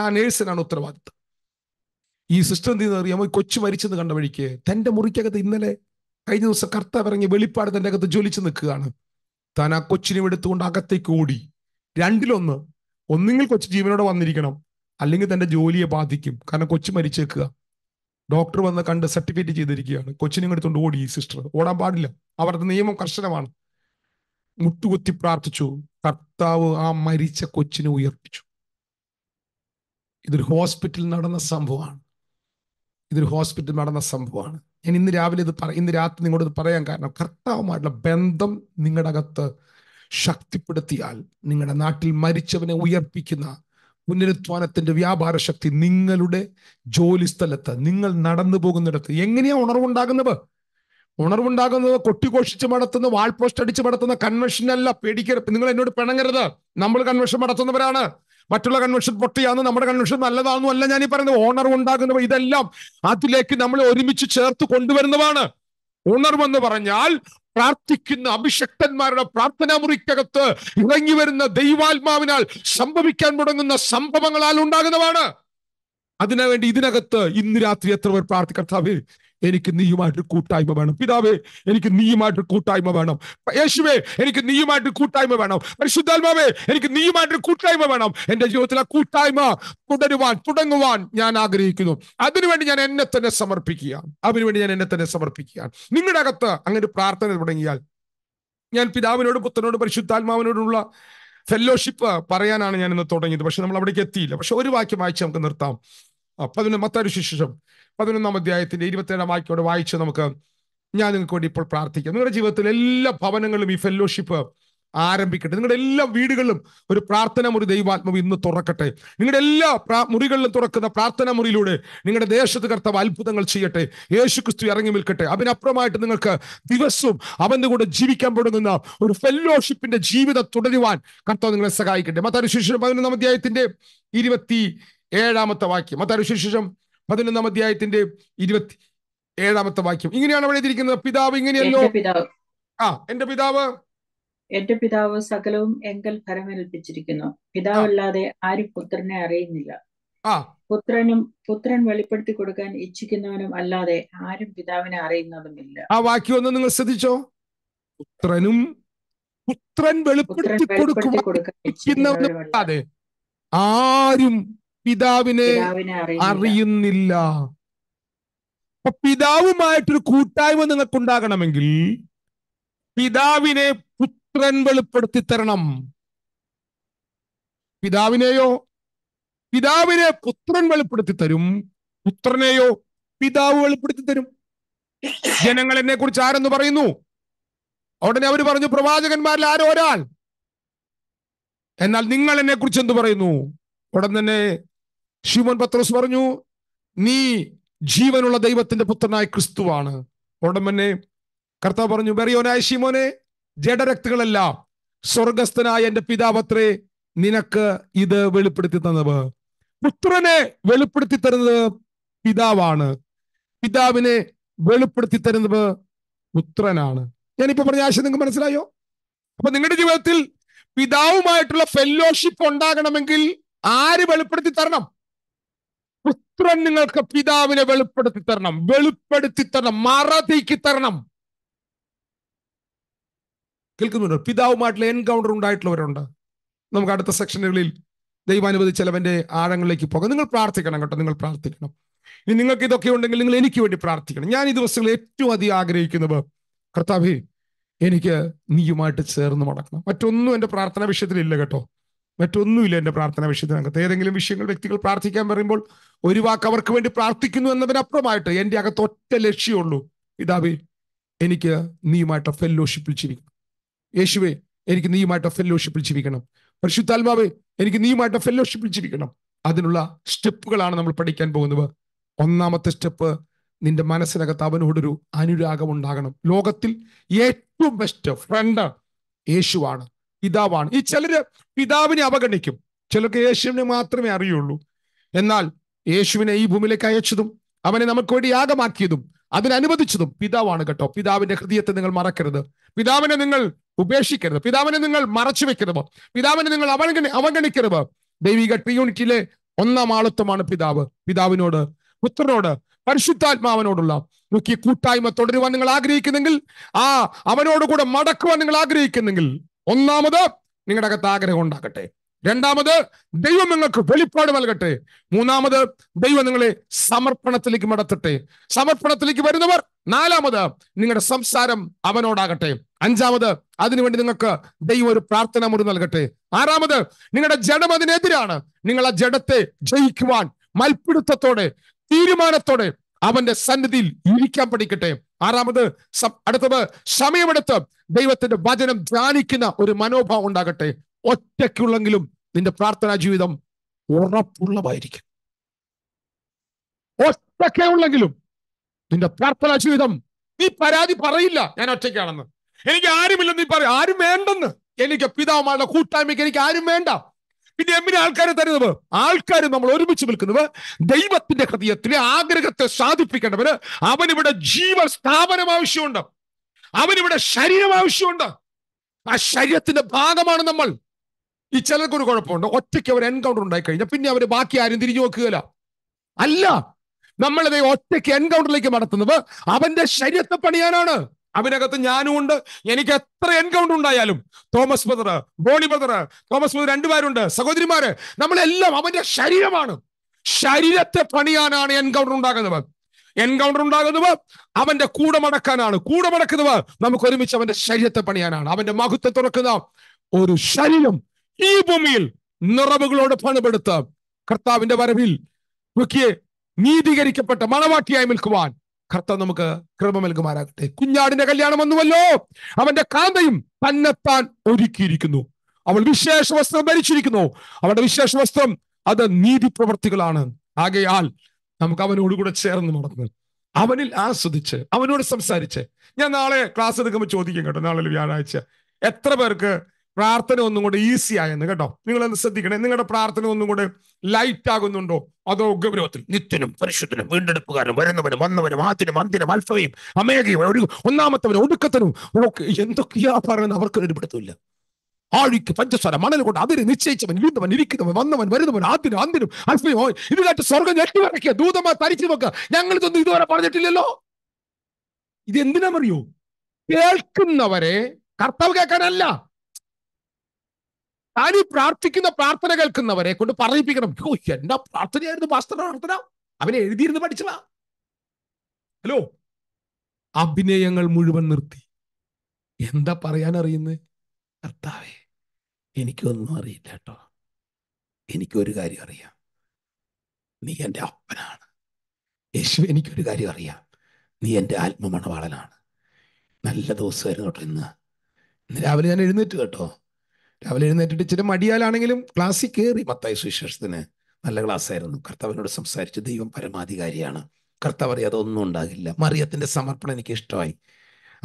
ആ നേഴ്സിനാണ് ഉത്തരവാദിത്വം ഈ സിസ്റ്റർ എന്ത് ചെയ്യുന്നത് അറിയാമോ ഈ കൊച്ചു മരിച്ചെന്ന് കണ്ട വഴിക്ക് തന്റെ മുറിക്കകത്ത് ഇന്നലെ കഴിഞ്ഞ ദിവസം കർത്താവ് ഇറങ്ങി വെളിപ്പാട് തന്റെ അകത്ത് ജ്വലിച്ചു നിൽക്കുകയാണ് താൻ ആ കൊച്ചിനെ എടുത്തുകൊണ്ട് അകത്തേക്ക് ഓടി രണ്ടിലൊന്ന് ഒന്നുകിൽ കൊച്ചു ജീവനോടെ വന്നിരിക്കണം അല്ലെങ്കിൽ തന്റെ ജോലിയെ ബാധിക്കും കാരണം കൊച്ചു മരിച്ചേക്കുക ഡോക്ടർ വന്ന് കണ്ട് സർട്ടിഫിക്കറ്റ് ചെയ്തിരിക്കുകയാണ് കൊച്ചിനെ എടുത്തുകൊണ്ട് ഓടി സിസ്റ്റർ ഓടാൻ പാടില്ല അവരുടെ നിയമം കർശനമാണ് മുട്ടുകുത്തി പ്രാർത്ഥിച്ചു കർത്താവ് ആ മരിച്ച കൊച്ചിനെ ഉയർപ്പിച്ചു ഇതൊരു ഹോസ്പിറ്റലിൽ നടന്ന സംഭവമാണ് ഇതൊരു ഹോസ്പിറ്റലിൽ നടന്ന സംഭവമാണ് ഞാൻ ഇന്ന് രാവിലെ ഇത് പറ ഇന്ന് രാത്രി നിങ്ങളോട് ഇത് പറയാൻ കാരണം കർത്താവുമായിട്ടുള്ള ബന്ധം നിങ്ങളുടെ അകത്ത് ശക്തിപ്പെടുത്തിയാൽ നിങ്ങളുടെ നാട്ടിൽ മരിച്ചവനെ ഉയർപ്പിക്കുന്ന പുനരുത്ഥാനത്തിന്റെ വ്യാപാര ശക്തി നിങ്ങളുടെ ജോലി സ്ഥലത്ത് നിങ്ങൾ നടന്നു പോകുന്നിടത്ത് എങ്ങനെയാ ഉണർവുണ്ടാകുന്നത് ഉണർവുണ്ടാകുന്നത് കൊട്ടിഘോഷിച്ച് നടത്തുന്ന വാൾ പോസ്റ്റ് അടിച്ച് നടത്തുന്ന കൺവെൻഷൻ അല്ല പേടിക്കരുത് നിങ്ങൾ എന്നോട് പിണങ്ങരുത് നമ്മൾ കൺവെൻഷൻ നടത്തുന്നവരാണ് മറ്റുള്ള കൺവെൻഷൻ പൊട്ടിയാന്ന് നമ്മുടെ കൺവെൻഷൻ നല്ലതാണെന്നും അല്ല ഞാൻ പറയുന്നത് ഓണർ ഉണ്ടാകുന്നവ ഇതെല്ലാം അതിലേക്ക് നമ്മൾ ഒരുമിച്ച് ചേർത്ത് കൊണ്ടുവരുന്നതാണ് ഉണർവെന്ന് പറഞ്ഞാൽ പ്രാർത്ഥിക്കുന്ന അഭിഷക്തന്മാരുടെ പ്രാർത്ഥനാ മുറിക്കകത്ത് ഇറങ്ങി വരുന്ന ദൈവാത്മാവിനാൽ സംഭവിക്കാൻ തുടങ്ങുന്ന സംഭവങ്ങളാൽ ഉണ്ടാകുന്നതാണ് അതിനുവേണ്ടി ഇതിനകത്ത് ഇന്ന് രാത്രി എത്ര പേർ പ്രാർത്ഥിക്കർത്താവ് എനിക്ക് നീയുമായിട്ട് കൂട്ടായ്മ വേണം പിതാവേ എനിക്ക് നീയുമായിട്ട് കൂട്ടായ്മ വേണം യേശുവേ എനിക്ക് നീയുമായിട്ട് കൂട്ടായ്മ വേണം പരിശുദ്ധാത്മാവേ എനിക്ക് നീയുമായിട്ട് കൂട്ടായ്മ വേണം എൻ്റെ ജീവിതത്തിൽ ആ കൂട്ടായ്മ തുടരുവാൻ തുടങ്ങുവാൻ ഞാൻ ആഗ്രഹിക്കുന്നു അതിനുവേണ്ടി ഞാൻ എന്നെ തന്നെ സമർപ്പിക്കുക അതിനുവേണ്ടി ഞാൻ എന്നെ തന്നെ സമർപ്പിക്കുക നിങ്ങളുടെ അകത്ത് അങ്ങനെ പ്രാർത്ഥന തുടങ്ങിയാൽ ഞാൻ പിതാവിനോട് പുത്രനോട് പരിശുദ്ധാത്മാവിനോടുള്ള ഫെല്ലോഷിപ്പ് പറയാനാണ് ഞാൻ ഇന്ന് തുടങ്ങിയത് പക്ഷെ നമ്മൾ അവിടേക്ക് എത്തിയില്ല പക്ഷെ ഒരു വാക്യം വായിച്ച് നമുക്ക് നിർത്താം അതിന് മത്തൊരു ശിശുഷം പതിനൊന്നാം അധ്യായത്തിന്റെ ഇരുപത്തേഴാം വാക്യോട് വായിച്ച് നമുക്ക് ഞാൻ നിങ്ങൾക്ക് വേണ്ടി ഇപ്പോൾ പ്രാർത്ഥിക്കാം നിങ്ങളുടെ ജീവിതത്തിൽ എല്ലാ ഭവനങ്ങളും ഈ ഫെല്ലോഷിപ്പ് ആരംഭിക്കട്ടെ നിങ്ങളുടെ എല്ലാ വീടുകളിലും ഒരു പ്രാർത്ഥന മുറി ദൈവാത്മവ് ഇന്ന് തുറക്കട്ടെ നിങ്ങളുടെ എല്ലാ മുറികളിലും തുറക്കുന്ന പ്രാർത്ഥന മുറിയിലൂടെ നിങ്ങളുടെ ദേശത്ത് കർത്താവ് അത്ഭുതങ്ങൾ ചെയ്യട്ടെ യേശു ക്രിസ്തു ഇറങ്ങി നിൽക്കട്ടെ അതിനപ്പുറമായിട്ട് നിങ്ങൾക്ക് ദിവസവും അവൻ്റെ കൂടെ ജീവിക്കാൻ തുടങ്ങുന്ന ഒരു ഫെല്ലോഷിപ്പിന്റെ ജീവിതം തുടരുവാൻ കർത്താവ് നിങ്ങളെ സഹായിക്കട്ടെ മത്താരുശേഷം പതിനൊന്നാം അധ്യായത്തിന്റെ ഇരുപത്തി ഏഴാമത്തെ വാക്യം മത്താരുശേഷം പതിനൊന്നാം അധ്യായത്തിന്റെ ഇരുപത്തി ഏഴാമത്തെ വാക്യം ഇങ്ങനെയാണ് അവിടെ എഴുതിയിരിക്കുന്നത് പിതാവ് ഇങ്ങനെയല്ലോ ആ എന്റെ പിതാവ് എന്റെ പിതാവ് സകലവും എങ്കൽ ഫലമേൽപ്പിച്ചിരിക്കുന്നു പിതാവല്ലാതെ ആരും പുത്രനെ അറിയുന്നില്ല പുത്രനും പുത്രൻ വെളിപ്പെടുത്തി കൊടുക്കാൻ ഇച്ഛിക്കുന്നവനും അല്ലാതെ ആരും പിതാവിനെ അറിയുന്നതുമില്ല ആ വാക്യം ഒന്ന് നിങ്ങൾ ശ്രദ്ധിച്ചോ പുത്രനും പുത്രൻ വെളിപ്പെടുത്തി കൊടുക്കാൻ ഇച്ഛിക്കുന്നവനും അല്ലാതെ ആരും പിതാവിനെ അറിയുന്നില്ല അപ്പൊ പിതാവുമായിട്ടൊരു കൂട്ടായ്മ നിങ്ങൾക്കുണ്ടാകണമെങ്കിൽ പിതാവിനെ പുത്രൻ വെളിപ്പെടുത്തി തരണം പിതാവിനെയോ പിതാവിനെ പുത്രൻ വെളിപ്പെടുത്തി തരും പുത്രനെയോ പിതാവ് വെളിപ്പെടുത്തി തരും ജനങ്ങൾ എന്നെ കുറിച്ച് ആരെന്ന് പറയുന്നു ഉടനെ അവർ പറഞ്ഞു പ്രവാചകന്മാരിൽ ആരോ ഒരാൾ എന്നാൽ നിങ്ങൾ എന്നെ കുറിച്ച് എന്ത് പറയുന്നു ഉടൻ തന്നെ ഷിമോൻ പത്രോസ് പറഞ്ഞു നീ ജീവനുള്ള ദൈവത്തിന്റെ പുത്രനായ ക്രിസ്തുവാണ് ഉടമനെ കർത്താവ് പറഞ്ഞു ബെറിയോനായ ഷിമോനെ ജഡരക്തകളെല്ലാം സ്വർഗസ്ഥനായ എന്റെ പിതാപത്രേ നിനക്ക് ഇത് വെളിപ്പെടുത്തി തന്നത് പുത്രനെ വെളിപ്പെടുത്തി തരുന്നത് പിതാവാണ് പിതാവിനെ വെളിപ്പെടുത്തി തരുന്നത് പുത്രനാണ് ഞാനിപ്പോ പറഞ്ഞ ആശയം നിങ്ങൾക്ക് മനസ്സിലായോ അപ്പൊ നിങ്ങളുടെ ജീവിതത്തിൽ പിതാവുമായിട്ടുള്ള ഫെല്ലോഷിപ്പ് ഉണ്ടാകണമെങ്കിൽ ആര് വെളിപ്പെടുത്തി തരണം പുത്രൻ നിങ്ങൾക്ക് പിതാവിനെ വെളിപ്പെടുത്തി തരണം വെളിപ്പെടുത്തി തരണം മറതീക്കി തരണം കേൾക്കുന്നു പിതാവുമായിട്ടുള്ള എൻകൗണ്ടർ ഉണ്ടായിട്ടുള്ളവരുണ്ട് നമുക്ക് അടുത്ത സെക്ഷനുകളിൽ ദൈവാനുവദി ചിലവന്റെ ആഴങ്ങളിലേക്ക് പോകാം നിങ്ങൾ പ്രാർത്ഥിക്കണം കേട്ടോ നിങ്ങൾ പ്രാർത്ഥിക്കണം ഇനി നിങ്ങൾക്ക് ഇതൊക്കെ ഉണ്ടെങ്കിൽ നിങ്ങൾ എനിക്ക് വേണ്ടി പ്രാർത്ഥിക്കണം ഞാൻ ഈ ദിവസങ്ങളിൽ ഏറ്റവും അധികം ആഗ്രഹിക്കുന്നത് കർത്താവേ എനിക്ക് നീയുമായിട്ട് ചേർന്ന് മടക്കണം മറ്റൊന്നും എൻ്റെ പ്രാർത്ഥനാ വിഷയത്തിലില്ല കേട്ടോ മറ്റൊന്നുമില്ല എൻ്റെ പ്രാർത്ഥന വിഷയത്തിനകത്ത് ഏതെങ്കിലും വിഷയങ്ങൾ വ്യക്തികൾ പ്രാർത്ഥിക്കാൻ പറയുമ്പോൾ ഒരു വാക്ക് അവർക്ക് വേണ്ടി പ്രാർത്ഥിക്കുന്നു എന്നതിനപ്പുറമായിട്ട് എൻ്റെ അകത്ത് ഒറ്റ ലക്ഷ്യമുള്ളൂ ഇതാവേ എനിക്ക് നീയുമായിട്ട് ഫെല്ലോഷിപ്പിൽ ജീവിക്കണം യേശുവേ എനിക്ക് നീയുമായിട്ട് ഫെല്ലോഷിപ്പിൽ ജീവിക്കണം പരിശുദ്ധാത്മാവേ എനിക്ക് നീയുമായിട്ട് ഫെല്ലോഷിപ്പിൽ ജീവിക്കണം അതിനുള്ള സ്റ്റെപ്പുകളാണ് നമ്മൾ പഠിക്കാൻ പോകുന്നത് ഒന്നാമത്തെ സ്റ്റെപ്പ് നിന്റെ മനസ്സിനകത്ത് അവനോടൊരു അനുരാഗം ഉണ്ടാകണം ലോകത്തിൽ ഏറ്റവും ബെസ്റ്റ് ഫ്രണ്ട് യേശുവാണ് പിതാവാണ് ഈ ചിലര് പിതാവിനെ അവഗണിക്കും ചിലർക്ക് യേശുവിനെ മാത്രമേ അറിയുള്ളൂ എന്നാൽ യേശുവിനെ ഈ ഭൂമിയിലേക്ക് അയച്ചതും അവനെ നമുക്ക് വേണ്ടി യാഗമാക്കിയതും അതിനനുവദിച്ചതും പിതാവാണ് കേട്ടോ പിതാവിന്റെ ഹൃദയത്തെ നിങ്ങൾ മറക്കരുത് പിതാവിനെ നിങ്ങൾ ഉപേക്ഷിക്കരുത് പിതാവിനെ നിങ്ങൾ മറച്ചു വെക്കരുത് പിതാവിനെ നിങ്ങൾ അവഗണി അവഗണിക്കരുത് ദൈവിക ട്രിയൂണിറ്റിയിലെ ഒന്നാം ആളത്വമാണ് പിതാവ് പിതാവിനോട് പുത്രനോട് പരിശുദ്ധാത്മാവനോടുള്ള മുഖ്യ കൂട്ടായ്മ തുടരുവാൻ നിങ്ങൾ ആഗ്രഹിക്കുന്നെങ്കിൽ ആ അവനോട് മടക്കുവാൻ നിങ്ങൾ ആഗ്രഹിക്കുന്നെങ്കിൽ ഒന്നാമത് നിങ്ങളുടെ അകത്ത് ആഗ്രഹം ഉണ്ടാക്കട്ടെ രണ്ടാമത് ദൈവം നിങ്ങൾക്ക് വെളിപ്പാട് നൽകട്ടെ മൂന്നാമത് ദൈവം നിങ്ങളെ സമർപ്പണത്തിലേക്ക് മടത്തട്ടെ സമർപ്പണത്തിലേക്ക് വരുന്നവർ നാലാമത് നിങ്ങളുടെ സംസാരം അവനോടാകട്ടെ അഞ്ചാമത് അതിനുവേണ്ടി നിങ്ങൾക്ക് ദൈവം ഒരു പ്രാർത്ഥന മുറി നൽകട്ടെ ആറാമത് നിങ്ങളുടെ ജഡം അതിനെതിരാണ് നിങ്ങൾ ആ ജഡത്തെ ജയിക്കുവാൻ മൽപിടുത്തത്തോടെ തീരുമാനത്തോടെ അവന്റെ സന്നിധിയിൽ ഇരിക്കാൻ പഠിക്കട്ടെ ആറാമത് അടുത്തത് സമയമെടുത്ത് ദൈവത്തിന്റെ വചനം ധ്യാനിക്കുന്ന ഒരു മനോഭാവം ഉണ്ടാകട്ടെ ഒറ്റയ്ക്കുള്ളെങ്കിലും നിന്റെ പ്രാർത്ഥനാ ജീവിതം ഉറപ്പുള്ളതായിരിക്കും ഒറ്റയ്ക്കുള്ളെങ്കിലും നിന്റെ പ്രാർത്ഥനാ ജീവിതം നീ പരാതി പറയില്ല ഞാൻ ഒറ്റയ്ക്കാണെന്ന് എനിക്ക് ആരുമില്ലെന്ന് നീ പറയും ആരും വേണ്ടെന്ന് എനിക്ക് പിതാവുമായുള്ള കൂട്ടായ്മയ്ക്ക് എനിക്ക് ആരും വേണ്ട പിന്നെ എമ്മിനെ ആൾക്കാരെ തരുന്നത് ആൾക്കാർ നമ്മൾ ഒരുമിച്ച് നിൽക്കുന്നത് ദൈവത്തിന്റെ ഹൃദയത്തിലെ ആഗ്രഹത്തെ സാധിപ്പിക്കേണ്ടവര് അവനിവിടെ ജീവ സ്ഥാപനം ആവശ്യമുണ്ട് അവനിവിടെ ശരീരം ആവശ്യമുണ്ട് ആ ശരീരത്തിന്റെ ഭാഗമാണ് നമ്മൾ ഈ ചിലർക്കൊരു കുഴപ്പമുണ്ട് ഒറ്റയ്ക്ക് അവർ എൻകൗണ്ടർ ഉണ്ടായി കഴിഞ്ഞാൽ പിന്നെ അവർ ബാക്കി ആരും തിരിഞ്ഞു നോക്കുകയില്ല അല്ല നമ്മളിത് ഒറ്റയ്ക്ക് എൻകൗണ്ടറിലേക്ക് നടത്തുന്നത് അവന്റെ ശരീരത്തെ പണിയാനാണ് അതിനകത്ത് ഞാനും ഉണ്ട് എനിക്ക് എത്ര എൻകൗണ്ടർ ഉണ്ടായാലും Thomas brother Boney brother Thomas brother രണ്ടുപേരുണ്ട് സഹോദരിമാര് നമ്മളെല്ലാം അവന്റെ ശരീരമാണ് ശരീരത്തെ പണിയാനാണ് എൻകൗണ്ടർ ഉണ്ടാകുന്നത് എൻകൗണ്ടർ ഉണ്ടാകുന്നത് അവന്റെ കൂടെ കൂടമടക്കുന്നത് നമുക്ക് ഒരുമിച്ച് അവന്റെ ശരീരത്തെ പണിയാനാണ് അവന്റെ മഹത്വം തുറക്കുന്ന ഒരു ശരീരം ഈ ഭൂമിയിൽ നിറവുകളോട് പണിപെടുത്ത് കർത്താവിന്റെ വരവിൽ നോക്കിയേ നീതീകരിക്കപ്പെട്ട മണവാട്ടിയായി നിൽക്കുവാൻ കർത്ത നമുക്ക് കൃപ നൽകുമാരാകട്ടെ കുഞ്ഞാടിന്റെ കല്യാണം വന്നുവല്ലോ അവന്റെ കാന്തയും തന്നെത്താൻ ഒരുക്കിയിരിക്കുന്നു അവൾ വിശേഷ വസ്ത്രം ധരിച്ചിരിക്കുന്നു അവളുടെ വിശേഷ വസ്ത്രം അത് നീതി പ്രവർത്തികളാണ് ആകയാൽ നമുക്ക് അവനോട് കൂടെ ചേർന്ന് നടന്ന് അവനിൽ ആസ്വദിച്ച് അവനോട് സംസാരിച്ച് ഞാൻ നാളെ ക്ലാസ് എടുക്കുമ്പോൾ ചോദിക്കും കേട്ടോ നാളെ വ്യാഴാഴ്ച എത്ര പേർക്ക് പ്രാർത്ഥന ഒന്നും കൂടെ ഈസി ആയെന്ന് കേട്ടോ നിങ്ങളൊന്ന് ശ്രദ്ധിക്കണേ നിങ്ങളുടെ പ്രാർത്ഥന ഒന്നും കൂടെ ലൈറ്റ് ആകുന്നുണ്ടോ അതോ ഗൗരവത്തിൽ നിത്യനും പരിശുദ്ധനും വീണ്ടെടുപ്പുകാരനും വരുന്നവനും വന്നവനും ആത്തിനും അന്തിനും അൽഫവയും അമേകയും ഒരു ഒന്നാമത്തവനും ഒടുക്കത്തനും എന്തൊക്കെയാ പറയുന്നത് അവർക്ക് ഇടപെടുത്തില്ല ആഴിക്ക് പഞ്ചസ്വര മണൽ കൊണ്ട് അതിന് നിശ്ചയിച്ചവൻ വീണ്ടവൻ ഇരിക്കുന്നവൻ വന്നവൻ വരുന്നവൻ ആദ്യനും അന്തിനും അൽഫയും ഇതിനായിട്ട് സ്വർഗം ഞെട്ടിവിറക്കിയ ദൂതമാ തരിച്ചു നോക്കുക ഞങ്ങൾ ഇതൊന്നും ഇതുവരെ പറഞ്ഞിട്ടില്ലല്ലോ ഇത് പറയൂ കേൾക്കുന്നവരെ കർത്താവ് കേൾക്കാനല്ല താൻ ഈ പ്രാർത്ഥിക്കുന്ന പ്രാർത്ഥന കേൾക്കുന്നവരെ കൊണ്ട് പറയിപ്പിക്കണം ഓ എന്നാ പ്രാർത്ഥനയായിരുന്നു പാസ്റ്റർ പ്രാർത്ഥന അവനെ എഴുതിയിരുന്നു പഠിച്ചതാ ഹലോ അഭിനയങ്ങൾ മുഴുവൻ നിർത്തി എന്താ പറയാൻ അറിയുന്നത് കർത്താവേ എനിക്കൊന്നും അറിയില്ല കേട്ടോ എനിക്കൊരു കാര്യം അറിയാം നീ എൻ്റെ അപ്പനാണ് യേശു എനിക്കൊരു കാര്യം അറിയാം നീ എൻ്റെ ആത്മമണവാളനാണ് നല്ല ദിവസമായിരുന്നു കേട്ടോ ഇന്ന് ഇന്ന് രാവിലെ ഞാൻ എഴുന്നേറ്റ് കേട്ടോ രാവിലെ എഴുന്നേറ്റ് ഇച്ചിരി മടിയാലാണെങ്കിലും ക്ലാസ്സിൽ കയറി മത്തായ സുവിശേഷത്തിന് നല്ല ക്ലാസ്സായിരുന്നു കർത്താവിനോട് സംസാരിച്ച് ദൈവം പരമാധികാരിയാണ് കർത്താവ് അറിയാതെ ഒന്നും ഉണ്ടാകില്ല മറിയത്തിൻ്റെ സമർപ്പണം എനിക്ക് ഇഷ്ടമായി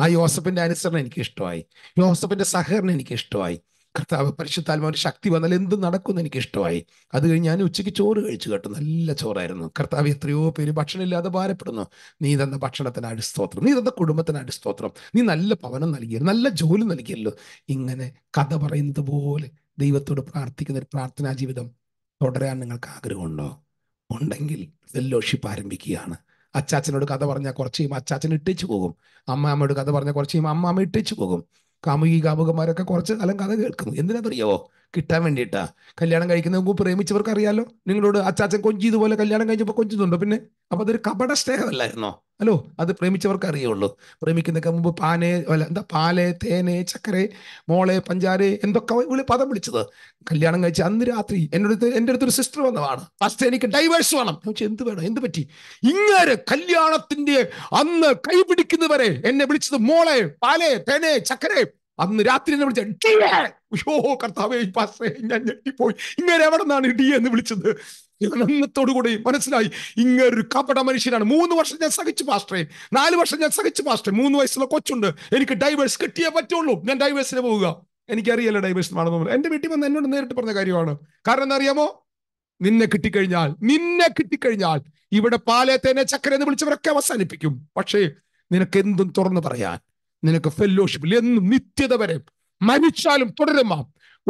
ആ യോസഫിൻ്റെ അനുസരണം എനിക്ക് ഇഷ്ടമായി യോസഫിൻ്റെ സഹകരണം എനിക്ക് ഇഷ്ടമായി കർത്താവ് പരിശുദ്ധാത്മാവിൻ്റെ ശക്തി വന്നാൽ എന്ത് നടക്കുമെന്ന് എനിക്ക് ഇഷ്ടമായി അത് കഴിഞ്ഞ് ഞാൻ ഉച്ചയ്ക്ക് ചോറ് കഴിച്ചു കേട്ടു നല്ല ചോറായിരുന്നു കർത്താവ് എത്രയോ പേര് ഭക്ഷണമില്ലാതെ ഭാരപ്പെടുന്നു നീ തന്ന ഭക്ഷണത്തിന് അടിസ്തോത്രം നീ തന്ന കുടുംബത്തിന് അടിസ്തോത്രം നീ നല്ല പവനം നൽകിയല്ലോ നല്ല ജോലി നൽകിയല്ലോ ഇങ്ങനെ കഥ പറയുന്നത് പോലെ ദൈവത്തോട് പ്രാർത്ഥിക്കുന്ന ഒരു പ്രാർത്ഥനാ ജീവിതം തുടരാൻ നിങ്ങൾക്ക് ആഗ്രഹമുണ്ടോ ഉണ്ടെങ്കിൽ ഫെല്ലോഷിപ്പ് ആരംഭിക്കുകയാണ് അച്ചാച്ചനോട് കഥ പറഞ്ഞാൽ കുറച്ചും അച്ചാച്ചൻ ഇട്ടിച്ചു പോകും അമ്മാമ്മയോട് കഥ പറഞ്ഞാൽ കുറച്ചും കഴിയുമ്പോൾ അമ്മാമ്മ ഇട്ടിച്ചു പോകും കാമുകി കാമുകന്മാരൊക്കെ കുറച്ച് കാലം കഥ കേൾക്കുന്നു തുടങ്ങിയവോ കിട്ടാൻ വേണ്ടിയിട്ടാ കല്യാണം കഴിക്കുന്ന മുമ്പ് പ്രേമിച്ചവർക്ക് അറിയാലോ നിങ്ങളോട് അച്ചാച്ചൻ കൊഞ്ചി ഇതുപോലെ കല്യാണം കഴിഞ്ഞപ്പോൾ കൊഞ്ചുന്നുണ്ടോ പിന്നെ അപ്പൊ അതൊരു കപട സ്നേഹമല്ലായിരുന്നോ അല്ലോ അത് പ്രേമിച്ചവർക്ക് അറിയുള്ളൂ പ്രേമിക്കുന്നൊക്കെ മുമ്പ് പാനെ അല്ല എന്താ പാലെ തേനെ ചക്കര മോളെ പഞ്ചാര എന്തൊക്കെ വിളി പദം വിളിച്ചത് കല്യാണം കഴിച്ച് അന്ന് രാത്രി എൻ്റെ അടുത്ത് എൻ്റെ അടുത്തൊരു സിസ്റ്റർ വന്നതാണ് ഫസ്റ്റ് എനിക്ക് ഡൈവേഴ്സ് വേണം എന്ത് വേണം എന്ത് പറ്റി ഇങ്ങനെ കല്യാണത്തിന്റെ അന്ന് കൈപിടിക്കുന്നവരെ എന്നെ വിളിച്ചത് മോളെ പാലെ തേനെ ചക്കര അന്ന് രാത്രി എന്നെ വിളിച്ച ഡിയെ അയ്യോ കർത്താവേ പാസേ ഞാൻ ഞെട്ടിപ്പോയി ഇങ്ങനെ എവിടെ നിന്നാണ് ഡി എന്ന് വിളിച്ചത് കൂടി മനസ്സിലായി ഒരു കപട മനുഷ്യനാണ് മൂന്ന് വർഷം ഞാൻ സഹിച്ചു പാസ്റ്ററേ നാല് വർഷം ഞാൻ സഹിച്ചു പാസ്റ്ററേ മൂന്ന് വയസ്സുള്ള കൊച്ചുണ്ട് എനിക്ക് ഡൈവേഴ്സ് കിട്ടിയേ പറ്റുള്ളൂ ഞാൻ ഡൈവേഴ്സിന് പോവുക എനിക്കറിയാലോ ഡൈവേഴ്സ് ആണെന്ന് എന്റെ വീട്ടിൽ വന്ന് എന്നോട് നേരിട്ട് പറഞ്ഞ കാര്യമാണ് കാരണം എന്നറിയാമോ നിന്നെ കിട്ടിക്കഴിഞ്ഞാൽ നിന്നെ കിട്ടിക്കഴിഞ്ഞാൽ ഇവിടെ പാലയത്തേനെ ചക്കര എന്ന് വിളിച്ചവരൊക്കെ അവസാനിപ്പിക്കും പക്ഷേ നിനക്ക് എന്തും തുറന്നു പറയാൻ നിനക്ക് ഫെല്ലോഷിപ്പ് എന്നും നിത്യത വരെ മരിച്ചാലും തുടരുമാ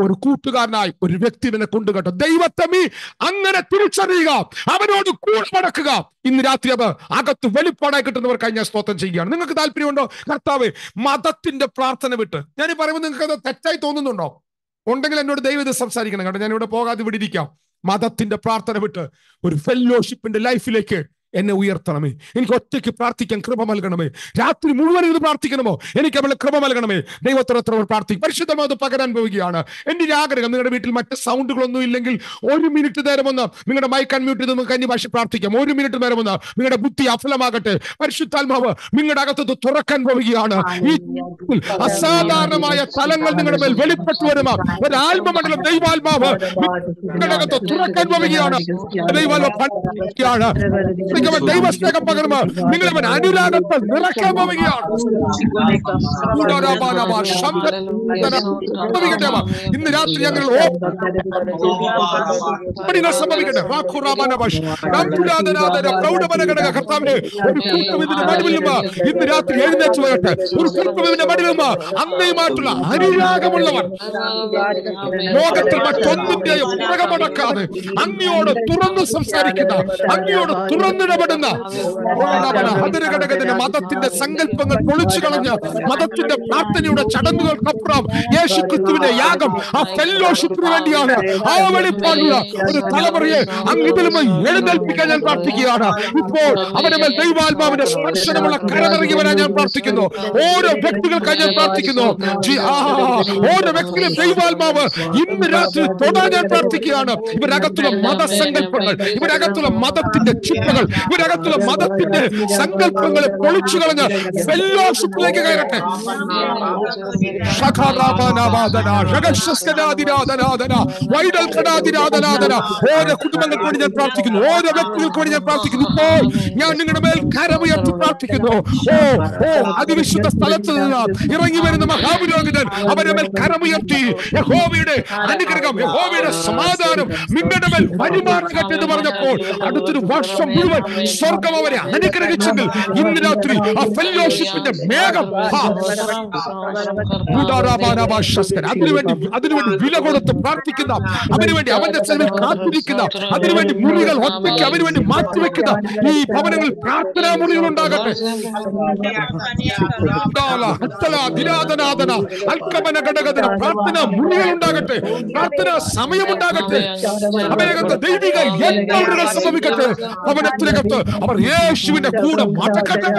ഒരു കൂട്ടുകാരനായി ഒരു വ്യക്തി നിന്നെ കൊണ്ടുകെട്ടോ ദൈവത്തെ മീ അങ്ങനെ തിരിച്ചറിയുക അവനോട് കൂടെ മടക്കുക ഇന്ന് രാത്രി അവ അകത്ത് വെളിപ്പാടായി കിട്ടുന്നവർക്കായി ഞാൻ സ്തോത്രം ചെയ്യുകയാണ് നിങ്ങൾക്ക് താല്പര്യമുണ്ടോ കർത്താവ് മതത്തിന്റെ പ്രാർത്ഥന വിട്ട് ഞാൻ പറയുമ്പോൾ നിങ്ങൾക്ക് അത് തെറ്റായി തോന്നുന്നുണ്ടോ ഉണ്ടെങ്കിൽ എന്നോട് ദൈവം ഇത് സംസാരിക്കണം കേട്ടോ ഞാൻ ഇവിടെ പോകാതെ ഇവിടെ ഇരിക്കാം മതത്തിന്റെ പ്രാർത്ഥന വിട്ട് ഒരു ഫെല്ലോഷിപ്പിന്റെ ലൈഫിലേക്ക് എന്നെ ഉയർത്തണമേ എനിക്ക് ഒറ്റയ്ക്ക് പ്രാർത്ഥിക്കാൻ കൃപ നൽകണമേ രാത്രി മുഴുവൻ ഇത് പ്രാർത്ഥിക്കണമോ എനിക്ക് അവളെ കൃപ നൽകണമേ ദൈവത്തോടൊത്ര പ്രാർത്ഥിക്കും പരിശുദ്ധമായി അത് പകരാൻ പോവുകയാണ് എന്റെ ഒരു ആഗ്രഹം നിങ്ങളുടെ വീട്ടിൽ മറ്റ് സൗണ്ടുകളൊന്നും ഇല്ലെങ്കിൽ ഒരു മിനിറ്റ് നേരം ഒന്ന് നിങ്ങളുടെ മൈക്ക് അൺമ്യൂട്ട് ചെയ്ത് നമുക്ക് ഭാഷ പ്രാർത്ഥിക്കാം ഒരു മിനിറ്റ് നേരം ഒന്ന് നിങ്ങളുടെ ബുദ്ധി അഫലമാകട്ടെ പരിശുദ്ധാത്മാവ് നിങ്ങളുടെ അകത്ത് തുറക്കാൻ പോവുകയാണ് ഈ അസാധാരണമായ തലങ്ങൾ നിങ്ങളുടെ മേൽ വെളിപ്പെട്ടു വരുന്ന ആത്മമണ്ഡലം ദൈവാത്മാവ് നിങ്ങളുടെ അകത്ത് തുറക്കാൻ പോവുകയാണ് ദൈവാത്മാവ് സ്നേഹം ദൈവ സ്നേഹം പകർന്ന് നിങ്ങളിവൻ നിറക്കാൻ പോവുകയാണ് ഇന്ന് രാത്രി ഞങ്ങൾ ഇതിന്റെ ഇന്ന് രാത്രി എഴുന്നേറ്റ് വരട്ടെ ഒരു കൂട്ടം ഇതിന്റെ അമ്മയുമായിട്ടുള്ള അനുരാഗമുള്ളവർ ലോകത്തിൽ മറ്റൊന്നിന്റെയും പുറകമടക്കാതെ അങ്ങയോട് തുറന്നു സംസാരിക്കുന്ന അങ്ങയോട് തുറന്നിട ഇടപെടുന്ന ഘടകത്തിന്റെ മതത്തിന്റെ സങ്കല്പങ്ങൾ പൊളിച്ചു കളഞ്ഞ് മതത്തിന്റെ പ്രാർത്ഥനയുടെ ചടങ്ങുകൾക്കപ്പുറം യേശു ക്രിസ്തുവിന്റെ യാഗം ആ ഫെല്ലോഷിപ്പിന് വേണ്ടിയാണ് ആ വെളിപ്പാടുള്ള ഒരു തലമുറയെ അങ്ങിതിലും എഴുന്നേൽപ്പിക്കാൻ ഞാൻ പ്രാർത്ഥിക്കുകയാണ് ഇപ്പോൾ അവന്റെ മേൽ ദൈവാത്മാവിന്റെ സ്പർശനമുള്ള കരമിറങ്ങി വരാൻ ഞാൻ പ്രാർത്ഥിക്കുന്നു ഓരോ വ്യക്തികൾക്കായി ഞാൻ പ്രാർത്ഥിക്കുന്നു ഓരോ വ്യക്തിയും ദൈവാത്മാവ് ഇന്ന് രാത്രി തൊടാൻ ഞാൻ പ്രാർത്ഥിക്കുകയാണ് ഇവരകത്തുള്ള മതസങ്കല്പങ്ങൾ ഇവരകത്തുള്ള മതത്തിന്റെ ചിപ്പകൾ ഇവരകത്തുള്ള മതത്തിന്റെ സങ്കല്പങ്ങളെ പൊളിച്ചു കളഞ്ഞ് ഫെല്ലോഷിപ്പിലേക്ക് കയറട്ടെ ഓരോ കുടുംബങ്ങൾക്ക് വേണ്ടി ഞാൻ പ്രാർത്ഥിക്കുന്നു ഓരോ വ്യക്തികൾക്ക് വേണ്ടി ഞാൻ പ്രാർത്ഥിക്കുന്നു ഇപ്പോൾ ഞാൻ നിങ്ങളുടെ മേൽ കരമുയർത്തി പ്രാർത്ഥിക്കുന്നു ഓ ഓ അതിവിശുദ്ധ സ്ഥലത്ത് നിന്ന് ഇറങ്ങി വരുന്ന മഹാപുരോഹിതൻ അവരുടെ മേൽ കരമുയർത്തി യഹോവയുടെ അനുഗ്രഹം യഹോവയുടെ സമാധാനം നിങ്ങളുടെ മേൽ വരുമാറട്ടെ പറഞ്ഞപ്പോൾ അടുത്തൊരു വർഷം മുഴുവൻ സ്വർഗം അവരെ അനുഗ്രഹിച്ചെങ്കിൽ ഇന്ന് രാത്രി ആ ഫെല്ലോഷിപ്പിന്റെ മേഘം അതിനുവേണ്ടി അതിനുവേണ്ടി വില കൊടുത്ത് പ്രാർത്ഥിക്കുന്ന അതിനുവേണ്ടി അവന്റെ ചെലവിൽ കാത്തിരിക്കുന്ന അതിനുവേണ്ടി മുറികൾ ഒറ്റയ്ക്ക് അവനുവേണ്ടി മാറ്റിവെക്കുന്ന ഈ ഭവനങ്ങളിൽ പ്രാർത്ഥന മുറികൾ ഉണ്ടാകട്ടെ അൽക്കമന ഘടകത്തിന് പ്രാർത്ഥന മുറികൾ ഉണ്ടാകട്ടെ പ്രാർത്ഥന സമയമുണ്ടാകട്ടെ അവനകത്ത് ദൈവിക സംഭവിക്കട്ടെ ഭവനത്തിലെ അകത്ത് അവർ യേശുവിന്റെ കൂടെ മാറ്റക്കട്ടെ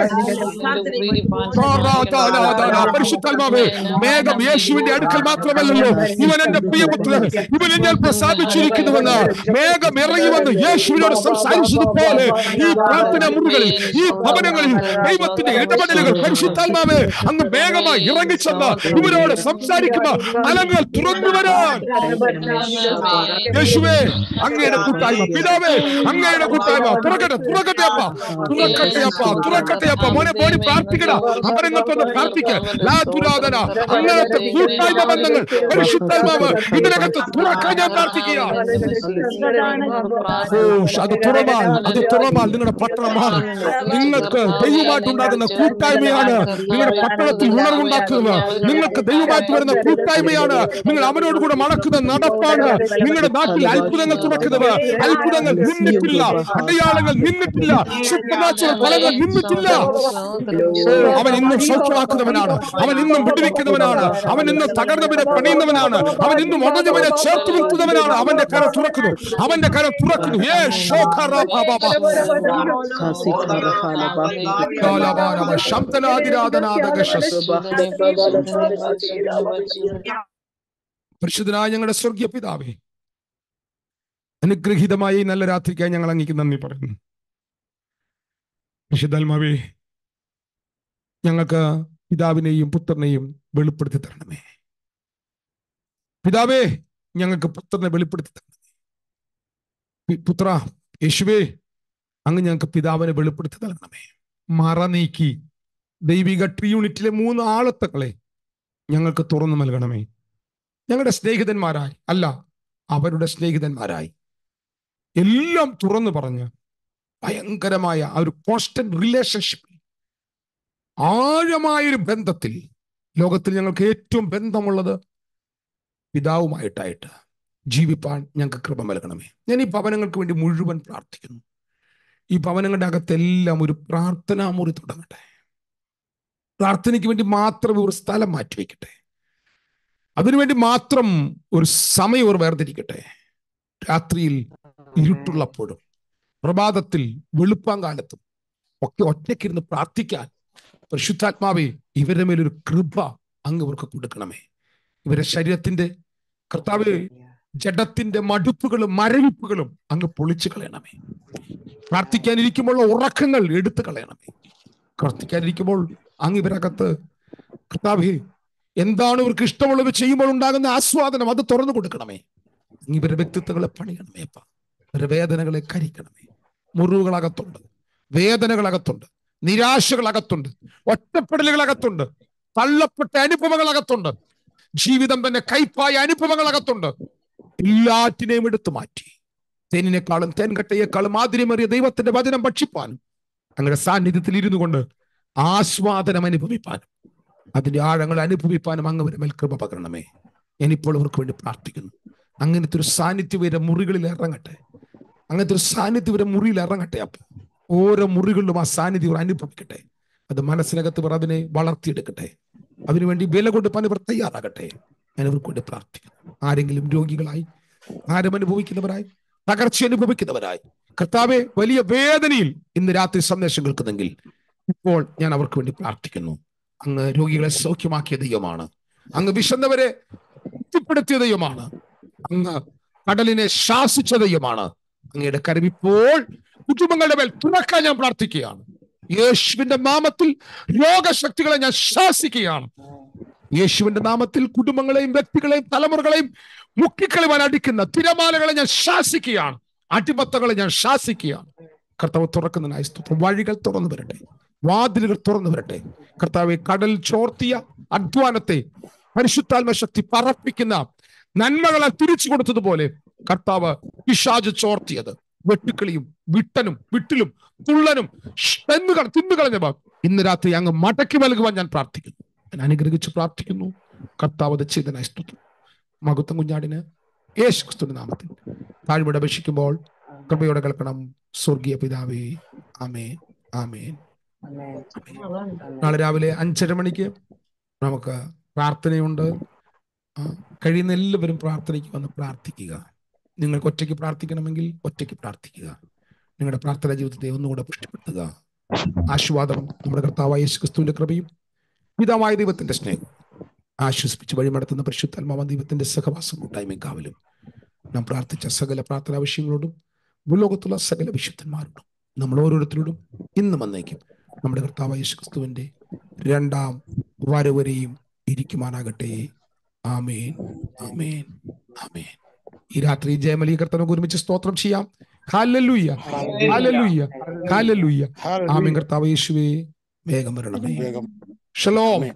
മേഘം യേശുവിന്റെ അടുക്കൽ മാത്രമല്ലല്ലോ ഇവൻ എന്റെ പ്രിയപുത്രൻ ഇവനെ ഞാൻ പ്രസാദിച്ചിരിക്കുന്നുവെന്ന് മേഘം ഇറങ്ങി വന്ന് യേശുവിനോട് സംസാരിച്ചതുപോലെ ഈ പ്രാർത്ഥന മുറികളിൽ ഈ ഭവനങ്ങളിൽ ദൈവത്തിന്റെ ഇടപെടലുകൾ പരിശുദ്ധാത്മാവേ അങ്ങ് വേഗമായി ഇറങ്ങിച്ചെന്ന് ഇവരോട് സംസാരിക്കുന്ന അലങ്ങൾ തുറന്നു വരാൻ യേശുവേ അങ്ങയുടെ കൂട്ടായ്മ പിതാവേ അങ്ങയുടെ കൂട്ടായ്മ തുറക്കട്ടെ ബന്ധങ്ങൾ പരിശുദ്ധാത്മാവ് ഇതിനകത്ത് തുറക്കാൻ ഞാൻ പ്രാർത്ഥിക്കുക അത് തുറമാൽ നിങ്ങളുടെ പട്ടണമാണ് നിങ്ങൾക്ക് ഉണ്ടാകുന്ന കൂട്ടായ്മയാണ് നിങ്ങളുടെ പട്ടണത്തിൽ ഉണർവുണ്ടാക്കുന്നത് നിങ്ങൾക്ക് ദൈവമായിട്ട് വരുന്ന കൂട്ടായ്മയാണ് നിങ്ങൾ അവനോട് കൂടെ മണക്കുന്ന നടപ്പാണ് നിങ്ങളുടെ നാട്ടിൽ അത്ഭുതങ്ങൾ തുറക്കുന്നത് അത്ഭുതങ്ങൾ നിന്നിട്ടില്ല അടയാളങ്ങൾ നിന്നിട്ടില്ല ഫലങ്ങൾ നിന്നിട്ടില്ല അവൻ ഇന്നും സൗഖ്യമാക്കുന്നവനാണ് അവൻ ഇന്നും വിടുവിക്കുന്നവനാണ് അവൻ ഇന്നും തകർന്നവനെ പണിയുന്നവനാണ് അവൻ ഇന്നും ഉടഞ്ഞവനെ ചേർത്ത് നിർത്തുന്നവനാണ് അവന്റെ കര തുറക്കുന്നു അവന്റെ കര തുറക്കുന്നു പരിശുദ്ധനായ ഞങ്ങളുടെ സ്വർഗീയ പിതാവേ അനുഗ്രഹീതമായി നല്ല രാത്രിക്കായി ഞങ്ങൾ അങ്ങേക്ക് നന്ദി പറയുന്നു വിശുദ്ധാത്മാവേ ഞങ്ങൾക്ക് പിതാവിനെയും പുത്രനെയും വെളിപ്പെടുത്തി തരണമേ പിതാവേ ഞങ്ങൾക്ക് പുത്രനെ വെളിപ്പെടുത്തി തരണമേ പുത്ര യേശുവേ അങ്ങ് ഞങ്ങൾക്ക് പിതാവിനെ വെളിപ്പെടുത്തി തരണമേ മറ നീക്കി ദൈവിക ട്രിയൂണിറ്റിലെ മൂന്ന് ആളത്തങ്ങളെ ഞങ്ങൾക്ക് തുറന്നു നൽകണമേ ഞങ്ങളുടെ സ്നേഹിതന്മാരായി അല്ല അവരുടെ സ്നേഹിതന്മാരായി എല്ലാം തുറന്നു പറഞ്ഞ് ഭയങ്കരമായ ആ ഒരു കോൺസ്റ്റന്റ് റിലേഷൻഷിപ്പ് ആഴമായൊരു ബന്ധത്തിൽ ലോകത്തിൽ ഞങ്ങൾക്ക് ഏറ്റവും ബന്ധമുള്ളത് പിതാവുമായിട്ടായിട്ട് ജീവിപ്പാൻ ഞങ്ങൾക്ക് കൃപ നൽകണമേ ഞാൻ ഈ ഭവനങ്ങൾക്ക് വേണ്ടി മുഴുവൻ പ്രാർത്ഥിക്കുന്നു ഈ ഭവനങ്ങളുടെ അകത്തെല്ലാം ഒരു പ്രാർത്ഥനാമുറി തുടങ്ങട്ടെ പ്രാർത്ഥനയ്ക്ക് വേണ്ടി മാത്രം ഒരു സ്ഥലം മാറ്റിവെക്കട്ടെ അതിനുവേണ്ടി മാത്രം ഒരു സമയം ഒരു വേർതിരിക്കട്ടെ രാത്രിയിൽ ഇരുട്ടുള്ളപ്പോഴും പ്രഭാതത്തിൽ വെളുപ്പാങ്കാലത്തും ഒക്കെ ഒറ്റയ്ക്കിരുന്ന് പ്രാർത്ഥിക്കാൻ പരിശുദ്ധാത്മാവെ ഇവരുടെ മേലൊരു കൃപ അങ്ങ് ഇവർക്ക് കൊടുക്കണമേ ഇവരുടെ ശരീരത്തിന്റെ കർത്താവ് ജഡത്തിന്റെ മടുപ്പുകളും മരവിപ്പുകളും അങ്ങ് പൊളിച്ചു കളയണമേ പ്രാർത്ഥിക്കാനിരിക്കുമ്പോൾ ഉറക്കങ്ങൾ എടുത്തു കളയണമേ പ്രാർത്ഥിക്കാനിരിക്കുമ്പോൾ അങ്ങ് ഇവരകത്ത് കർത്താവ് എന്താണ് ഇവർക്ക് ഇഷ്ടമുള്ളത് ചെയ്യുമ്പോൾ ഉണ്ടാകുന്ന ആസ്വാദനം അത് തുറന്നു കൊടുക്കണമേ ഇവരുടെ വ്യക്തിത്വങ്ങളെ പണിയണമേ അപ്പം അവരുടെ വേദനകളെ കരിക്കണമേ മുറിവുകളകത്തുണ്ട് വേദനകളകത്തുണ്ട് നിരാശകളകത്തുണ്ട് ഒറ്റപ്പെടലുകളകത്തുണ്ട് തള്ളപ്പെട്ട അനുഭവങ്ങളകത്തുണ്ട് ജീവിതം തന്നെ കൈപ്പായ അനുഭവങ്ങളകത്തുണ്ട് എല്ലാറ്റിനെയും എടുത്തു മാറ്റി തേനിനേക്കാളും തേൻകട്ടയേക്കാളും ആതിരമേറിയ ദൈവത്തിന്റെ വചനം ഭക്ഷിപ്പാനും അങ്ങനെ സാന്നിധ്യത്തിൽ ഇരുന്നു കൊണ്ട് ആസ്വാദനം അനുഭവിപ്പാനും അതിന്റെ ആഴങ്ങൾ അനുഭവിപ്പാനും അങ്ങ് വരുമേൽ കൃപ പകരണമേ ഞാനിപ്പോൾ അവർക്ക് വേണ്ടി പ്രാർത്ഥിക്കുന്നു അങ്ങനത്തെ ഒരു സാന്നിധ്യം വരെ മുറികളിൽ ഇറങ്ങട്ടെ അങ്ങനത്തെ ഒരു സാന്നിധ്യം ഒരു മുറിയിൽ ഇറങ്ങട്ടെ അപ്പൊ ഓരോ മുറികളിലും ആ സാന്നിധ്യം അനുഭവിക്കട്ടെ അത് മനസ്സിനകത്ത് പറ അതിനെ വളർത്തിയെടുക്കട്ടെ അതിനുവേണ്ടി വില കൊണ്ട് പലവർ തയ്യാറാകട്ടെ ഞാനവർ വേണ്ടി പ്രാർത്ഥിക്കുന്നു ആരെങ്കിലും രോഗികളായി ആരും അനുഭവിക്കുന്നവരായി തകർച്ച അനുഭവിക്കുന്നവരായി കർത്താവെ വലിയ വേദനയിൽ ഇന്ന് രാത്രി സന്ദേശം കേൾക്കുന്നെങ്കിൽ ഇപ്പോൾ ഞാൻ അവർക്ക് വേണ്ടി പ്രാർത്ഥിക്കുന്നു അങ്ങ് രോഗികളെ സൗഖ്യമാക്കിയ ദൈവമാണ് അങ്ങ് വിശന്നവരെ തൃപ്തിപ്പെടുത്തിയ ദൈവമാണ് അങ്ങ് കടലിനെ ശാസിച്ച ദൈവമാണ് അങ്ങയുടെ കരുവിപ്പോൾ കുടുംബങ്ങളുടെ മേൽ തുറക്കാൻ ഞാൻ പ്രാർത്ഥിക്കുകയാണ് യേശുവിന്റെ നാമത്തിൽ രോഗശക്തികളെ ഞാൻ ശാസിക്കുകയാണ് യേശുവിന്റെ നാമത്തിൽ കുടുംബങ്ങളെയും വ്യക്തികളെയും തലമുറകളെയും മുക്കിക്കളിവാൻ അടിക്കുന്ന തിരമാലകളെ ഞാൻ ശാസിക്കുകയാണ് അടിമത്തങ്ങളെ ഞാൻ ശാസിക്കുകയാണ് കർത്താവ് തുറക്കുന്നതിനായി സ്തോത്രം വഴികൾ തുറന്നു വരട്ടെ വാതിലുകൾ തുറന്നു വരട്ടെ കർത്താവ് കടൽ ചോർത്തിയ അധ്വാനത്തെ പരിശുദ്ധാത്മ ശക്തി പറപ്പിക്കുന്ന നന്മകളെ തിരിച്ചു കൊടുത്തതുപോലെ കർത്താവ് പിശാജ് ചോർത്തിയത് വെട്ടുക്കിളിയും വിട്ടനും വിട്ടിലും തുള്ളനും തെന്നുകൾ തിന്നുകളഞ്ഞവ ഇന്ന് രാത്രി അങ്ങ് മടക്കി നൽകുവാൻ ഞാൻ പ്രാർത്ഥിക്കുന്നു ഞാൻ അനുഗ്രഹിച്ച് പ്രാർത്ഥിക്കുന്നു കർത്താവ് ചെയ്തനായി സ്തുതി മകുത്തം കുഞ്ഞാടിന് യേശു ക്രിസ്തുവിന്റെ നാമത്തിൽ താഴ്മയുടെ അപേക്ഷിക്കുമ്പോൾ കൃപയോടെ കേൾക്കണം സ്വർഗീയ പിതാവേ ആമേ ആമേൻ നാളെ രാവിലെ അഞ്ചര മണിക്ക് നമുക്ക് പ്രാർത്ഥനയുണ്ട് കഴിയുന്ന എല്ലാവരും പ്രാർത്ഥനയ്ക്ക് വന്ന് പ്രാർത്ഥിക്കുക നിങ്ങൾക്ക് ഒറ്റയ്ക്ക് പ്രാർത്ഥിക്കണമെങ്കിൽ ഒറ്റയ്ക്ക് പ്രാർത്ഥിക്കുക നിങ്ങളുടെ പ്രാർത്ഥന ജീവിതത്തെ ഒന്നുകൂടെ പുഷ്ടിപ്പെടുത്തുക ആശ്വാദം നമ്മുടെ കർത്താവായ യേശുക്രിസ്തുവിന്റെ ക്രിസ്തുവിന്റെ കൃപയും പിതാവായ ദൈവത്തിന്റെ സ്നേഹം ആശ്വസിപ്പിച്ച് വഴിമടത്തുന്ന പരിശുദ്ധാത്മാവ ദൈവത്തിന്റെ സഹവാസം കൂട്ടായ്മയും കാവലും നാം പ്രാർത്ഥിച്ച സകല പ്രാർത്ഥനാ വിഷയങ്ങളോടും ഭൂലോകത്തുള്ള സകല വിശുദ്ധന്മാരോടും നമ്മൾ ഓരോരുത്തരോടും ഇന്ന് വന്നേക്കും നമ്മുടെ കർത്താവ് യേശുക്രിസ്തുവിന്റെ ക്രിസ്തുവിന്റെ രണ്ടാം വരവരെയും ഇരിക്കുവാനാകട്ടെ ആമേൻ ആമേൻ ആമേൻ ഈ രാത്രി ജയമലീകർത്തനൊക്കെ ഒരുമിച്ച് സ്തോത്രം ചെയ്യാം ഹാലല്ലൂയ്യ ഹാലല്ലൂയ്യ ഹാലല്ലൂയ്യ ആമീൻ കർത്താവ് യേശുവേ വേഗം വരണമേ ഷലോമേ